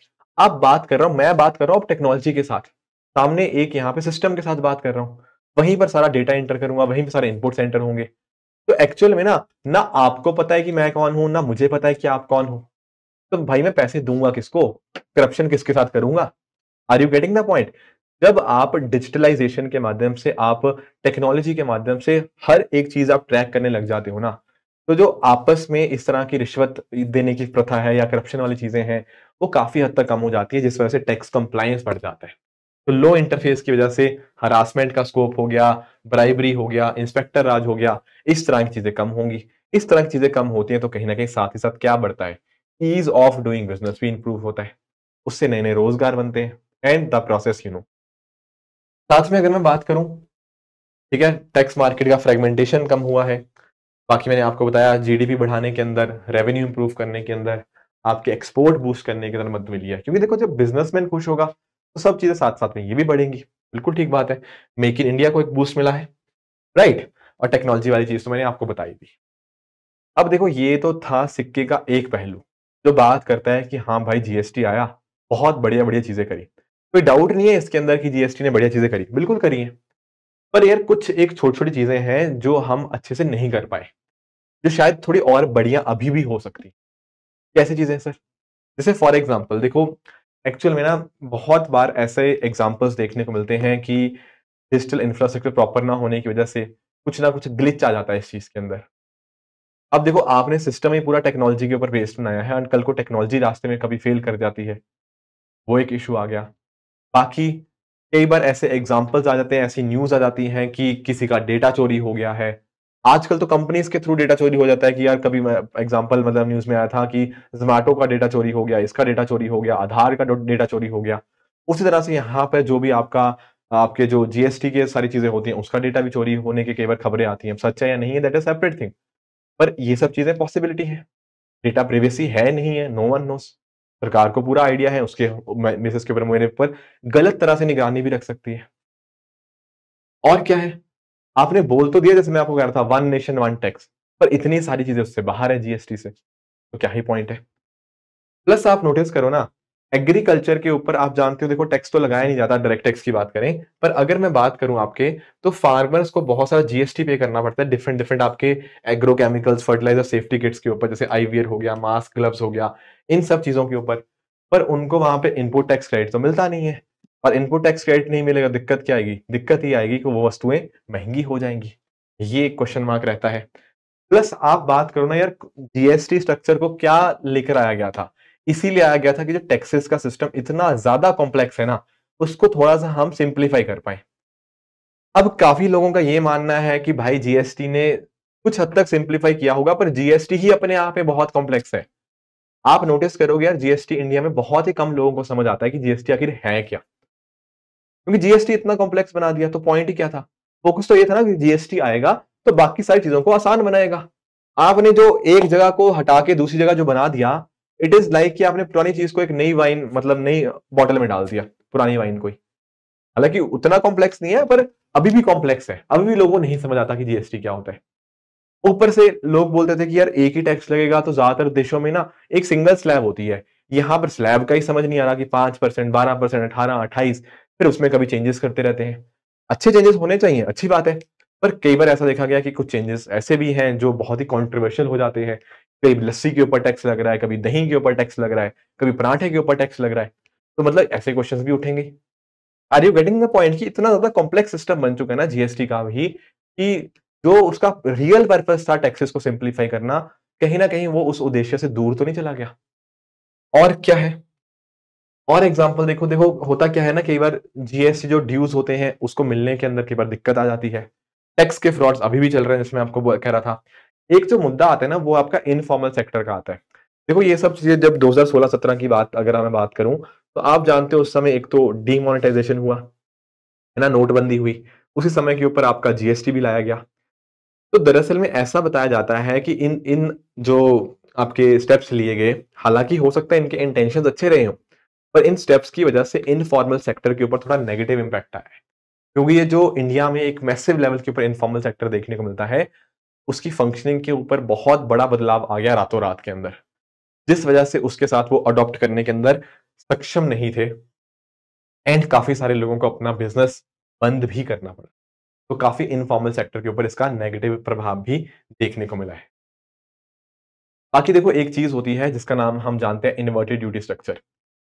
अब बात कर रहा हूं मैं बात कर रहा हूं अब टेक्नोलॉजी के साथ सामने एक यहाँ पे सिस्टम के साथ बात कर रहा हूँ वहीं पर सारा डेटा एंटर करूंगा वहीं पर सारे इनपुट्स एंटर होंगे तो एक्चुअल में ना ना आपको पता है कि मैं कौन हूं ना मुझे पता है कि आप कौन हो तो भाई मैं पैसे दूंगा किसको करप्शन किसके साथ करूंगा are you getting the point जब आप डिजिटलाइजेशन के माध्यम से आप टेक्नोलॉजी के माध्यम से हर एक चीज आप ट्रैक करने लग जाते हो ना तो जो आपस में इस तरह की रिश्वत देने की प्रथा है या करप्शन वाली चीजें हैं वो काफी हद तक कम हो जाती है जिस वजह से टैक्स कंप्लायंस बढ़ जाता है तो लो इंटरफेस की वजह से हरासमेंट का स्कोप हो गया ब्राइबरी हो गया इंस्पेक्टर राज हो गया इस तरह की चीजें कम होंगी इस तरह की चीजें कम होती हैं तो कहीं ना कहीं साथ ही साथ क्या बढ़ता है ईज ऑफ डूइंग बिजनेस भी इंप्रूव होता है उससे नए नए रोजगार बनते हैं and the process you know साथ में अगर मैं बात करूं ठीक है टैक्स मार्केट का फ्रेगमेंटेशन कम हुआ है बाकी मैंने आपको बताया जीडीपी बढ़ाने के अंदर रेवेन्यू इंप्रूव करने के अंदर आपके एक्सपोर्ट बूस्ट करने के अंदर मदद मिली है क्योंकि देखो जब बिजनेसमैन खुश होगा तो सब चीजें साथ साथ में ये भी बढ़ेंगी बिल्कुल ठीक बात है मेक इन इंडिया को एक बूस्ट मिला है राइट और टेक्नोलॉजी वाली चीज तो मैंने आपको बताई थी अब देखो ये तो था सिक्के का एक पहलू जो बात करता है कि हाँ भाई जीएसटी आया बहुत बढ़िया बढ़िया चीजें करी कोई डाउट नहीं है इसके अंदर कि जीएसटी ने बढ़िया चीजें करी बिल्कुल करी है पर यार कुछ एक छोटी छोटी चीजें हैं जो हम अच्छे से नहीं कर पाए जो शायद थोड़ी और बढ़िया अभी भी हो सकती कैसी चीजें सर जैसे फॉर एग्जाम्पल देखो एक्चुअल में ना बहुत बार ऐसे एग्जाम्पल्स देखने को मिलते हैं कि डिजिटल इंफ्रास्ट्रक्चर प्रॉपर ना होने की वजह से कुछ ना कुछ ग्लिच आ जाता है इस चीज़ के अंदर अब देखो आपने सिस्टम ही पूरा टेक्नोलॉजी के ऊपर बेस्ड बनाया है एंड कल को टेक्नोलॉजी रास्ते में कभी फेल कर जाती है वो एक इशू आ गया बाकी कई बार ऐसे एग्जाम्पल्स आ जाते हैं ऐसी न्यूज़ आ जाती हैं कि किसी का डेटा चोरी हो गया है आजकल तो कंपनीज के थ्रू डेटा चोरी हो जाता है कि यार कभी मैं एग्जांपल मतलब न्यूज में आया था कि जोमेटो का डेटा चोरी हो गया इसका डेटा चोरी हो गया आधार का डेटा चोरी हो गया उसी तरह से यहाँ पर जो भी आपका आपके जो जीएसटी के सारी चीजें होती हैं उसका डेटा भी चोरी होने के कई बार खबरें आती हैं सच है या नहीं है दैट इज सेपरेट थिंग पर ये सब चीजें पॉसिबिलिटी है डेटा प्रिवेसी है नहीं है नो वन नोस सरकार को पूरा आइडिया है उसके बेसिस के ऊपर मेरे ऊपर गलत तरह से निगरानी भी रख सकती है और क्या है आपने बोल तो दिया जैसे मैं आपको कह रहा था वन नेशन वन टैक्स पर इतनी सारी चीजें उससे बाहर है जीएसटी से तो क्या ही पॉइंट है प्लस आप नोटिस करो ना एग्रीकल्चर के ऊपर आप जानते हो देखो टैक्स तो लगाया नहीं जाता डायरेक्ट टैक्स की बात करें पर अगर मैं बात करूं आपके तो फार्मर्स को बहुत सारा जीएसटी पे करना पड़ता है डिफरेंट डिफरेंट आपके एग्रोकेमिकल्स फर्टिलाइजर सेफ्टी किट्स के ऊपर जैसे आईवीयर हो गया मास्क ग्लव्स हो गया इन सब चीजों के ऊपर पर उनको वहां पे इनपुट टैक्स क्रेडिट तो मिलता नहीं है और इनपुट टैक्स क्रेडिट नहीं मिलेगा दिक्कत क्या आएगी दिक्कत ये आएगी कि वो वस्तुएं महंगी हो जाएंगी ये क्वेश्चन मार्क रहता है प्लस आप बात करो ना यार जीएसटी स्ट्रक्चर को क्या लेकर आया गया था इसीलिए आया गया था कि जो टैक्सेस का सिस्टम इतना ज्यादा कॉम्प्लेक्स है ना उसको थोड़ा सा हम सिंप्लीफाई कर पाए अब काफी लोगों का ये मानना है कि भाई जीएसटी ने कुछ हद तक सिंप्लीफाई किया होगा पर जीएसटी ही अपने आप में बहुत कॉम्प्लेक्स है आप नोटिस करोगे यार जीएसटी इंडिया में बहुत ही कम लोगों को समझ आता है कि जीएसटी आखिर है क्या क्योंकि जीएसटी इतना कॉम्प्लेक्स बना दिया तो पॉइंट ही क्या था फोकस तो ये था ना कि जीएसटी आएगा तो बाकी सारी चीजों को आसान बनाएगा आपने जो एक जगह को हटा के दूसरी जगह जो बना दिया इट इज लाइक कि आपने पुरानी चीज को एक नई वाइन मतलब नई बॉटल में डाल दिया पुरानी वाइन को हालांकि उतना कॉम्प्लेक्स नहीं है पर अभी भी कॉम्प्लेक्स है अभी भी लोगों को नहीं समझ आता कि जीएसटी क्या होता है ऊपर से लोग बोलते थे कि यार एक ही टैक्स लगेगा तो ज्यादातर देशों में ना एक सिंगल स्लैब होती है यहाँ पर स्लैब का ही समझ नहीं आ रहा कि पांच परसेंट बारह परसेंट अठारह अट्ठाईस फिर उसमें कभी चेंजेस करते रहते हैं अच्छे चेंजेस होने चाहिए अच्छी बात है पर कई बार ऐसा देखा गया कि कुछ चेंजेस ऐसे भी हैं जो बहुत ही कॉन्ट्रोवर्शियल हो जाते हैं कभी लस्सी के ऊपर टैक्स लग रहा है कभी दही के ऊपर टैक्स लग रहा है कभी पराठे के ऊपर टैक्स लग रहा है तो मतलब ऐसे क्वेश्चन भी उठेंगे are you getting the point कि इतना ज्यादा कॉम्प्लेक्स सिस्टम बन चुका है ना जीएसटी का भी कि जो उसका रियल पर्पज था टैक्सेस को सिंप्लीफाई करना कहीं ना कहीं वो उस उद्देश्य से दूर तो नहीं चला गया और क्या है और एग्जाम्पल देखो देखो होता क्या है ना कई बार जीएसटी जो ड्यूज होते हैं उसको मिलने के अंदर कई बार दिक्कत आ जाती है टैक्स के फ्रॉड्स अभी भी चल रहे हैं जिसमें आपको कह रहा था एक जो मुद्दा आता है ना वो आपका इनफॉर्मल सेक्टर का आता है देखो ये सब चीजें जब 2016-17 की बात अगर मैं बात करूं तो आप जानते हो उस समय एक तो डीमोनेटाइजेशन हुआ है ना नोटबंदी हुई उसी समय के ऊपर आपका जीएसटी भी लाया गया तो दरअसल में ऐसा बताया जाता है कि इन इन जो आपके स्टेप्स लिए गए हालांकि हो सकता है इनके इंटेंशन अच्छे रहे हों पर इन स्टेप्स की वजह से इनफॉर्मल सेक्टर के ऊपर थोड़ा नेगेटिव इम्पैक्ट आया है क्योंकि ये जो इंडिया में एक मैसिव लेवल के ऊपर इनफॉर्मल सेक्टर देखने को मिलता है उसकी फंक्शनिंग के ऊपर बहुत बड़ा बदलाव आ गया रातों रात के अंदर जिस वजह से उसके साथ वो अडॉप्ट करने के अंदर सक्षम नहीं थे एंड काफी सारे लोगों को अपना बिजनेस बंद भी करना पड़ा तो काफी इनफॉर्मल सेक्टर के ऊपर इसका नेगेटिव प्रभाव भी देखने को मिला है बाकी देखो एक चीज होती है जिसका नाम हम जानते हैं इन्वर्टेड ड्यूटी स्ट्रक्चर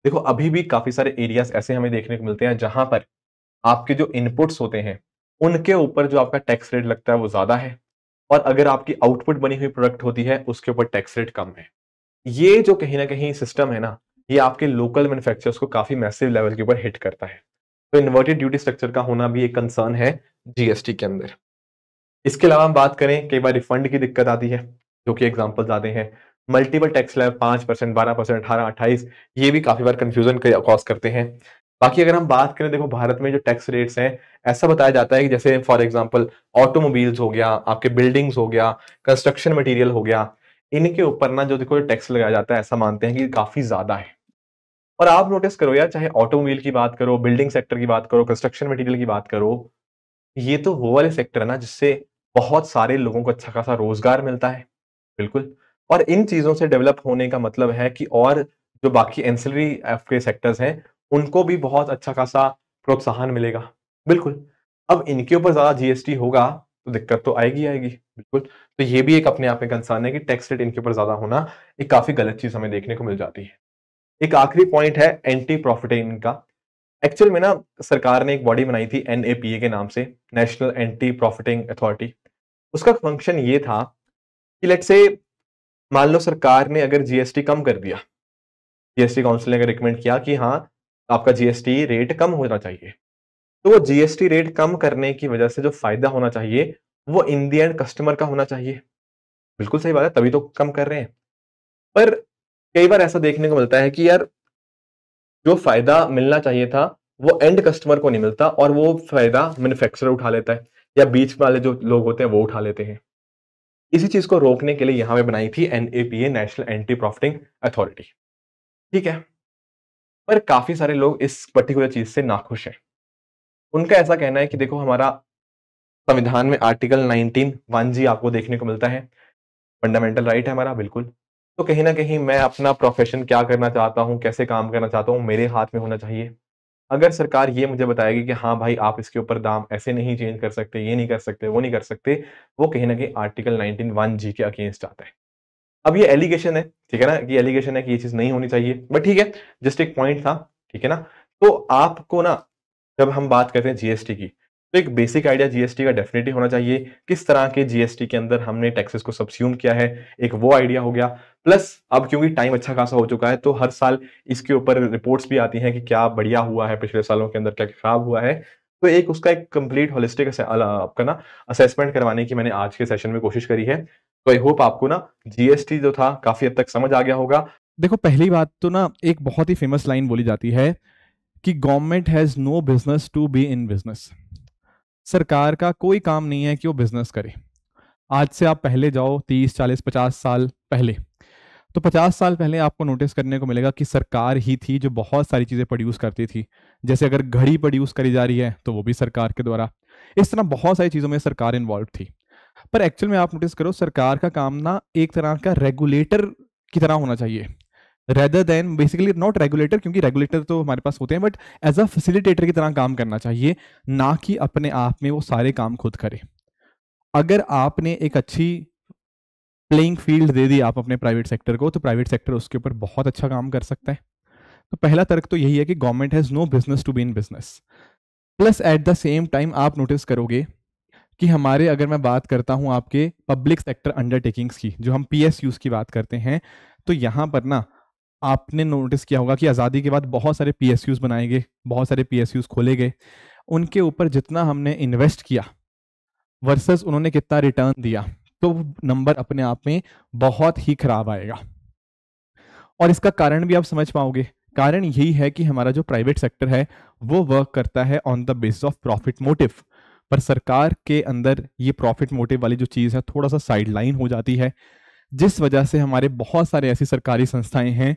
देखो अभी भी काफी सारे एरियाज ऐसे हमें देखने को मिलते हैं जहां पर आपके जो इनपुट्स होते हैं उनके ऊपर जो आपका टैक्स रेट लगता है वो ज्यादा है और अगर आपकी आउटपुट बनी हुई प्रोडक्ट होती है उसके ऊपर टैक्स रेट कम है ये जो कहीं ना कहीं सिस्टम है ना ये आपके लोकल मैन्युफैक्चरर्स को काफी मैसिव लेवल के ऊपर हिट करता है तो इन्वर्टेड ड्यूटी स्ट्रक्चर का होना भी एक कंसर्न है जीएसटी के अंदर इसके अलावा हम बात करें कई बार रिफंड की दिक्कत आती है जो कि एग्जाम्पल आते हैं मल्टीपल टैक्स स्लैब पाँच परसेंट बारह परसेंट अठारह अट्ठाईस ये भी काफ़ी बार कन्फ्यूजन कॉज करते हैं बाकी अगर हम बात करें देखो भारत में जो टैक्स रेट्स हैं ऐसा बताया जाता है कि जैसे फॉर एग्जाम्पल ऑटोमोबाइल्स हो गया आपके बिल्डिंग्स हो गया कंस्ट्रक्शन मटेरियल हो गया इनके ऊपर ना जो देखो टैक्स लगाया जाता है ऐसा मानते हैं कि काफ़ी ज़्यादा है और आप नोटिस करो यार चाहे ऑटोमोबाइल की बात करो बिल्डिंग सेक्टर की बात करो कंस्ट्रक्शन मटेरियल की बात करो ये तो वो वाले सेक्टर है ना जिससे बहुत सारे लोगों को अच्छा खासा रोजगार मिलता है बिल्कुल और इन चीज़ों से डेवलप होने का मतलब है कि और जो बाकी एंसिलरी uh, के सेक्टर्स हैं उनको भी बहुत अच्छा खासा प्रोत्साहन मिलेगा बिल्कुल अब इनके ऊपर ज़्यादा जीएसटी होगा तो दिक्कत तो आएगी आएगी बिल्कुल तो ये भी एक अपने आप में कंसर्न है कि टैक्स रेट इनके ऊपर ज़्यादा होना एक काफ़ी गलत चीज़ हमें देखने को मिल जाती है एक आखिरी पॉइंट है एंटी प्रॉफिटिंग का एक्चुअल में ना सरकार ने एक बॉडी बनाई थी एन के नाम से नेशनल एंटी प्रॉफिटिंग अथॉरिटी उसका फंक्शन ये था कि लेट से मान लो सरकार ने अगर जीएसटी कम कर दिया जीएसटी काउंसिल ने अगर रिकमेंड किया कि हाँ आपका जीएसटी रेट कम होना चाहिए तो वो जीएसटी रेट कम करने की वजह से जो फायदा होना चाहिए वो इन दी एंड कस्टमर का होना चाहिए बिल्कुल सही बात है तभी तो कम कर रहे हैं पर कई बार ऐसा देखने को मिलता है कि यार जो फायदा मिलना चाहिए था वो एंड कस्टमर को नहीं मिलता और वो फायदा मैन्युफैक्चरर उठा लेता है या बीच वाले जो लोग होते हैं वो उठा लेते हैं इसी चीज को रोकने के लिए यहां पे बनाई थी NAPA national anti profiting authority ठीक है पर काफी सारे लोग इस पर्टिकुलर चीज से नाखुश हैं उनका ऐसा कहना है कि देखो हमारा संविधान में आर्टिकल 19 वन जी आपको देखने को मिलता है फंडामेंटल राइट है हमारा बिल्कुल तो कहीं ना कहीं मैं अपना प्रोफेशन क्या करना चाहता हूँ कैसे काम करना चाहता हूँ मेरे हाथ में होना चाहिए अगर सरकार ये मुझे बताएगी कि हाँ भाई आप इसके ऊपर दाम ऐसे नहीं चेंज कर सकते ये नहीं कर सकते वो नहीं कर सकते वो कहीं ना कहीं आर्टिकल नाइनटीन वन जी के अगेंस्ट आता है अब ये एलिगेशन है ठीक है ना कि एलिगेशन है कि ये चीज नहीं होनी चाहिए बट ठीक है जस्ट एक पॉइंट था ठीक है ना तो आपको ना जब हम बात करते हैं जीएसटी की तो एक बेसिक आइडिया जीएसटी का डेफिनेटली होना चाहिए किस तरह के जीएसटी के अंदर हमने टैक्सेस को सब्स्यूम किया है एक वो आइडिया हो गया प्लस अब क्योंकि टाइम अच्छा खासा हो चुका है तो हर साल इसके ऊपर रिपोर्ट्स भी आती हैं कि क्या बढ़िया हुआ है पिछले सालों के अंदर क्या खराब हुआ है तो एक उसका एक कंप्लीट होलिस्टिक आपका ना असेसमेंट करवाने की मैंने आज के सेशन में कोशिश करी है तो आई होप आपको ना जीएसटी जो था काफी हद तक समझ आ गया होगा देखो पहली बात तो ना एक बहुत ही फेमस लाइन बोली जाती है कि government has no business to be in business सरकार का कोई काम नहीं है कि वो बिजनेस करे आज से आप पहले जाओ तीस चालीस पचास साल पहले तो पचास साल पहले आपको नोटिस करने को मिलेगा कि सरकार ही थी जो बहुत सारी चीज़ें प्रोड्यूस करती थी जैसे अगर घड़ी प्रोड्यूस करी जा रही है तो वो भी सरकार के द्वारा इस तरह बहुत सारी चीज़ों में सरकार इन्वॉल्व थी पर एक्चुअल में आप नोटिस करो सरकार का काम ना एक तरह का रेगुलेटर की तरह होना चाहिए rather than basically not regulator क्योंकि रेगुलेटर तो हमारे पास होते हैं बट एज अ फैसिलिटेटर की तरह काम करना चाहिए ना कि अपने आप में वो सारे काम खुद करे अगर आपने एक अच्छी प्लेइंग फील्ड दे दी आप अपने प्राइवेट सेक्टर को तो प्राइवेट सेक्टर उसके ऊपर बहुत अच्छा काम कर सकता है तो पहला तर्क तो यही है कि government has no business to be in business plus at the same time आप नोटिस करोगे कि हमारे अगर मैं बात करता हूँ आपके पब्लिक सेक्टर अंडरटेकिंग्स की जो हम पी की बात करते हैं तो यहाँ पर ना आपने नोटिस किया होगा कि आज़ादी के बाद बहुत सारे पी बनाए गए बहुत सारे पी खोले गए उनके ऊपर जितना हमने इन्वेस्ट किया वर्सेस उन्होंने कितना रिटर्न दिया तो नंबर अपने आप में बहुत ही खराब आएगा और इसका कारण भी आप समझ पाओगे कारण यही है कि हमारा जो प्राइवेट सेक्टर है वो वर्क करता है on the basis of profit motive पर सरकार के अंदर ये प्रॉफिट मोटिव वाली जो चीज़ है थोड़ा सा साइडलाइन हो जाती है जिस वजह से हमारे बहुत सारे ऐसी सरकारी संस्थाएं हैं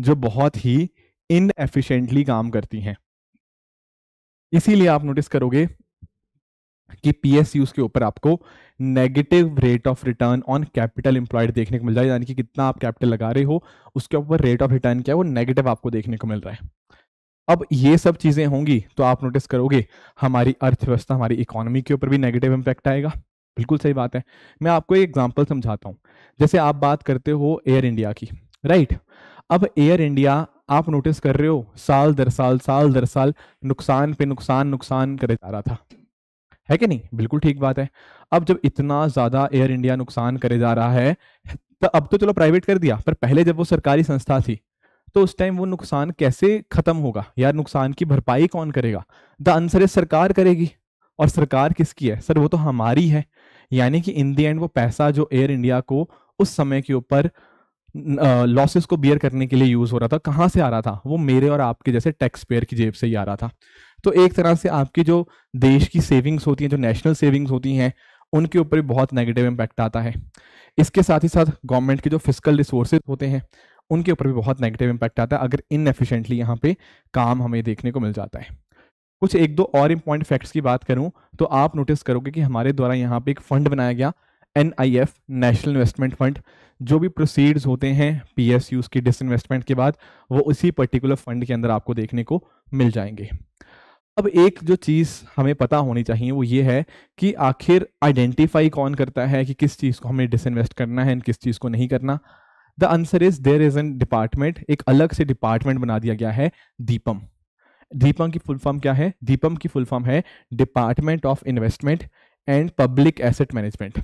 जो बहुत ही इन एफिशेंटली काम करती हैं इसीलिए आप नोटिस करोगे कि पीएसयू के ऊपर आपको negative rate of return on capital employed देखने को मिल जाए यानी कि कितना आप कैपिटल लगा रहे हो उसके ऊपर रेट ऑफ रिटर्न क्या है वो नेगेटिव आपको देखने को मिल रहा है अब ये सब चीज़ें होंगी तो आप नोटिस करोगे हमारी अर्थव्यवस्था हमारी इकोनॉमी के ऊपर भी नेगेटिव इम्पैक्ट आएगा बिल्कुल सही बात है मैं आपको एक एग्जाम्पल समझाता हूँ जैसे आप बात करते हो एयर इंडिया की राइट right? अब एयर इंडिया आप नोटिस कर रहे हो साल दर साल साल दर साल नुकसान पे नुकसान नुकसान करे जा रहा था है कि नहीं बिल्कुल ठीक बात है अब जब इतना ज्यादा एयर इंडिया नुकसान करे जा रहा है तो अब तो चलो प्राइवेट कर दिया पर पहले जब वो सरकारी संस्था थी तो उस टाइम वो नुकसान कैसे खत्म होगा यार नुकसान की भरपाई कौन करेगा द आंसर इज सरकार करेगी और सरकार किसकी है सर वो तो हमारी है यानी कि इन दी एंड वो पैसा जो एयर इंडिया को उस समय के ऊपर लॉसेस को बियर करने के लिए यूज़ हो रहा था कहाँ से आ रहा था वो मेरे और आपके जैसे टैक्स पेयर की जेब से ही आ रहा था तो एक तरह से आपकी जो देश की सेविंग्स होती हैं जो नेशनल सेविंग्स होती हैं उनके ऊपर भी बहुत नेगेटिव इम्पैक्ट आता है इसके साथ ही साथ गवर्नमेंट के जो फिजिकल रिसोर्सेज होते हैं उनके ऊपर भी बहुत नेगेटिव इम्पैक्ट आता है अगर इनएफिशेंटली यहाँ पे काम हमें देखने को मिल जाता है कुछ एक दो और इम्पॉर्टेंट फैक्ट्स की बात करूँ तो आप नोटिस करोगे कि हमारे द्वारा यहाँ पे एक फंड बनाया गया एन नेशनल इन्वेस्टमेंट फंड जो भी प्रोसीड्स होते हैं P S Us dis disinvestment के बाद वो उसी पर्टिकुलर फंड के अंदर आपको देखने को मिल जाएंगे अब एक जो चीज़ हमें पता होनी चाहिए वो ये है कि आखिर आइडेंटिफाई कौन करता है कि किस चीज़ को हमें डिसइन्वेस्ट करना है एंड किस चीज़ को नहीं करना the answer is there is an department एक अलग से डिपार्टमेंट बना दिया गया है दीपम दीपम की फुल फॉर्म क्या है दीपम की फुल फॉर्म है department of investment and public asset management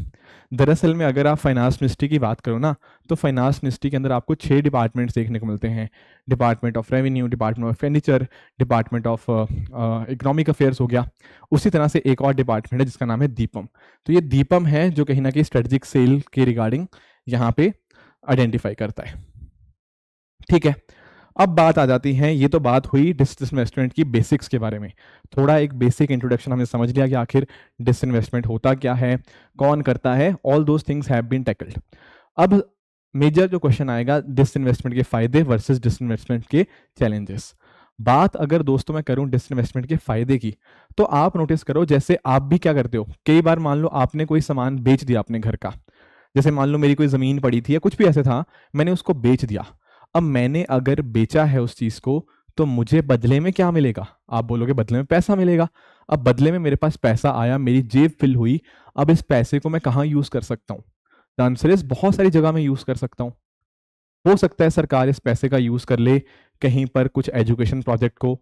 दरअसल में अगर आप फाइनेंस मिनिस्ट्री की बात करो ना तो फाइनेंस मिनिस्ट्री के अंदर आपको छः डिपार्टमेंट्स देखने को मिलते हैं department of revenue department of expenditure department of economic affairs हो गया उसी तरह से एक और डिपार्टमेंट है जिसका नाम है दीपम तो ये दीपम है जो कहीं ना कहीं स्ट्रेटजिक सेल के रिगार्डिंग यहाँ पे आइडेंटिफाई करता है ठीक है अब बात आ जाती है ये तो बात हुई डिसइन्वेस्टमेंट की बेसिक्स के बारे में थोड़ा एक बेसिक इंट्रोडक्शन हमने समझ लिया कि आखिर डिसइन्वेस्टमेंट होता क्या है कौन करता है all those things have been tackled अब मेजर जो क्वेश्चन आएगा डिसइन्वेस्टमेंट के फायदे वर्सेस डिसइन्वेस्टमेंट के चैलेंजेस बात अगर दोस्तों मैं करूं डिसइन्वेस्टमेंट के फायदे की तो आप नोटिस करो जैसे आप भी क्या करते हो कई बार मान लो आपने कोई सामान बेच दिया अपने घर का जैसे मान लो मेरी कोई ज़मीन पड़ी थी या कुछ भी ऐसे था मैंने उसको बेच दिया अब मैंने अगर बेचा है उस चीज़ को तो मुझे बदले में क्या मिलेगा आप बोलोगे बदले में पैसा मिलेगा अब बदले में मेरे पास पैसा आया मेरी जेब फिल हुई अब इस पैसे को मैं कहाँ यूज़ कर सकता हूँ द आंसर इज बहुत सारी जगह में यूज़ कर सकता हूँ हो सकता है सरकार इस पैसे का यूज़ कर ले कहीं पर कुछ एजुकेशन प्रोजेक्ट को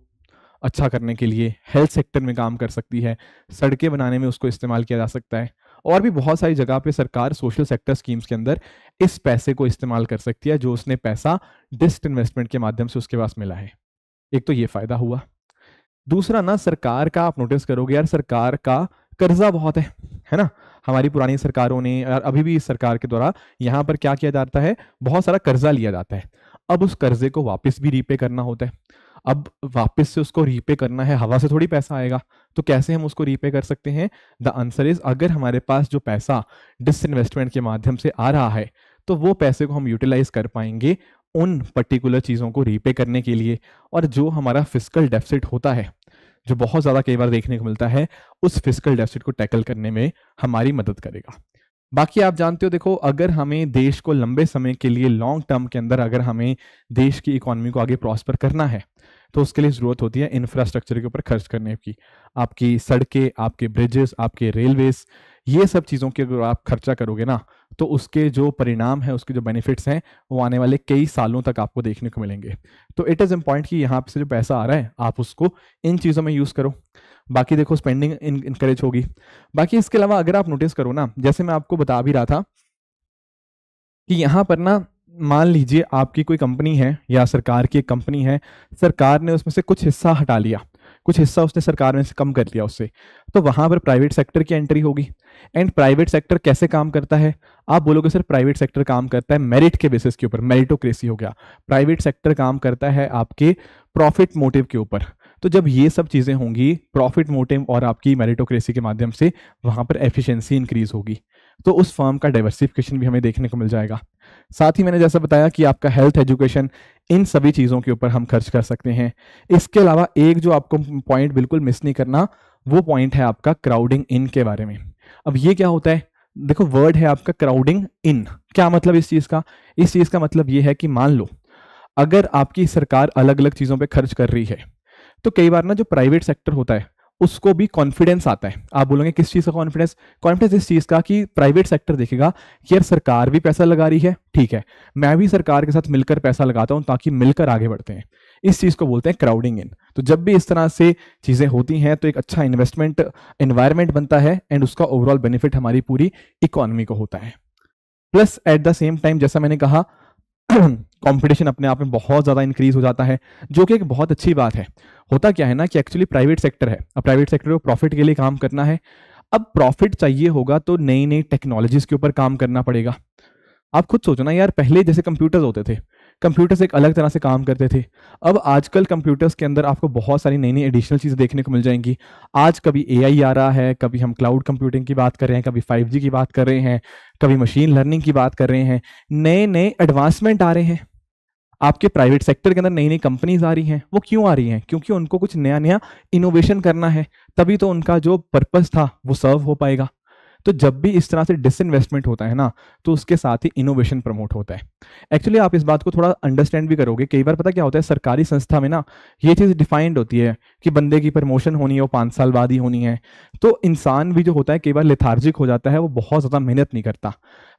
अच्छा करने के लिए हेल्थ सेक्टर में काम कर सकती है सड़कें बनाने में उसको इस्तेमाल किया जा सकता है और भी बहुत सारी जगह पे सरकार सोशल सेक्टर स्कीम्स के अंदर इस पैसे को इस्तेमाल कर सकती है जो उसने पैसा डिस्ट इन्वेस्टमेंट के माध्यम से उसके पास मिला है एक तो ये फायदा हुआ दूसरा ना सरकार का आप नोटिस करोगे यार सरकार का कर्जा बहुत है है ना हमारी पुरानी सरकारों ने और अभी भी इस सरकार के द्वारा यहाँ पर क्या किया जाता है बहुत सारा कर्जा लिया जाता है अब उस कर्जे को वापस भी रीपे करना होता है अब वापस से उसको रीपे करना है हवा से थोड़ी पैसा आएगा तो कैसे हम उसको रीपे कर सकते हैं द आंसर इज अगर हमारे पास जो पैसा डिस इन्वेस्टमेंट के माध्यम से आ रहा है तो वो पैसे को हम यूटिलाइज कर पाएंगे उन पर्टिकुलर चीज़ों को रीपे करने के लिए और जो हमारा फिजिकल डेफिसिट होता है जो बहुत ज़्यादा कई बार देखने को मिलता है उस फिजिकल डेफिसिट को टैकल करने में हमारी मदद करेगा बाकी आप जानते हो देखो अगर हमें देश को लंबे समय के लिए लॉन्ग टर्म के अंदर अगर हमें देश की इकोनॉमी को आगे प्रॉस्पर करना है तो उसके लिए ज़रूरत होती है इंफ्रास्ट्रक्चर के ऊपर खर्च करने की आपकी सड़कें आपके ब्रिजेस आपके रेलवेज ये सब चीज़ों के अगर आप खर्चा करोगे ना तो उसके जो परिणाम है उसके जो बेनिफिट्स हैं वो आने वाले कई सालों तक आपको देखने को मिलेंगे तो इट इज़ इम्पॉर्टेंट कि यहाँ से जो पैसा आ रहा है आप उसको इन चीज़ों में यूज़ करो बाकी देखो स्पेंडिंग इंकरेज होगी बाकी इसके अलावा अगर आप नोटिस करो ना जैसे मैं आपको बता भी रहा था कि यहाँ पर ना मान लीजिए आपकी कोई कंपनी है या सरकार की एक कंपनी है सरकार ने उसमें से कुछ हिस्सा हटा लिया कुछ हिस्सा उसने सरकार में से कम कर लिया उससे तो वहाँ पर प्राइवेट सेक्टर की एंट्री होगी एंड प्राइवेट सेक्टर कैसे काम करता है आप बोलोगे सर प्राइवेट सेक्टर काम करता है मेरिट के बेसिस के ऊपर मेरिटोक्रेसी हो गया प्राइवेट सेक्टर काम करता है आपके प्रॉफिट मोटिव के ऊपर तो जब ये सब चीज़ें होंगी प्रॉफिट मोटिव और आपकी मेरिटोक्रेसी के माध्यम से वहाँ पर एफिशिएंसी इंक्रीज होगी तो उस फर्म का डाइवर्सिफिकेशन भी हमें देखने को मिल जाएगा साथ ही मैंने जैसा बताया कि आपका हेल्थ एजुकेशन इन सभी चीज़ों के ऊपर हम खर्च कर सकते हैं इसके अलावा एक जो आपको पॉइंट बिल्कुल मिस नहीं करना वो पॉइंट है आपका क्राउडिंग इन के बारे में अब ये क्या होता है देखो वर्ड है आपका क्राउडिंग इन क्या मतलब इस चीज़ का इस चीज़ का मतलब ये है कि मान लो अगर आपकी सरकार अलग अलग चीज़ों पर खर्च कर रही है तो कई बार ना जो प्राइवेट सेक्टर होता है उसको भी कॉन्फिडेंस आता है आप बोलोगे किस चीज़ का कॉन्फिडेंस कॉन्फिडेंस इस चीज़ का कि प्राइवेट सेक्टर देखेगा कि यार सरकार भी पैसा लगा रही है ठीक है मैं भी सरकार के साथ मिलकर पैसा लगाता हूं ताकि मिलकर आगे बढ़ते हैं इस चीज़ को बोलते हैं क्राउडिंग इन तो जब भी इस तरह से चीज़ें होती हैं तो एक अच्छा इन्वेस्टमेंट इन्वायरमेंट बनता है एंड उसका ओवरऑल बेनिफिट हमारी पूरी इकोनॉमी को होता है plus at the same time जैसा मैंने कहा कंपटीशन अपने आप में बहुत ज़्यादा इंक्रीज हो जाता है जो कि एक बहुत अच्छी बात है होता क्या है ना कि एक्चुअली प्राइवेट सेक्टर है अब प्राइवेट सेक्टर को प्रॉफिट के लिए काम करना है अब प्रॉफिट चाहिए होगा तो नई नई टेक्नोलॉजीज के ऊपर काम करना पड़ेगा आप खुद सोचो ना यार पहले जैसे कंप्यूटर्स होते थे कंप्यूटर्स एक अलग तरह से काम करते थे अब आजकल कंप्यूटर्स के अंदर आपको बहुत सारी नई नई एडिशनल चीज़ें देखने को मिल जाएंगी आज कभी ए आ रहा है कभी हम क्लाउड कंप्यूटिंग की बात कर रहे हैं कभी फाइव की बात कर रहे हैं कभी मशीन लर्निंग की बात कर रहे हैं नए नए एडवांसमेंट आ रहे हैं आपके प्राइवेट सेक्टर के अंदर नई नई कंपनीज आ रही हैं वो क्यों आ रही हैं क्योंकि उनको कुछ नया नया इनोवेशन करना है तभी तो उनका जो पर्पस था वो सर्व हो पाएगा तो जब भी इस तरह से डिसइन्वेस्टमेंट होता है ना तो उसके साथ ही इनोवेशन प्रमोट होता है एक्चुअली आप इस बात को थोड़ा अंडरस्टैंड भी करोगे कई बार पता क्या होता है सरकारी संस्था में ना ये चीज़ डिफाइंड होती है कि बंदे की प्रमोशन होनी है वो पाँच साल बाद ही होनी है तो इंसान भी जो होता है कई बार लिथार्जिक हो जाता है वो बहुत ज़्यादा मेहनत नहीं करता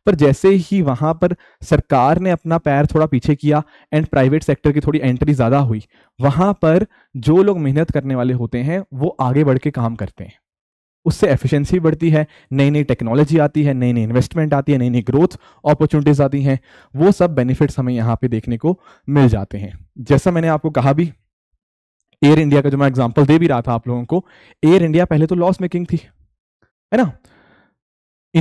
पर जैसे ही वहां पर सरकार ने अपना पैर थोड़ा पीछे किया एंड प्राइवेट सेक्टर की थोड़ी एंट्री ज़्यादा हुई वहां पर जो लोग मेहनत करने वाले होते हैं वो आगे बढ़ के काम करते हैं उससे एफिशिएंसी बढ़ती है नई नई टेक्नोलॉजी आती है नई नई इन्वेस्टमेंट आती है नई नई ग्रोथ अपॉर्चुनिटीज़ आती हैं वो सब बेनिफिट्स हमें यहाँ पे देखने को मिल जाते हैं जैसा मैंने आपको कहा भी एयर इंडिया का जो मैं एग्जाम्पल दे भी रहा था आप लोगों को एयर इंडिया पहले तो लॉस मेकिंग थी है ना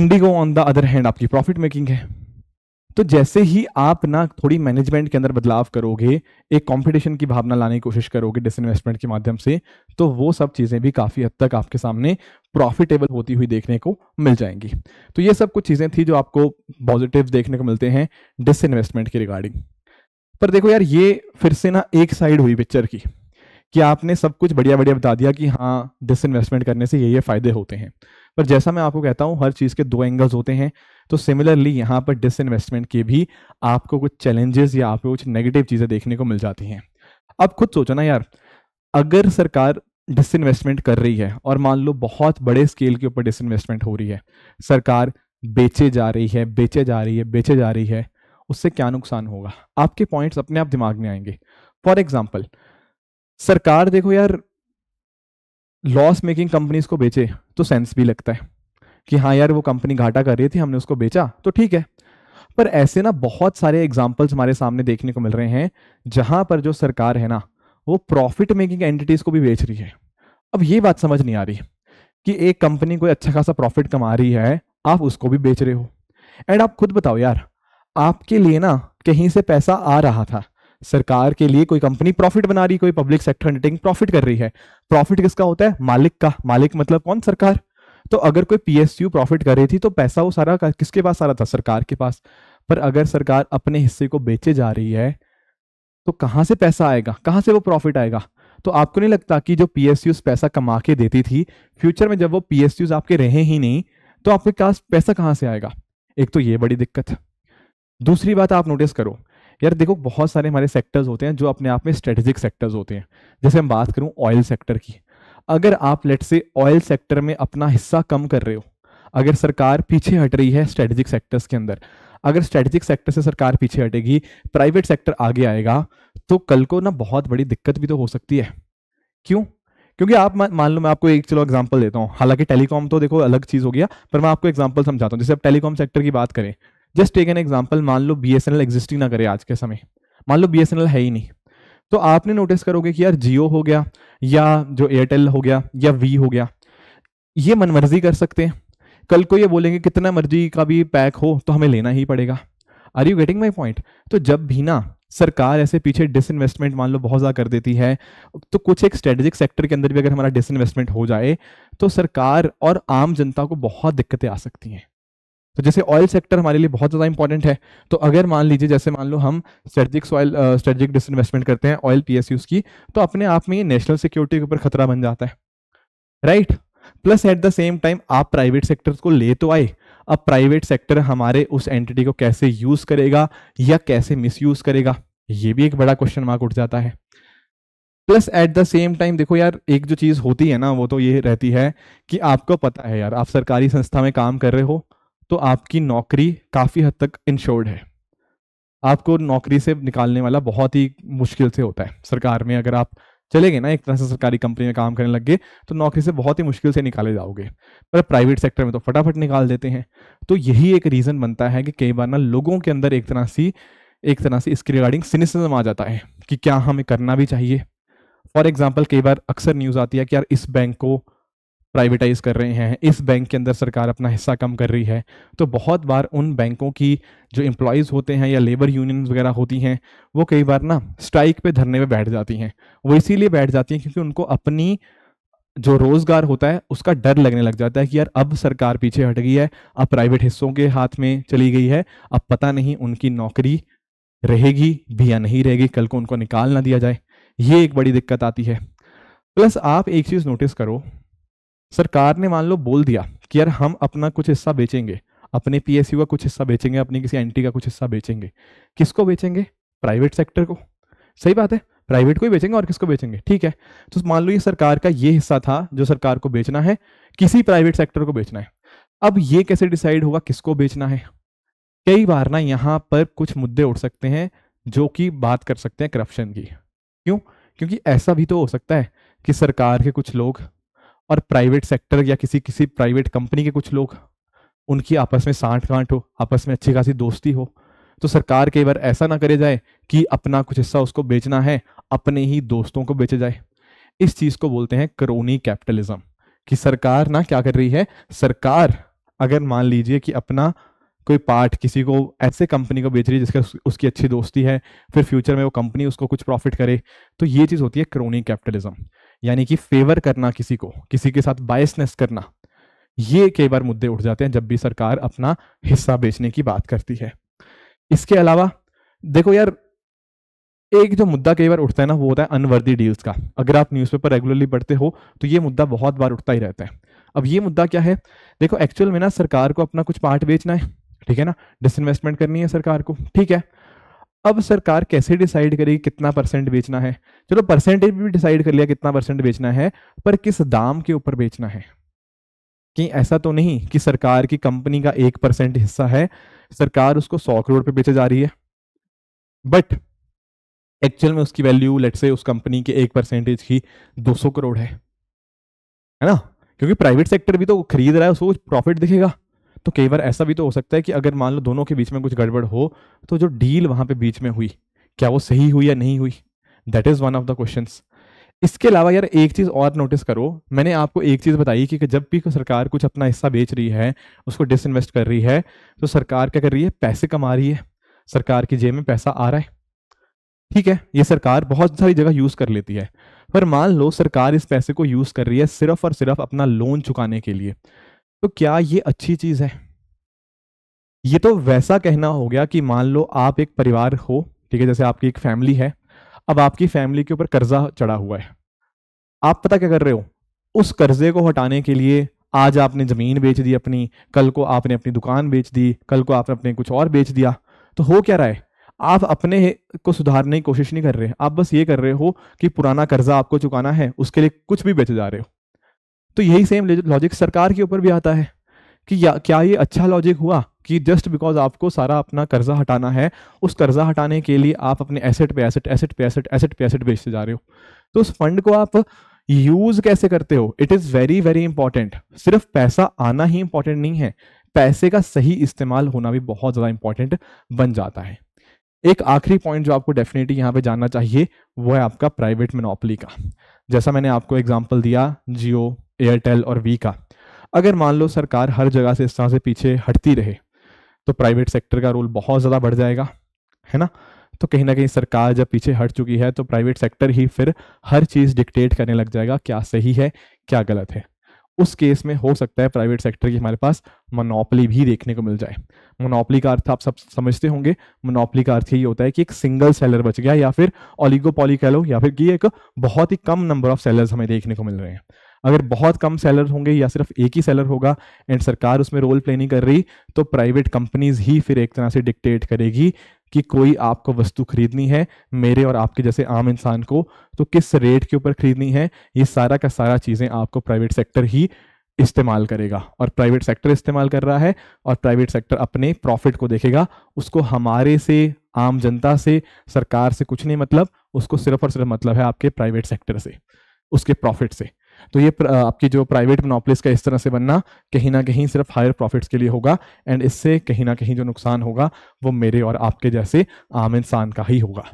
IndiGo on the other hand आपकी प्रॉफिट मेकिंग है तो जैसे ही आप ना थोड़ी मैनेजमेंट के अंदर बदलाव करोगे एक कंपटीशन की भावना लाने की कोशिश करोगे डिसइन्वेस्टमेंट के माध्यम से तो वो सब चीज़ें भी काफ़ी हद तक आपके सामने प्रॉफिटेबल होती हुई देखने को मिल जाएंगी तो ये सब कुछ चीज़ें थी जो आपको पॉजिटिव देखने को मिलते हैं डिसइन्वेस्टमेंट के रिगार्डिंग पर देखो यार ये फिर से ना एक साइड हुई पिक्चर की कि आपने सब कुछ बढ़िया बढ़िया बता दिया कि हाँ डिसइन्वेस्टमेंट करने से ये ये फ़ायदे होते हैं पर जैसा मैं आपको कहता हूँ हर चीज़ के दो एंगल्स होते हैं तो सिमिलरली यहाँ पर डिसइन्वेस्टमेंट के भी आपको कुछ चैलेंजेस या आपको कुछ नेगेटिव चीज़ें देखने को मिल जाती हैं अब खुद सोचो ना यार अगर सरकार डिसइन्वेस्टमेंट कर रही है और मान लो बहुत बड़े स्केल के ऊपर डिसइन्वेस्टमेंट हो रही है सरकार बेचे जा रही है बेचे जा रही है बेचे जा रही है उससे क्या नुकसान होगा आपके पॉइंट्स अपने आप दिमाग में आएंगे फॉर एग्जाम्पल सरकार देखो यार लॉस मेकिंग कंपनीज को बेचे तो सेंस भी लगता है कि हाँ यार वो कंपनी घाटा कर रही थी हमने उसको बेचा तो ठीक है पर ऐसे ना बहुत सारे एग्जाम्पल्स हमारे सामने देखने को मिल रहे हैं जहां पर जो सरकार है ना वो प्रॉफिट मेकिंग एंटिटीज को भी बेच रही है अब ये बात समझ नहीं आ रही कि एक कंपनी कोई अच्छा खासा प्रॉफिट कमा रही है आप उसको भी बेच रहे हो एंड आप खुद बताओ यार आपके लिए ना कहीं से पैसा आ रहा था सरकार के लिए कोई कंपनी प्रॉफिट बना रही कोई पब्लिक सेक्टर एंटिटी प्रॉफिट कर रही है प्रॉफिट किसका होता है मालिक का मालिक मतलब कौन सरकार तो अगर कोई पीएसयू प्रॉफिट कर रही थी तो पैसा वो सारा किसके पास आ रहा था सरकार के पास पर अगर सरकार अपने हिस्से को बेचे जा रही है तो कहाँ से पैसा आएगा कहाँ से वो प्रॉफिट आएगा तो आपको नहीं लगता कि जो पी पैसा कमा के देती थी फ्यूचर में जब वो पी आपके रहे ही नहीं तो आपके पास पैसा कहाँ से आएगा एक तो ये बड़ी दिक्कत दूसरी बात आप नोटिस करो यार देखो बहुत सारे हमारे सेक्टर्स होते हैं जो अपने आप में स्ट्रेटेजिक सेक्टर्स होते हैं जैसे हम बात करूं ऑयल सेक्टर की अगर आप लेट से ऑयल सेक्टर में अपना हिस्सा कम कर रहे हो अगर सरकार पीछे हट रही है स्ट्रेटेजिक सेक्टर्स के अंदर अगर स्ट्रेटेजिक सेक्टर से सरकार पीछे हटेगी प्राइवेट सेक्टर आगे आएगा तो कल को ना बहुत बड़ी दिक्कत भी तो हो सकती है क्यों क्योंकि आप मान लो मैं आपको एक चलो एग्जांपल देता हूँ हालांकि टेलीकॉम तो देखो अलग चीज़ हो गया पर मैं आपको एग्जांपल समझाता हूँ जैसे आप टेलीकॉम सेक्टर की बात करें जस्ट टेक एन एग्जाम्पल मान लो बी एस एग्जिस्ट ही ना करे आज के समय मान लो बी है ही नहीं तो आपने नोटिस करोगे कि यार जियो हो गया या जो एयरटेल हो गया या वी हो गया ये मनमर्जी कर सकते हैं कल को ये बोलेंगे कितना मर्जी का भी पैक हो तो हमें लेना ही पड़ेगा are you getting my point तो जब भी ना सरकार ऐसे पीछे डिसइन्वेस्टमेंट मान लो बहुत ज़्यादा कर देती है तो कुछ एक स्ट्रेटेजिक सेक्टर के अंदर भी अगर हमारा डिसइन्वेस्टमेंट हो जाए तो सरकार और आम जनता को बहुत दिक्कतें आ सकती हैं तो जैसे ऑयल सेक्टर हमारे लिए बहुत ज़्यादा इंपॉर्टेंट है तो अगर मान लीजिए जैसे मान लो हम स्ट्रेटिक ऑयल स्ट्रेटिक डिसइन्वेस्टमेंट करते हैं ऑयल पी की तो अपने आप में ये नेशनल सिक्योरिटी के ऊपर खतरा बन जाता है right plus at the same time आप प्राइवेट सेक्टर को ले तो आए अब प्राइवेट सेक्टर हमारे उस एंटिटी को कैसे यूज़ करेगा या कैसे मिसयूज़ करेगा ये भी एक बड़ा क्वेश्चन मार्क उठ जाता है plus at the same time देखो यार एक जो चीज़ होती है ना वो तो ये रहती है कि आपको पता है यार आप सरकारी संस्था में काम कर रहे हो तो आपकी नौकरी काफ़ी हद तक इंश्योर्ड है आपको नौकरी से निकालने वाला बहुत ही मुश्किल से होता है सरकार में अगर आप चले गए ना एक तरह से सरकारी कंपनी में काम करने लग गए तो नौकरी से बहुत ही मुश्किल से निकाले जाओगे पर प्राइवेट सेक्टर में तो फटाफट निकाल देते हैं तो यही एक रीज़न बनता है कि कई बार ना लोगों के अंदर एक तरह सी एक तरह से इसके रिगार्डिंग सिनिसिज्म आ जाता है कि क्या हमें करना भी चाहिए फॉर एग्जाम्पल कई बार अक्सर न्यूज़ आती है कि यार इस बैंक को प्राइवेटाइज कर रहे हैं इस बैंक के अंदर सरकार अपना हिस्सा कम कर रही है तो बहुत बार उन बैंकों की जो एम्प्लॉयज़ होते हैं या लेबर यूनियन वगैरह होती हैं वो कई बार ना स्ट्राइक पे धरने में बैठ जाती हैं वो इसीलिए बैठ जाती हैं क्योंकि उनको अपनी जो रोज़गार होता है उसका डर लगने लग जाता है कि यार अब सरकार पीछे हट गई है अब प्राइवेट हिस्सों के हाथ में चली गई है अब पता नहीं उनकी नौकरी रहेगी भी या नहीं रहेगी कल को उनको निकाल ना दिया जाए ये एक बड़ी दिक्कत आती है प्लस आप एक चीज़ नोटिस करो सरकार ने मान लो बोल दिया कि यार हम अपना कुछ हिस्सा बेचेंगे अपने पीएसयू का कुछ हिस्सा बेचेंगे अपनी किसी एंटी का कुछ हिस्सा बेचेंगे किसको बेचेंगे प्राइवेट सेक्टर को सही बात है प्राइवेट को ही बेचेंगे और किसको बेचेंगे ठीक है तो मान लो ये सरकार का ये हिस्सा था जो सरकार को बेचना है किसी प्राइवेट सेक्टर को बेचना है अब ये कैसे डिसाइड होगा किसको बेचना है कई बार ना यहाँ पर कुछ मुद्दे उठ सकते हैं जो कि बात कर सकते हैं करप्शन की क्यों क्योंकि ऐसा भी तो हो सकता है कि सरकार के कुछ लोग और प्राइवेट सेक्टर या किसी किसी प्राइवेट कंपनी के कुछ लोग उनकी आपस में साठ गांठ हो आपस में अच्छी खासी दोस्ती हो तो सरकार कई बार ऐसा ना करे जाए कि अपना कुछ हिस्सा उसको बेचना है अपने ही दोस्तों को बेचे जाए इस चीज को बोलते हैं करोनी कैपिटलिज्म कि सरकार ना क्या कर रही है सरकार अगर मान लीजिए कि अपना कोई पार्ट किसी को ऐसे कंपनी को बेच रही है जिसका उसकी अच्छी दोस्ती है फिर फ्यूचर में वो कंपनी उसको कुछ प्रॉफिट करे तो ये चीज़ होती है क्रोनी कैपिटलिज्म यानी कि फेवर करना किसी को किसी के साथ बायसनेस करना ये कई बार मुद्दे उठ जाते हैं जब भी सरकार अपना हिस्सा बेचने की बात करती है इसके अलावा देखो यार एक जो मुद्दा कई बार उठता है ना वो होता है अनवर्दी डील्स का अगर आप न्यूज़पेपर रेगुलरली पढ़ते हो तो ये मुद्दा बहुत बार उठता ही रहता है अब ये मुद्दा क्या है देखो एक्चुअल में ना सरकार को अपना कुछ पार्ट बेचना है ठीक है ना डिसइन्वेस्टमेंट करनी है सरकार को ठीक है अब सरकार कैसे डिसाइड करेगी कितना परसेंट बेचना है चलो परसेंटेज भी डिसाइड कर लिया कितना परसेंट बेचना है पर किस दाम के ऊपर बेचना है कि ऐसा तो नहीं कि सरकार की कंपनी का एक परसेंट हिस्सा है सरकार उसको सौ करोड़ पे बेचे जा रही है बट एक्चुअल में उसकी वैल्यू लेट से उस कंपनी के एक परसेंटेज की सौ करोड़ है है ना क्योंकि प्राइवेट सेक्टर भी तो खरीद रहा है उसको प्रॉफिट दिखेगा तो कई बार ऐसा भी तो हो सकता है कि अगर मान लो दोनों के बीच में कुछ गड़बड़ हो तो जो डील वहां पे बीच में हुई क्या वो सही हुई या नहीं हुई that is one of the question इसके अलावा यार एक चीज़ और नोटिस करो मैंने आपको एक चीज़ बताई कि, कि जब भी सरकार कुछ अपना हिस्सा बेच रही है उसको डिसइन्वेस्ट कर रही है तो सरकार क्या कर रही है पैसे कमा रही है सरकार की जेब में पैसा आ रहा है ठीक है ये सरकार बहुत सारी जगह यूज़ कर लेती है पर मान लो सरकार इस पैसे को यूज़ कर रही है सिर्फ और सिर्फ अपना लोन चुकाने के लिए तो क्या ये अच्छी चीज है ये तो वैसा कहना हो गया कि मान लो आप एक परिवार हो ठीक है जैसे आपकी एक फैमिली है अब आपकी फैमिली के ऊपर कर्जा चढ़ा हुआ है आप पता क्या कर रहे हो उस कर्जे को हटाने के लिए आज आपने ज़मीन बेच दी अपनी कल को आपने अपनी दुकान बेच दी कल को आपने अपने कुछ और बेच दिया तो हो क्या रहा है आप अपने को सुधारने की कोशिश नहीं कर रहे आप बस ये कर रहे हो कि पुराना कर्जा आपको चुकाना है उसके लिए कुछ भी बेच जा रहे हो तो यही सेम लॉजिक सरकार के ऊपर भी आता है कि या, क्या ये अच्छा लॉजिक हुआ कि जस्ट बिकॉज आपको सारा अपना कर्जा हटाना है उस कर्जा हटाने के लिए आप अपने एसेट पे एसेट एसेट पे एसेट एसेट पे एसेट बेचते जा रहे हो तो उस फंड को आप यूज कैसे करते हो it is very very important सिर्फ पैसा आना ही इंपॉर्टेंट नहीं है पैसे का सही इस्तेमाल होना भी बहुत ज्यादा इंपॉर्टेंट बन जाता है एक आखिरी पॉइंट जो आपको डेफिनेटली यहाँ पे जानना चाहिए वो है आपका प्राइवेट मिनोपली का जैसा मैंने आपको एग्जाम्पल दिया जियो एयरटेल और वी का अगर मान लो सरकार हर जगह से इस तरह से पीछे हटती रहे तो प्राइवेट सेक्टर का रोल बहुत ज़्यादा बढ़ जाएगा है ना तो कहीं ना कहीं सरकार जब पीछे हट चुकी है तो प्राइवेट सेक्टर ही फिर हर चीज़ डिक्टेट करने लग जाएगा क्या सही है क्या गलत है उस केस में हो सकता है प्राइवेट सेक्टर की हमारे पास मोनोपली भी देखने को मिल जाए मोनोपली का अर्थ आप सब समझते होंगे मोनोपली का अर्थ यही होता है कि एक सिंगल सेलर बच गया या फिर ओलिगोपोली कह लो या फिर कि एक बहुत ही कम नंबर ऑफ सेलर्स हमें देखने को मिल रहे हैं अगर बहुत कम सेलर होंगे या सिर्फ एक ही सेलर होगा एंड सरकार उसमें रोल प्ले नहीं कर रही तो प्राइवेट कंपनीज ही फिर एक तरह से डिक्टेट करेगी कि कोई आपको वस्तु खरीदनी है मेरे और आपके जैसे आम इंसान को तो किस रेट के ऊपर खरीदनी है ये सारा का सारा चीज़ें आपको प्राइवेट सेक्टर ही इस्तेमाल करेगा और प्राइवेट सेक्टर इस्तेमाल कर रहा है और प्राइवेट सेक्टर अपने प्रॉफिट को देखेगा उसको हमारे से आम जनता से सरकार से कुछ नहीं मतलब उसको सिर्फ और सिर्फ मतलब है आपके प्राइवेट सेक्टर से उसके प्रॉफिट से तो ये आपकी जो प्राइवेट मोनोपलिस का इस तरह से बनना कहीं ना कहीं सिर्फ हायर प्रॉफिट्स के लिए होगा एंड इससे कहीं ना कहीं जो नुकसान होगा वो मेरे और आपके जैसे आम इंसान का ही होगा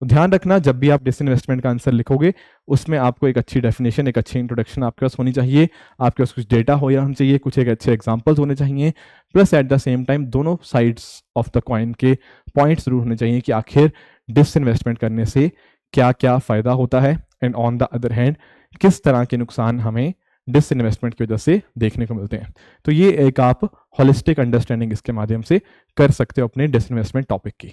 तो ध्यान रखना जब भी आप डिस इन्वेस्टमेंट का आंसर लिखोगे उसमें आपको एक अच्छी डेफिनेशन एक अच्छी इंट्रोडक्शन आपके पास होनी चाहिए आपके पास कुछ डेटा हो या हम चाहिए कुछ एक अच्छे एग्जाम्पल्स होने चाहिए plus at the same time दोनों साइड्स ऑफ द कॉइन के पॉइंट जरूर होने चाहिए कि आखिर डिस इन्वेस्टमेंट करने से क्या क्या फ़ायदा होता है and on the other hand किस तरह के नुकसान हमें डिस इन्वेस्टमेंट की वजह से देखने को मिलते हैं तो ये एक आप होलिस्टिक अंडरस्टैंडिंग इसके माध्यम से कर सकते हो अपने डिस इन्वेस्टमेंट टॉपिक की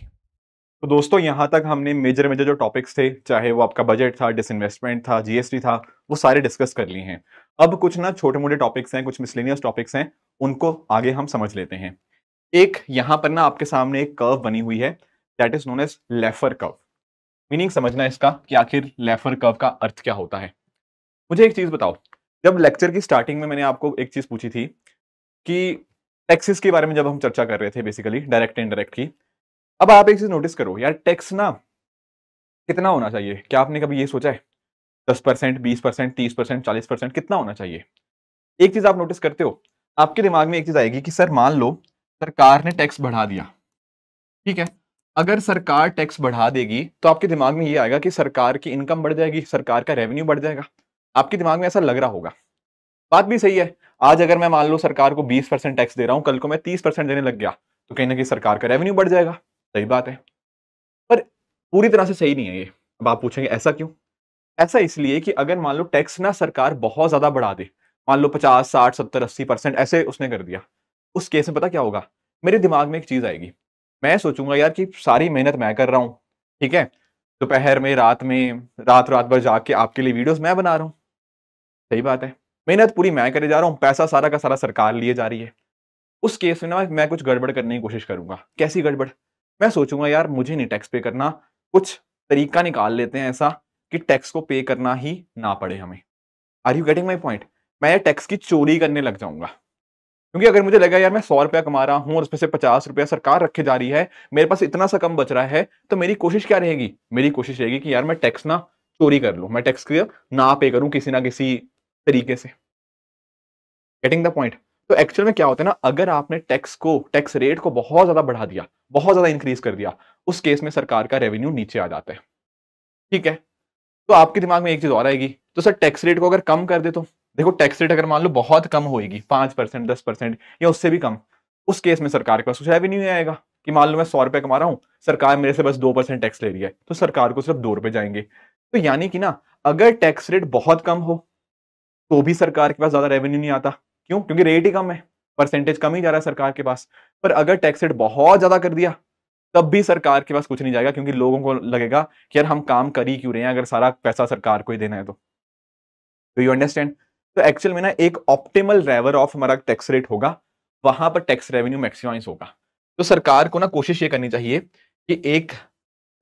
तो दोस्तों यहाँ तक हमने मेजर मेजर जो टॉपिक्स थे चाहे वो आपका बजट था डिस इन्वेस्टमेंट था जीएसटी था वो सारे डिस्कस कर लिए हैं अब कुछ ना छोटे मोटे टॉपिक्स हैं कुछ मिसलेनियस टॉपिक्स हैं उनको आगे हम समझ लेते हैं एक यहाँ पर ना आपके सामने एक कर्व बनी हुई है that is known as Laffer curve meaning समझना इसका कि आखिर लेफर कर्व का अर्थ क्या होता है मुझे एक चीज़ बताओ जब लेक्चर की स्टार्टिंग में मैंने आपको एक चीज़ पूछी थी कि टैक्सेस के बारे में जब हम चर्चा कर रहे थे बेसिकली डायरेक्ट एंड इनडायरेक्ट की अब आप एक चीज़ नोटिस करो यार टैक्स ना कितना होना चाहिए क्या आपने कभी ये सोचा है दस परसेंट बीस परसेंट तीस परसेंट चालीस परसेंट कितना होना चाहिए एक चीज़ आप नोटिस करते हो आपके दिमाग में एक चीज़ आएगी कि सर मान लो सरकार ने टैक्स बढ़ा दिया ठीक है अगर सरकार टैक्स बढ़ा देगी तो आपके दिमाग में ये आएगा कि सरकार की इनकम बढ़ जाएगी सरकार का रेवेन्यू बढ़ जाएगा आपके दिमाग में ऐसा लग रहा होगा बात भी सही है आज अगर मैं मान लो सरकार को 20 परसेंट टैक्स दे रहा हूं कल को मैं 30 परसेंट देने लग गया तो कहीं ना कहीं सरकार का रेवेन्यू बढ़ जाएगा सही बात है पर पूरी तरह से सही नहीं है ये अब आप पूछेंगे ऐसा क्यों ऐसा इसलिए कि अगर मान लो टैक्स ना सरकार बहुत ज्यादा बढ़ा दे मान लो पचास साठ सत्तर अस्सी परसेंट ऐसे उसने कर दिया उस केस में पता क्या होगा मेरे दिमाग में एक चीज आएगी मैं सोचूंगा यार कि सारी मेहनत मैं कर रहा हूँ ठीक है दोपहर में रात में रात रात भर जाके आपके लिए वीडियोस मैं बना रहा हूँ सही बात है मेहनत पूरी मैं करे जा रहा हूँ पैसा सारा का सारा सरकार लिए जा रही है उस केस में ना मैं कुछ गड़बड़ करने की कोशिश करूंगा कैसी गड़बड़ मैं सोचूंगा यार मुझे नहीं टैक्स पे करना कुछ तरीका निकाल लेते हैं ऐसा कि टैक्स को पे करना ही ना पड़े हमें are you getting my point मैं टैक्स की चोरी करने लग जाऊंगा क्योंकि अगर मुझे लगा यार मैं सौ रुपया कमा रहा हूँ और उसमें से पचास रुपया सरकार रखे जा रही है मेरे पास इतना सा कम बच रहा है तो मेरी कोशिश क्या रहेगी मेरी कोशिश रहेगी कि यार मैं टैक्स ना चोरी कर लूँ मैं टैक्स ना पे करूँ किसी ना किसी तरीके से गेटिंग द पॉइंट तो एक्चुअल में क्या होता है ना अगर आपने टैक्स को टैक्स रेट को बहुत ज्यादा बढ़ा दिया बहुत ज्यादा इंक्रीज कर दिया उस केस में सरकार का रेवेन्यू नीचे आ जाता है ठीक है तो आपके दिमाग में एक चीज और आएगी तो सर टैक्स रेट को अगर कम कर दे तो देखो टैक्स रेट अगर मान लो बहुत कम होगी पांच परसेंट दस परसेंट या उससे भी कम उस केस में सरकार के पास कुछ रेवेन्यू आएगा कि मान लो मैं सौ रुपए कमा रहा हूँ सरकार मेरे से बस दो परसेंट टैक्स ले रही है तो सरकार को सिर्फ दो रुपए जाएंगे तो यानी कि ना अगर टैक्स रेट बहुत कम हो तो भी सरकार के पास ज़्यादा रेवेन्यू नहीं आता क्यों क्योंकि रेट ही कम है परसेंटेज कम ही जा रहा है सरकार के पास पर अगर टैक्स रेट बहुत ज़्यादा कर दिया तब भी सरकार के पास कुछ नहीं जाएगा क्योंकि लोगों को लगेगा कि यार हम काम कर ही क्यों रहे हैं अगर सारा पैसा सरकार को ही देना है तो यू अंडरस्टैंड तो एक्चुअल में ना एक ऑप्टिमल ड्राइवर ऑफ हमारा टैक्स रेट होगा वहां पर टैक्स रेवेन्यू मैक्सिमाइज होगा तो सरकार को ना कोशिश ये करनी चाहिए कि एक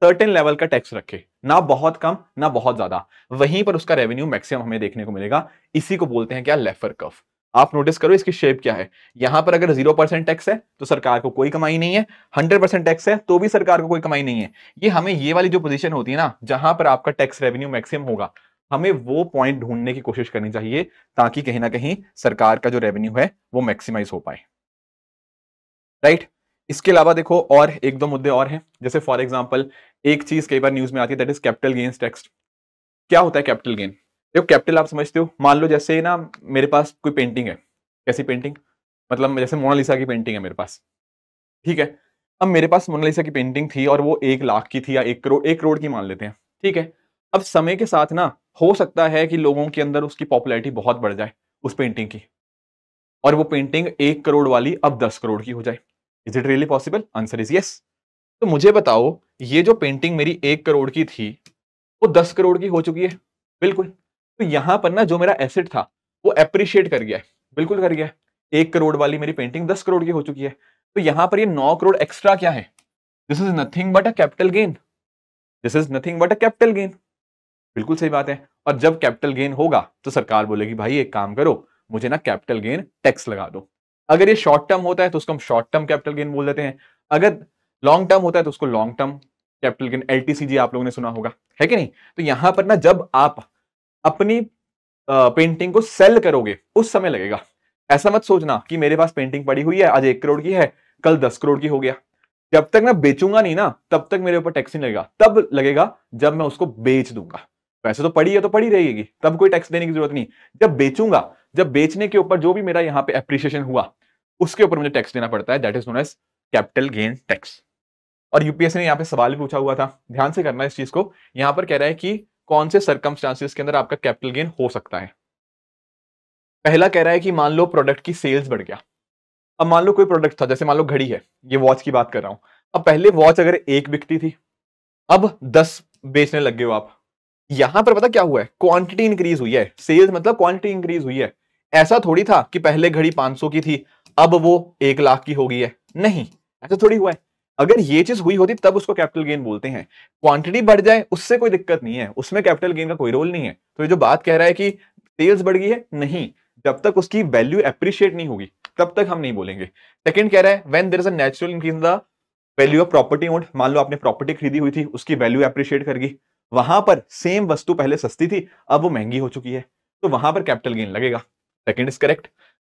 सर्टेन लेवल का टैक्स रखे ना बहुत कम ना बहुत ज्यादा वहीं पर उसका रेवेन्यू मैक्सिमम हमें देखने को मिलेगा इसी को बोलते हैं क्या लेफर कफ आप नोटिस करो इसकी शेप क्या है यहां पर अगर जीरो परसेंट टैक्स है तो सरकार को कोई कमाई नहीं है हंड्रेड परसेंट टैक्स है तो भी सरकार को कोई कमाई नहीं है ये हमें ये वाली जो पोजीशन होती है ना जहां पर आपका टैक्स रेवेन्यू मैक्सिमम होगा हमें वो पॉइंट ढूंढने की कोशिश करनी चाहिए ताकि कहीं ना कहीं सरकार का जो रेवेन्यू है वो मैक्सिमाइज हो पाए राइट right? इसके अलावा देखो और एक दो मुद्दे और हैं जैसे फॉर एग्जाम्पल एक चीज कई बार न्यूज में आती है that is capital gains tax क्या होता है कैपिटल गेन देखो कैपिटल आप समझते हो मान लो जैसे ना मेरे पास कोई पेंटिंग है कैसी पेंटिंग मतलब जैसे मोनालिसा की पेंटिंग है मेरे पास ठीक है अब मेरे पास मोनालिसा की पेंटिंग थी और वो एक लाख की थी या एक करोड़ एक करोड़ की मान लेते हैं ठीक है अब समय के साथ ना हो सकता है कि लोगों के अंदर उसकी पॉपुलैरिटी बहुत बढ़ जाए उस पेंटिंग की और वो पेंटिंग एक करोड़ वाली अब दस करोड़ की हो जाए is it really possible answer is yes तो मुझे बताओ ये जो पेंटिंग मेरी एक करोड़ की थी वो दस करोड़ की हो चुकी है बिल्कुल तो यहाँ पर ना जो मेरा एसेट था वो अप्रिशिएट कर गया है बिल्कुल कर गया है एक करोड़ वाली मेरी पेंटिंग दस करोड़ की हो चुकी है तो यहाँ पर ये नौ करोड़ एक्स्ट्रा क्या है this is nothing but a capital gain this is nothing but a capital gain बिल्कुल सही बात है और जब कैपिटल गेन होगा तो सरकार बोलेगी भाई एक काम करो मुझे ना कैपिटल गेन टैक्स लगा दो अगर ये शॉर्ट टर्म होता है तो उसको हम शॉर्ट टर्म कैपिटल गेन बोल देते हैं अगर लॉन्ग टर्म होता है तो उसको long term capital gain L आप लोगों ने सुना होगा है कि नहीं तो यहां पर ना जब आप अपनी पेंटिंग को सेल करोगे उस समय लगेगा ऐसा मत सोचना कि मेरे पास पेंटिंग पड़ी हुई है आज एक करोड़ की है कल दस करोड़ की हो गया जब तक मैं बेचूंगा नहीं ना तब तक मेरे ऊपर टैक्स नहीं लगेगा तब लगेगा जब मैं उसको बेच दूंगा वैसे तो पड़ी है तो पड़ी रहेगी तब कोई टैक्स देने की जरूरत नहीं जब बेचूंगा जब बेचने के ऊपर जो भी मेरा यहाँ पे एप्रिसिएशन हुआ उसके ऊपर मुझे टैक्स देना पड़ता है that is known as capital gain tax और यूपीएस ने यहाँ पे सवाल भी पूछा हुआ था ध्यान से करना इस चीज को यहाँ पर कह रहा है कि कौन से सर्कमस्टांसिस के अंदर आपका कैपिटल गेन हो सकता है पहला कह रहा है कि मान लो प्रोडक्ट की सेल्स बढ़ गया अब मान लो कोई प्रोडक्ट था जैसे मान लो घड़ी है ये वॉच की बात कर रहा हूं अब पहले वॉच अगर एक बिकती थी अब दस बेचने लग गए हो आप यहां पर पता क्या हुआ है क्वांटिटी इंक्रीज हुई है सेल्स मतलब क्वांटिटी इंक्रीज हुई है ऐसा थोड़ी था कि पहले घड़ी 500 की थी अब वो एक लाख की हो गई है नहीं ऐसा थोड़ी हुआ है अगर ये चीज हुई होती तब उसको कैपिटल गेन बोलते हैं क्वांटिटी बढ़ जाए उससे कोई दिक्कत नहीं है उसमें कैपिटल गेन का कोई रोल नहीं है तो ये जो बात कह रहा है कि सेल्स बढ़ गई है नहीं जब तक उसकी वैल्यू एप्रिशिएट नहीं होगी तब तक हम नहीं बोलेंगे सेकंड कह रहा है when there is a natural increase in the value of property owned मान लो आपने प्रॉपर्टी खरीदी हुई थी उसकी वैल्यू एप्रिशिएट कर गई वहां पर सेम वस्तु पहले सस्ती थी अब वो महंगी हो चुकी है तो वहां पर कैपिटल गेन लगेगा सेकंड इज करेक्ट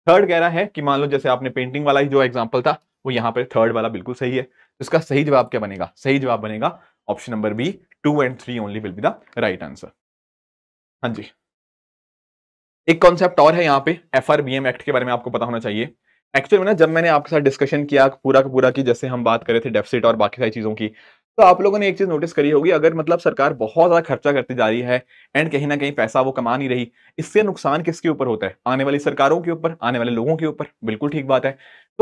थर्ड कह रहा है कि मान लो जैसे आपने पेंटिंग वाला ही जो एग्जाम्पल था वो यहाँ पर थर्ड वाला बिल्कुल सही है इसका सही जवाब क्या बनेगा सही जवाब बनेगा option number B two and three only will be the right answer हाँ जी एक कॉन्सेप्ट और है यहाँ पे F R B M act के बारे में आपको पता होना चाहिए एक्चुअल में ना जब मैंने आपके साथ डिस्कशन किया पूरा का पूरा की जैसे हम बात कर रहे थे डेफिसिट और बाकी सारी चीज़ों की तो आप लोगों ने एक चीज नोटिस करी होगी अगर मतलब सरकार बहुत ज्यादा खर्चा करती जा रही है एंड कहीं ना कहीं पैसा वो कमा नहीं रही इससे नुकसान किसके ऊपर होता है आने वाली सरकारों के ऊपर आने वाले लोगों के ऊपर बिल्कुल ठीक बात है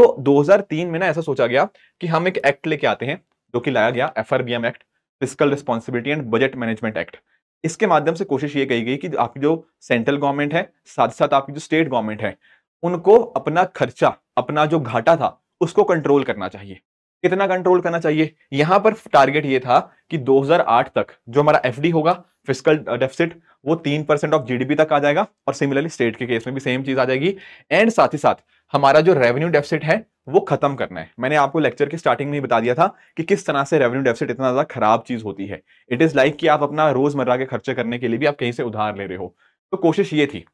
तो 2003 में ना ऐसा सोचा गया कि हम एक एक्ट लेके आते हैं जो कि लाया गया F act fiscal responsibility and budget management act इसके माध्यम से कोशिश ये कही गई कि आपकी जो सेंट्रल गवर्नमेंट है साथ साथ आपकी जो स्टेट गवर्नमेंट है उनको अपना खर्चा अपना जो घाटा था उसको कंट्रोल करना चाहिए कितना कंट्रोल करना चाहिए यहां पर टारगेट ये था कि 2008 तक जो हमारा एफडी होगा फिजिकल डेफिसिट uh, वो तीन परसेंट ऑफ जीडीपी तक आ जाएगा और सिमिलरली स्टेट के केस में भी सेम चीज आ जाएगी एंड साथ ही साथ हमारा जो रेवेन्यू डेफिसिट है वो खत्म करना है मैंने आपको लेक्चर की स्टार्टिंग में बता दिया था कि किस तरह से रेवेन्यू डेफिसिट इतना ज्यादा खराब चीज होती है इट इज लाइक कि आप अपना रोजमर्रा के खर्चे करने के लिए भी आप कहीं से उधार ले रहे हो तो कोशिश ये थी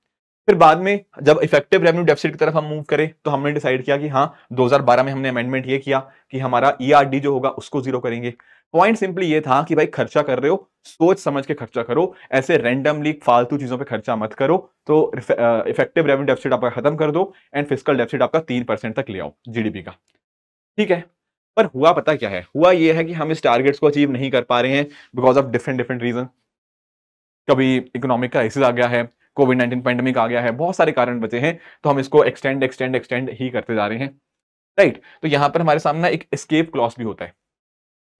फिर बाद में जब इफेक्टिव रेवेन्यू डेफिसिट की तरफ हम मूव करें तो हमने डिसाइड किया कि हाँ 2012 में हमने अमेंडमेंट ये किया कि हमारा ईआरडी e जो होगा उसको जीरो करेंगे पॉइंट सिंपली ये था कि भाई खर्चा कर रहे हो सोच समझ के खर्चा करो ऐसे रेंडमली फालतू चीजों पे खर्चा मत करो तो इफेक्टिव रेवेन्यू डेफिसिट आपका खत्म कर दो एंड फिजिकल डेफिसिट आपका तीन परसेंट तक ले आओ जीडीपी का ठीक है पर हुआ पता क्या है हुआ ये है कि हम इस टारगेट्स को अचीव नहीं कर पा रहे हैं because of different different reason कभी इकोनॉमिक क्राइसिस आ गया है कोविड नाइन्टीन पैंडमिक आ गया है बहुत सारे कारण बचे हैं तो हम इसको एक्सटेंड एक्सटेंड एक्सटेंड ही करते जा रहे हैं राइट तो यहाँ पर हमारे सामने एक स्केप क्लॉस भी होता है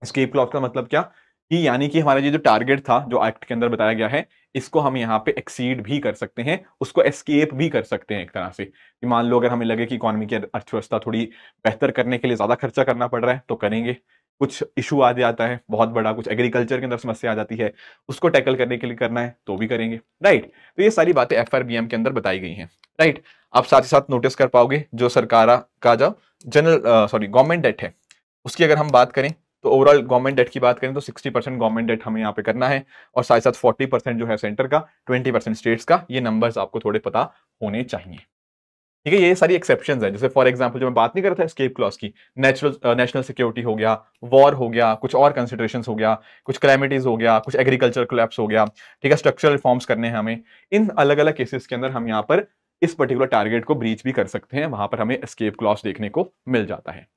स्केप क्लॉस का मतलब क्या कि यानी कि हमारा ये जो टारगेट था जो एक्ट के अंदर बताया गया है इसको हम यहाँ पे एक्सीड भी कर सकते हैं उसको एस्केप भी कर सकते हैं एक तरह से कि मान लो अगर हमें लगे कि इकोनॉमी की अर्थव्यवस्था थोड़ी बेहतर करने के लिए ज़्यादा खर्चा करना पड़ रहा है तो करेंगे कुछ इशू आ जाता है बहुत बड़ा कुछ एग्रीकल्चर के अंदर समस्या आ जाती है उसको टैकल करने के लिए करना है तो भी करेंगे राइट तो ये सारी बातें एफ के अंदर बताई गई हैं राइट आप साथ ही साथ नोटिस कर पाओगे जो सरकार का जो जनरल सॉरी गवर्नमेंट डेट है उसकी अगर हम बात करें तो ओवरऑल गवर्नमेंट डेट की बात करें तो 60 परसेंट गवर्नमेंट डेट हमें यहाँ पे करना है और साथ साथ 40 परसेंट जो है सेंटर का 20 परसेंट स्टेट्स का ये नंबर्स आपको थोड़े पता होने चाहिए ठीक है ये सारी एक्सेप्शन है जैसे फॉर एग्जाम्पल जो मैं बात नहीं कर रहा था स्केप क्लॉस की नेचुरल नेशनल सिक्योरिटी हो गया वॉर हो गया कुछ और कंसिडरेशन हो गया कुछ क्लाइमेटीज हो गया कुछ एग्रीकल्चर क्लैप्स हो गया ठीक है स्ट्रक्चरल रिफॉर्म्स करने हैं हमें इन अलग अलग केसेस के अंदर हम यहाँ पर इस पर्टिकुलर टारगेट को ब्रीच भी कर सकते हैं वहां पर हमें स्केप क्लॉस देखने को मिल जाता है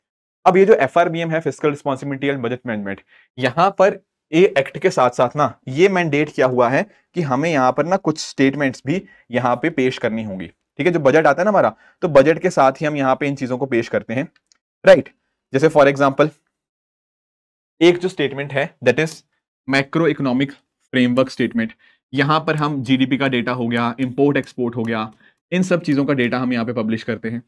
अब ये जो एफ है fiscal responsibility and budget management यहाँ पर ये एक्ट के साथ साथ ना ये मैंडेट किया हुआ है कि हमें यहाँ पर ना कुछ स्टेटमेंट्स भी यहाँ पे पेश करनी होंगी ठीक है जो बजट आता है ना हमारा तो बजट के साथ ही हम यहाँ पे इन चीजों को पेश करते हैं राइट जैसे फॉर एग्जाम्पल एक जो स्टेटमेंट है that is macro economic framework statement यहाँ पर हम जीडीपी का डेटा हो गया इम्पोर्ट एक्सपोर्ट हो गया इन सब चीज़ों का डेटा हम यहाँ पे पब्लिश करते हैं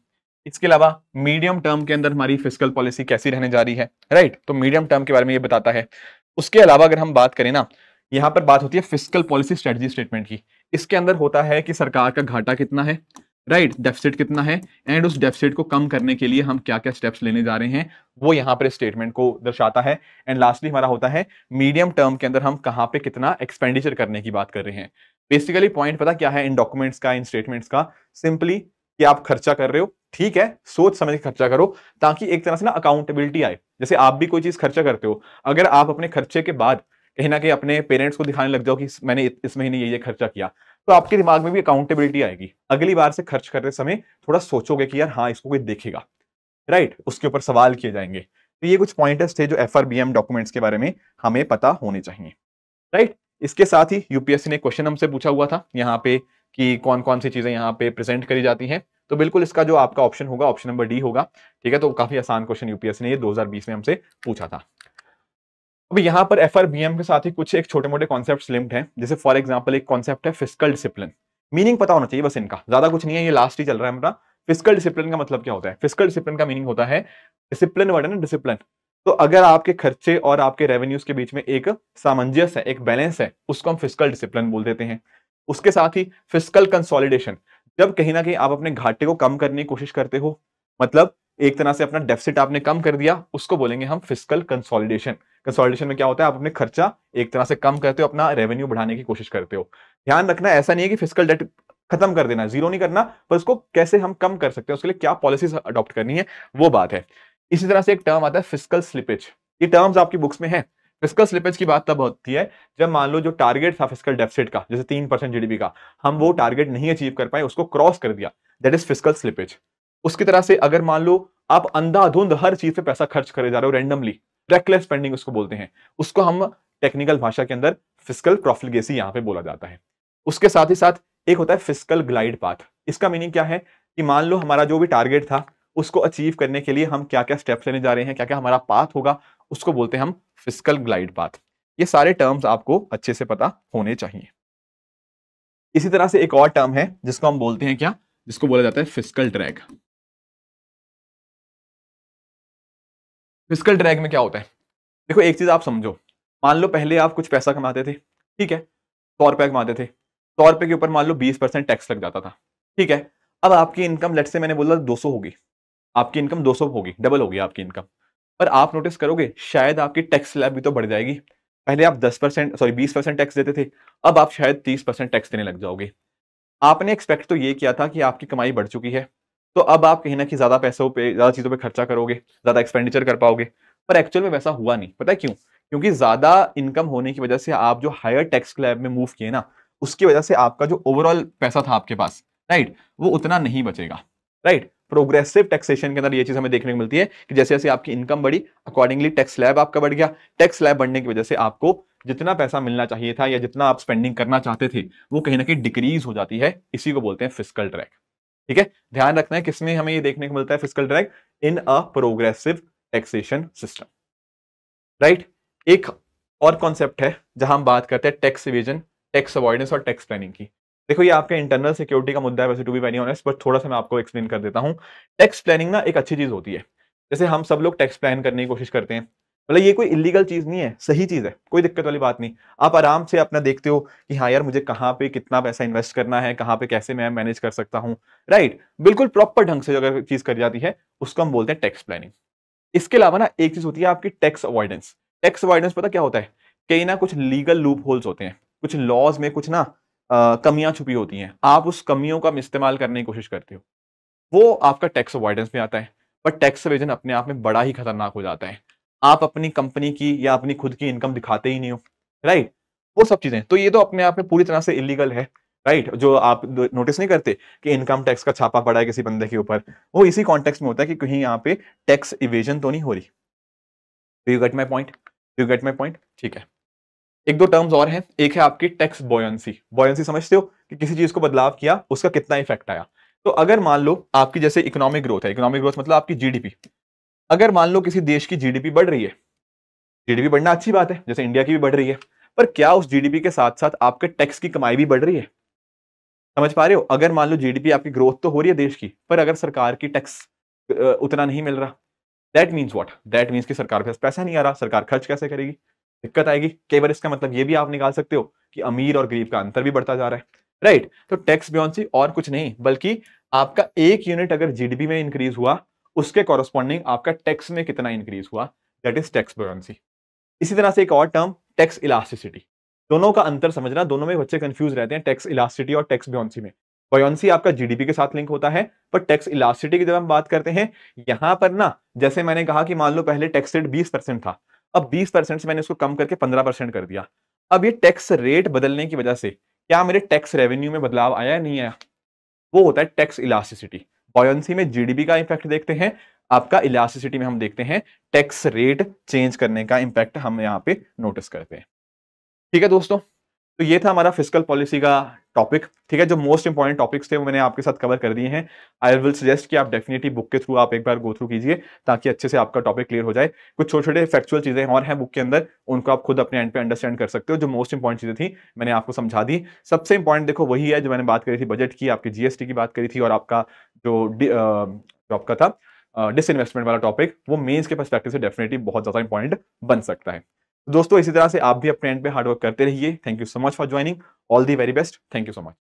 इसके अलावा मीडियम टर्म के अंदर हमारी फिजिकल पॉलिसी कैसी रहने जा रही है राइट तो मीडियम टर्म के बारे में ये बताता है उसके अलावा अगर हम बात करें ना यहाँ पर बात होती है फिजिकल पॉलिसी स्ट्रेटजी स्टेटमेंट की इसके अंदर होता है कि सरकार का घाटा कितना है राइट right, डेफिसिट कितना है एंड उस डेफिसिट को कम करने के लिए हम क्या क्या स्टेप्स लेने जा रहे हैं वो यहाँ पर स्टेटमेंट को दर्शाता है एंड लास्टली हमारा होता है मीडियम टर्म के अंदर हम कहाँ पे कितना एक्सपेंडिचर करने की बात कर रहे हैं बेसिकली पॉइंट पता क्या है इन डॉक्यूमेंट्स का इन स्टेटमेंट्स का सिंपली कि आप खर्चा कर रहे हो ठीक है सोच समझ के खर्चा करो ताकि एक तरह से ना अकाउंटेबिलिटी आए जैसे आप भी कोई चीज खर्चा करते हो अगर आप अपने खर्चे के बाद कहीं ना कहीं अपने पेरेंट्स को दिखाने लग जाओ कि मैंने इस महीने ये ये खर्चा किया तो आपके दिमाग में भी अकाउंटेबिलिटी आएगी अगली बार से खर्च करते समय थोड़ा सोचोगे कि यार हाँ इसको कोई देखेगा राइट उसके ऊपर सवाल किए जाएंगे तो ये कुछ पॉइंटर्स थे जो एफ डॉक्यूमेंट्स के बारे में हमें पता होने चाहिए राइट इसके साथ ही यूपीएससी ने क्वेश्चन हमसे पूछा हुआ था यहाँ पे कि कौन कौन सी चीज़ें यहाँ पे प्रेजेंट करी जाती हैं तो बिल्कुल इसका जो आपका ऑप्शन होगा ऑप्शन नंबर डी होगा ठीक है तो काफ़ी आसान क्वेश्चन यूपीएससी ने ये 2020 में हमसे पूछा था अब यहाँ पर एफ के साथ ही कुछ एक छोटे मोटे कॉन्सेप्ट लिंक्ड है जैसे फॉर एग्जांपल एक कॉन्सेप्ट है फिजिकल डिसिप्लिन मीनिंग पता होना चाहिए बस इनका ज्यादा कुछ नहीं है ये लास्ट ही चल रहा है हमारा फिजिकल डिसिप्लिन का मतलब क्या होता है फिजिकल डिसिप्लिन का मीनिंग होता है डिसिप्लिन वर्ड है ना डिसिप्लिन तो अगर आपके खर्चे और आपके रेवेन्यूज के बीच में एक सामंजस्य है एक बैलेंस है उसको हम फिजिकल डिसिप्लिन बोल देते हैं उसके साथ ही फिजिकल कंसोलिडेशन जब कहीं ना कहीं आप अपने घाटे को कम करने की कोशिश करते हो मतलब एक तरह से अपना डेफिसिट आपने कम कर दिया उसको बोलेंगे हम फिजिकल कंसोलिडेशन कंसोलिडेशन में क्या होता है आप अपने खर्चा एक तरह से कम करते हो अपना रेवेन्यू बढ़ाने की कोशिश करते हो ध्यान रखना ऐसा नहीं है कि फिजिकल डेट खत्म कर देना जीरो नहीं करना पर उसको कैसे हम कम कर सकते हैं उसके लिए क्या पॉलिसीज अडॉप्ट करनी है वो बात है इसी तरह से एक टर्म आता है फिजिकल स्लिपेज ये टर्म्स आपकी बुक्स में है फिजिकल स्लिपेज की बात तब होती है जब मान लो जो टारगेट था फिजिकल डेफिसिट का जैसे तीन परसेंट जीडीपी का हम वो टारगेट नहीं अचीव कर पाए उसको क्रॉस कर दिया दैट इज फिजिकल स्लिपेज उसकी तरह से अगर मान लो आप अंधाधुंध हर चीज पे पैसा खर्च करे जा रहे हो रैंडमली रेकलेस स्पेंडिंग उसको बोलते हैं उसको हम टेक्निकल भाषा के अंदर फिजिकल प्रोफिलगेसी यहाँ पे बोला जाता है उसके साथ ही साथ एक होता है फिजिकल ग्लाइड पाथ इसका मीनिंग क्या है कि मान लो हमारा जो भी टारगेट था उसको अचीव करने के लिए हम क्या क्या स्टेप्स लेने जा रहे हैं क्या क्या हमारा पाथ होगा उसको बोलते हैं हम फिजिकल ग्लाइड पाथ ये सारे टर्म्स आपको अच्छे से पता होने चाहिए इसी तरह से एक और टर्म है जिसको हम बोलते हैं क्या जिसको बोला जाता है फिजिकल ट्रैक फिजिकल ड्रैग में क्या होता है देखो एक चीज़ आप समझो मान लो पहले आप कुछ पैसा कमाते थे ठीक है सौ रुपये कमाते थे सौ रुपये के ऊपर मान लो बीस परसेंट टैक्स लग जाता था ठीक है अब आपकी इनकम लेट से मैंने बोला दो सौ होगी आपकी इनकम दो सौ होगी डबल होगी आपकी इनकम पर आप नोटिस करोगे शायद आपकी टैक्स स्लैब भी तो बढ़ जाएगी पहले आप दस परसेंट सॉरी बीस परसेंट टैक्स देते थे अब आप शायद तीस परसेंट टैक्स देने लग जाओगे आपने एक्सपेक्ट तो ये किया था कि आपकी कमाई बढ़ चुकी है तो अब आप कहीं ना कहीं ज्यादा पैसों पे ज्यादा चीजों पे खर्चा करोगे ज्यादा एक्सपेंडिचर कर पाओगे पर एक्चुअल में वैसा हुआ नहीं पता है क्यों क्योंकि ज्यादा इनकम होने की वजह से आप जो हायर टैक्स क्लैब में मूव किए ना उसकी वजह से आपका जो ओवरऑल पैसा था आपके पास राइट वो उतना नहीं बचेगा राइट प्रोग्रेसिव टैक्सेशन के अंदर ये चीज हमें देखने को मिलती है कि जैसे जैसे आपकी इनकम बढ़ी अकॉर्डिंगली टैक्स स्लैब आपका बढ़ गया टैक्स स्लैब बढ़ने की वजह से आपको जितना पैसा मिलना चाहिए था या जितना आप स्पेंडिंग करना चाहते थे वो कहीं ना कहीं डिक्रीज हो जाती है इसी को बोलते हैं फिजिकल ट्रैक ठीक है ध्यान रखना है किसमें हमें ये देखने को मिलता है physical drag in a progressive taxation system right एक और कॉन्सेप्ट है जहां हम बात करते हैं टैक्स इवेजन टैक्स अवॉइडेंस और टैक्स प्लानिंग की देखो ये आपके इंटरनल सिक्योरिटी का मुद्दा है वैसे to be very honest but थोड़ा सा मैं आपको एक्सप्लेन कर देता हूँ टैक्स प्लानिंग ना एक अच्छी चीज होती है जैसे हम सब लोग टैक्स प्लान करने की कोशिश करते हैं मतलब ये कोई इलीगल चीज़ नहीं है सही चीज़ है कोई दिक्कत वाली बात नहीं आप आराम से अपना देखते हो कि हाँ यार मुझे कहाँ पे कितना पैसा इन्वेस्ट करना है कहाँ पे कैसे मैं मैनेज कर सकता हूँ राइट बिल्कुल प्रॉपर ढंग से अगर चीज़ कर जाती है उसको हम बोलते हैं टैक्स प्लानिंग इसके अलावा ना एक चीज़ होती है आपकी टैक्स अवॉइडेंस टैक्स अवॉइडेंस पता क्या होता है कई ना कुछ लीगल लूप होल्स होते हैं कुछ लॉज में कुछ ना कमियां छुपी होती हैं आप उस कमियों का इस्तेमाल करने की कोशिश करते हो वो आपका टैक्स अवॉइडेंस में आता है पर टैक्स अवेजन अपने आप में बड़ा ही खतरनाक हो जाता है आप अपनी कंपनी की या अपनी खुद की इनकम दिखाते ही नहीं हो राइट वो सब चीजें तो ये तो अपने आप में पूरी तरह से इलीगल है राइट right, जो आप नोटिस नहीं करते कि इनकम टैक्स का छापा पड़ा है किसी बंदे के ऊपर वो इसी कॉन्टेक्स्ट में होता है कि कहीं यहाँ पे टैक्स इवेजन तो नहीं हो रही you get my point you get my point ठीक है एक दो टर्म्स और हैं एक है आपकी टैक्स बॉयंसी बॉयंसी समझते हो कि किसी चीज को बदलाव किया उसका कितना इफेक्ट आया तो अगर मान लो आपकी जैसे इकोनॉमिक ग्रोथ है इकोनॉमिक ग्रोथ मतलब आपकी जीडीपी अगर मान लो किसी देश की जीडीपी बढ़ रही है जीडीपी बढ़ना अच्छी बात है जैसे इंडिया की भी बढ़ रही है पर क्या उस जीडीपी के साथ साथ आपके टैक्स की कमाई भी बढ़ रही है समझ पा रहे हो अगर मान लो जीडीपी आपकी ग्रोथ तो हो रही है देश की पर अगर सरकार की टैक्स उतना नहीं मिल रहा that means what that means की सरकार के पैसा नहीं आ रहा सरकार खर्च कैसे करेगी दिक्कत आएगी कई बार इसका मतलब ये भी आप निकाल सकते हो कि अमीर और गरीब का अंतर भी बढ़ता जा रहा है राइट right? तो टैक्स बियॉन्सी और कुछ नहीं बल्कि आपका एक यूनिट अगर जीडीपी में इंक्रीज हुआ उसके कॉरस्पॉन्डिंग आपका टैक्स में कितना इंक्रीज हुआ दैट इज टैक्स बर्नसी इसी तरह से एक और टर्म टैक्स इलास्टिसिटी दोनों का अंतर समझना दोनों में बच्चे कंफ्यूज रहते हैं टैक्स इलास्टिसिटी और टैक्स बयोन्सी में बयोन्सी आपका जीडीपी के साथ लिंक होता है पर टैक्स इलास्टिसिटी की जब हम बात करते हैं यहां पर ना जैसे मैंने कहा कि मान लो पहले टैक्स रेट बीस परसेंट था अब बीस परसेंट से मैंने उसको कम करके पंद्रह परसेंट कर दिया अब ये टैक्स रेट बदलने की वजह से क्या मेरे टैक्स रेवेन्यू में बदलाव आया नहीं आया वो होता है टैक्स इलास्टिसिटी बॉयंसी में जीडीपी का इंपैक्ट देखते हैं आपका इलास्टिसिटी में हम देखते हैं टैक्स रेट चेंज करने का इम्पैक्ट हम यहाँ पे नोटिस करते हैं ठीक है दोस्तों तो ये था हमारा फिजिकल पॉलिसी का टॉपिक ठीक है जो मोस्ट इंपॉर्टेंट टॉपिक्स थे वो मैंने आपके साथ कवर कर दिए हैं आई विल सजेस्ट कि आप डेफिनेटली बुक के थ्रू आप एक बार गो थ्रू कीजिए ताकि अच्छे से आपका टॉपिक क्लियर हो जाए कुछ छोटे छोटे फैक्चुअल चीज़ें और हैं बुक के अंदर उनको आप खुद अपने एंड पे अंडरस्टैंड कर सकते हो जो मोस्ट इंपॉर्टेंट चीज़ें थी मैंने आपको समझा दी सबसे इंपॉर्टेंट देखो वही है जो मैंने बात करी थी बजट की आपकी जीएसटी की बात करी थी और आपका जो जो आपका था डिसइन्वेस्टमेंट वाला टॉपिक वो मेन्स के परस्पेक्टिव से डेफिनेटली बहुत ज़्यादा इंपॉर्टेंट बन सकता है दोस्तों इसी तरह से आप भी अपने एंड पे हार्डवर्क करते रहिए thank you so much for joining all the very best thank you so much